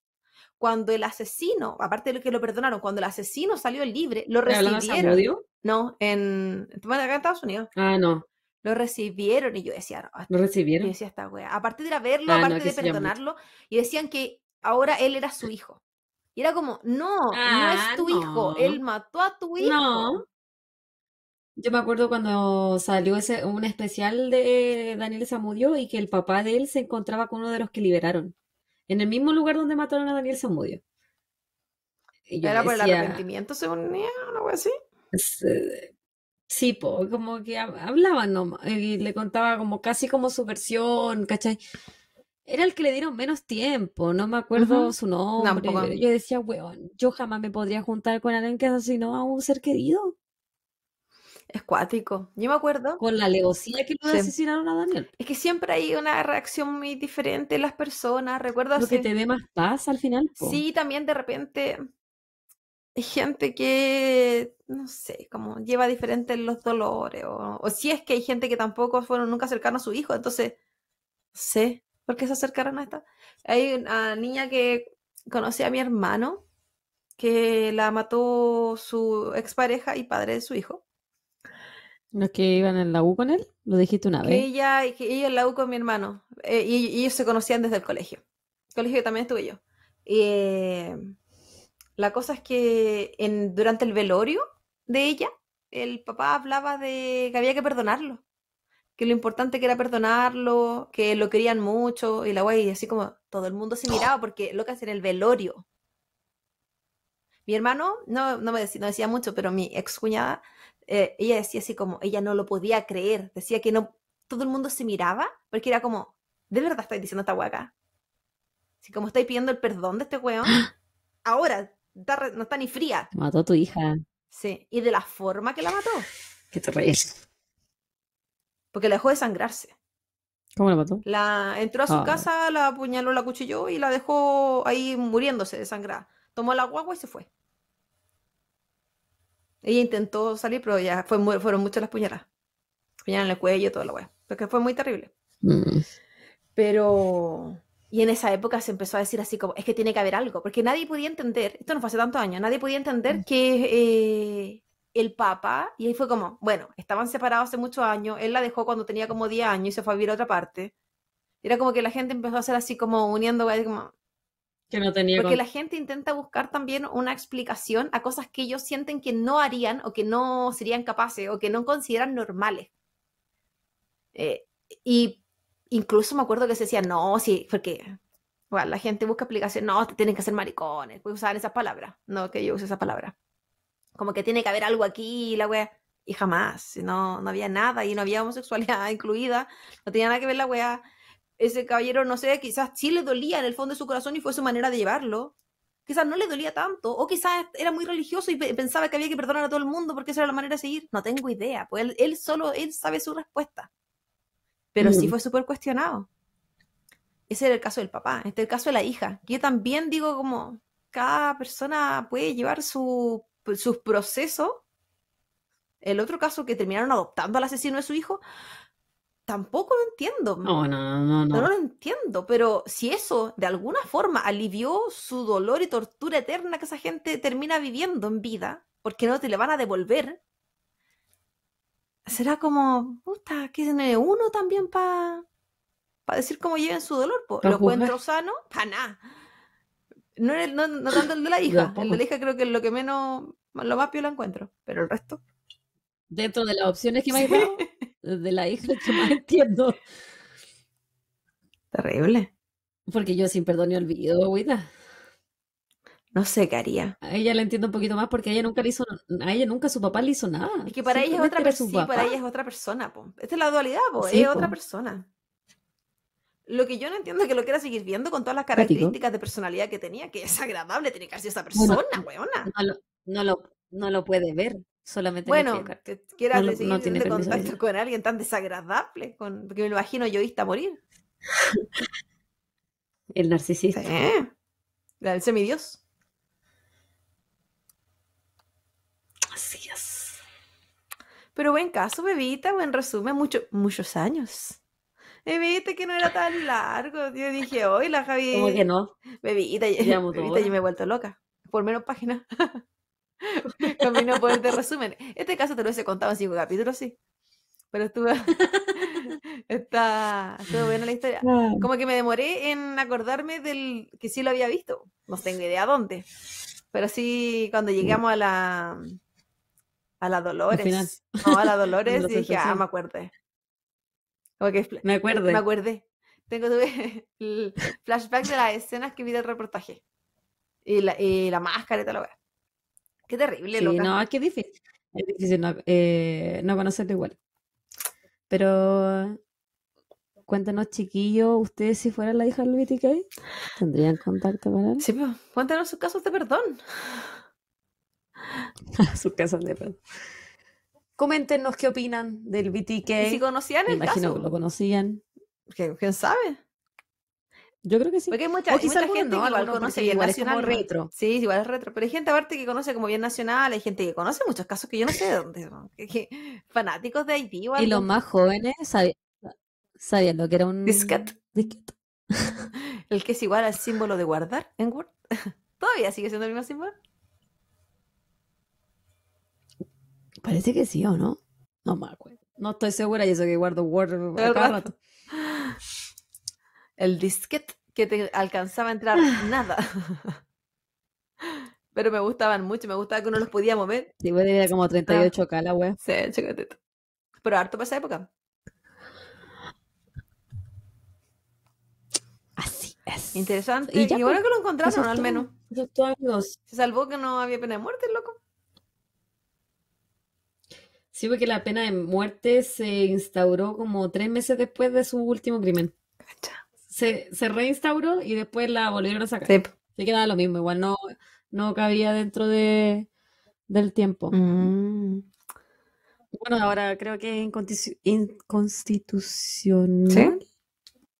cuando el asesino, aparte de que lo perdonaron, cuando el asesino salió libre, lo recibieron. no, en. Acá en Estados Unidos. Ah, no lo recibieron y yo decía, no, ah, lo recibieron. y decía esta wea. Aparte de ir a verlo, ah, aparte de perdonarlo, y decían que ahora él era su hijo. Y era como, no, no es ah, tu hijo, él mató a tu hijo. Yo me acuerdo cuando salió ese, un especial de Daniel Zamudio y que el papá de él se encontraba con uno de los que liberaron, en el mismo lugar donde mataron a Daniel Zamudio. Y ¿Era por el arrepentimiento, según ella, o algo así? Eh, Sí, como que hablaba y le contaba como casi como su versión, ¿cachai? Era el que le dieron menos tiempo, no me acuerdo su nombre. yo decía, weón, yo jamás me podría juntar con alguien que asesinó a un ser querido. Escuático. Yo me acuerdo. Con la legocía que lo asesinaron a Daniel. Es que siempre hay una reacción muy diferente en las personas. Recuerdas. Lo que te dé más paz al final. Sí, también de repente hay gente que, no sé, como lleva diferentes los dolores, o, si es que hay gente que tampoco fueron nunca cercanos a su hijo, entonces, no sé por qué se acercaron a esta. Hay una niña que conocía a mi hermano, que la mató su expareja y padre de su hijo. ¿Los que iban en la U con él? Lo dijiste una vez. Ella, y ella en la U con mi hermano, eh, y, ellos se conocían desde el colegio. colegio también estuve yo. Y... Eh, la cosa es que en, durante el velorio de ella, el papá hablaba de que había que perdonarlo, que lo importante que era perdonarlo, que lo querían mucho y la y así como todo el mundo se oh. miraba porque lo que hacía en el velorio. Mi hermano, no, no me decía, mucho, pero mi ex cuñada, eh, ella decía así como, ella no lo podía creer, decía que no, todo el mundo se miraba porque era como, ¿de verdad estáis diciendo esta Así como estáis pidiendo el perdón de este weón, ahora no está ni fría. Mató a tu hija. Sí, y de la forma que la mató. Qué te Porque la dejó de sangrarse. ¿Cómo la mató? La entró a su ah. casa, la apuñaló, la cuchilló y la dejó ahí muriéndose de sangrada. Tomó el guagua y se fue. Ella intentó salir, pero ya fueron muchas las puñaladas. puñalaron en el cuello, y toda la wea. Porque fue muy terrible. Mm. Pero y en esa época se empezó a decir así como, es que tiene que haber algo, porque nadie podía entender, esto no fue hace tantos años, nadie podía entender mm. que eh, el Papa, y ahí fue como, bueno, estaban separados hace muchos años, él la dejó cuando tenía como 10 años y se fue a vivir a otra parte. Era como que la gente empezó a hacer así como uniendo, como... Que no tenía Porque la gente intenta buscar también una explicación a cosas que ellos sienten que no harían o que no serían capaces o que no consideran normales. Eh, y incluso me acuerdo que se decía, no, sí, porque la gente busca aplicaciones no, te tienen que hacer maricones, pues usar esas palabras, no que yo use esa palabra. Como que tiene que haber algo aquí, la wea. Y jamás, no, no había nada y no había homosexualidad incluida, no tenía nada que ver la wea. Ese caballero, no sé, quizás sí le dolía en el fondo de su corazón y fue su manera de llevarlo. Quizás no le dolía tanto, o quizás era muy religioso y pensaba que había que perdonar a todo el mundo porque esa era la manera de seguir. No tengo idea, pues él solo, él sabe su respuesta pero sí mm. fue súper cuestionado. Ese era el caso del papá, este es el caso de la hija. Yo también digo como cada persona puede llevar sus su proceso. El otro caso que terminaron adoptando al asesino de su hijo, tampoco lo entiendo. No, no, no, no. No, lo entiendo, pero si eso de alguna forma alivió su dolor y tortura eterna que esa gente termina viviendo en vida, porque no te le van a devolver, será como, puta, que tiene uno también para decir cómo lleven su dolor. Lo encuentro sano, para nada. No, no, no, tanto el de la hija. el de la hija creo que es lo que menos, lo más lo encuentro, pero el resto. Dentro de las opciones que me sí. de la hija que más entiendo. Terrible. Porque yo sin perdón y olvido, güita. No sé qué haría. A ella la entiendo un poquito más porque a ella nunca le hizo, a ella nunca su papá le hizo nada. Es que para ella es otra persona. Sí, para ella es otra persona, po. Esta es la dualidad, es otra persona. Lo que yo no entiendo es que lo quiera seguir viendo con todas las características de personalidad que tenía, que es agradable tiene que ser esa persona, weona. No lo, no, lo, puede ver, solamente Bueno, que quiera seguir contacto con alguien tan desagradable, con, porque me lo imagino yo vista morir. El narcisista. El semidioso. Así Pero buen caso, bebita, buen resumen, muchos muchos años. Me eh, que no era tan largo. Yo dije, oye, la Javi. ¿Cómo que no? Bebita, yo me he vuelto loca. Por menos páginas. Camino por este resumen. Este caso te lo he contado en cinco capítulos, sí. Pero estuvo... Está. Estuvo buena la historia. Como que me demoré en acordarme del que sí lo había visto. No tengo idea dónde. Pero sí, cuando llegamos a la a la Dolores. No, a la Dolores y dije, ah, me acuerdo. me acuerdo. Eh, me acuerdo. Tengo tuve el flashback de las escenas que vi del reportaje. Y la, y la máscara y tal, Qué terrible, sí, No, es que es difícil. Es difícil eh, no, conocerlo igual. Pero cuéntanos, chiquillo, ustedes si fueran la hija del BTK, ¿tendrían contacto con él? Sí, pues, cuéntanos sus casos de perdón. sus casas de pedo Coméntenos qué opinan del BTK. si conocían imagino que lo conocían. ¿Quién sabe? Yo creo que sí. Porque hay mucha, gente igual conoce bien nacional. Es retro. Sí, igual es retro. Pero hay gente aparte que conoce como bien nacional, hay gente que conoce muchos casos que yo no sé de dónde fanáticos de Haití Y los más jóvenes sabían, lo que era un... el que es igual al símbolo de guardar en Word. ¿Todavía sigue siendo el mismo símbolo? Parece que sí o no. No me acuerdo. No estoy segura y eso que guardo Word El disquete que te alcanzaba a entrar nada. Pero me gustaban mucho, me gustaba que uno los podía mover. Sí, bueno, era como 38k la web. Sí, Pero harto para esa época. Así es. Interesante. Y, ya, bueno pues, que lo encontraron al menos. Se salvó que no había pena de muerte, loco. Sí, porque la pena de muerte se instauró como tres meses después de su último crimen. Se, reinstauró y después la volvieron a sacar. Sí. quedaba lo mismo, igual no, cabía dentro de, del tiempo. Mm. Bueno, ahora creo que es inconstitucional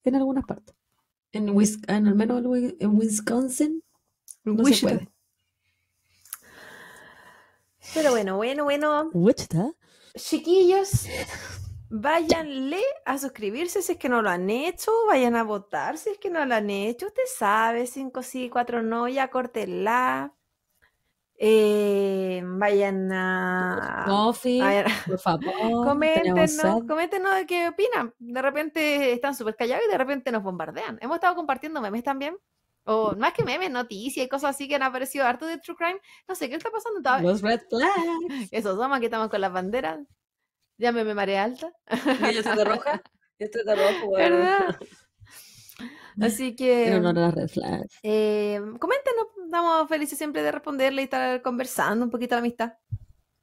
en algunas partes. En, mm. en al menos en Wisconsin no se puede. Pero bueno, bueno, bueno. Wichita. Chiquillos, váyanle a suscribirse si es que no lo han hecho, vayan a votar si es que no lo han hecho. Usted sabe, 5 sí, 4 no, ya córtela. la eh, vayan a. Coffee, comenten, por favor. coméntenos, coméntenos de qué opinan. De repente están súper callados y de repente nos bombardean. Hemos estado compartiendo memes también o más que memes, noticias y cosas así que han aparecido harto de True Crime. No sé qué está pasando todavía. Los red flags. Esos somos, que estamos con las banderas. ya me mareé alta. Yo estoy de roja. Yo estoy de rojo, ¿Verdad? Así que. Pero no red flags. estamos eh, felices siempre de responderle y estar conversando un poquito la amistad.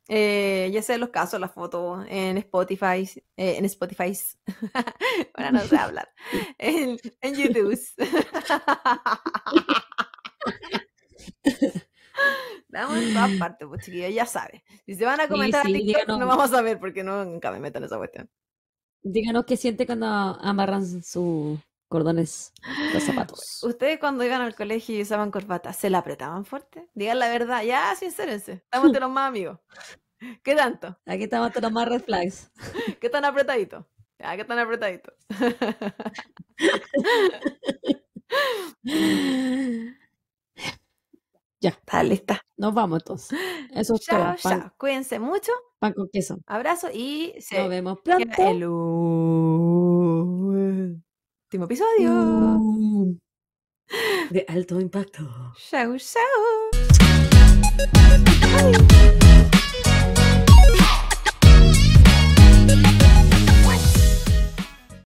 Eh, ya sé los casos, las fotos en Spotify, eh, en Spotify, ahora no sé hablar, en, en YouTube. Vamos en todas partes, pues chiquillos, ya sabes. Si se van a comentar no vamos a ver porque nunca me meten esa cuestión. Díganos qué siente cuando amarran su, cordones de zapatos. Ustedes cuando iban al colegio y usaban corbata, ¿se la apretaban fuerte? Digan la verdad, ya sincérense, estamos de los más amigos. ¿Qué tanto? Aquí estamos de los más red flags. ¿Qué tan apretadito? Aquí ¿qué tan apretadito? ya. Está lista. Nos vamos todos. Eso es todo. Chao. Cuídense mucho. Pan con queso. Abrazo y se... nos vemos pronto. El último episodio. de alto impacto. Chau, chau.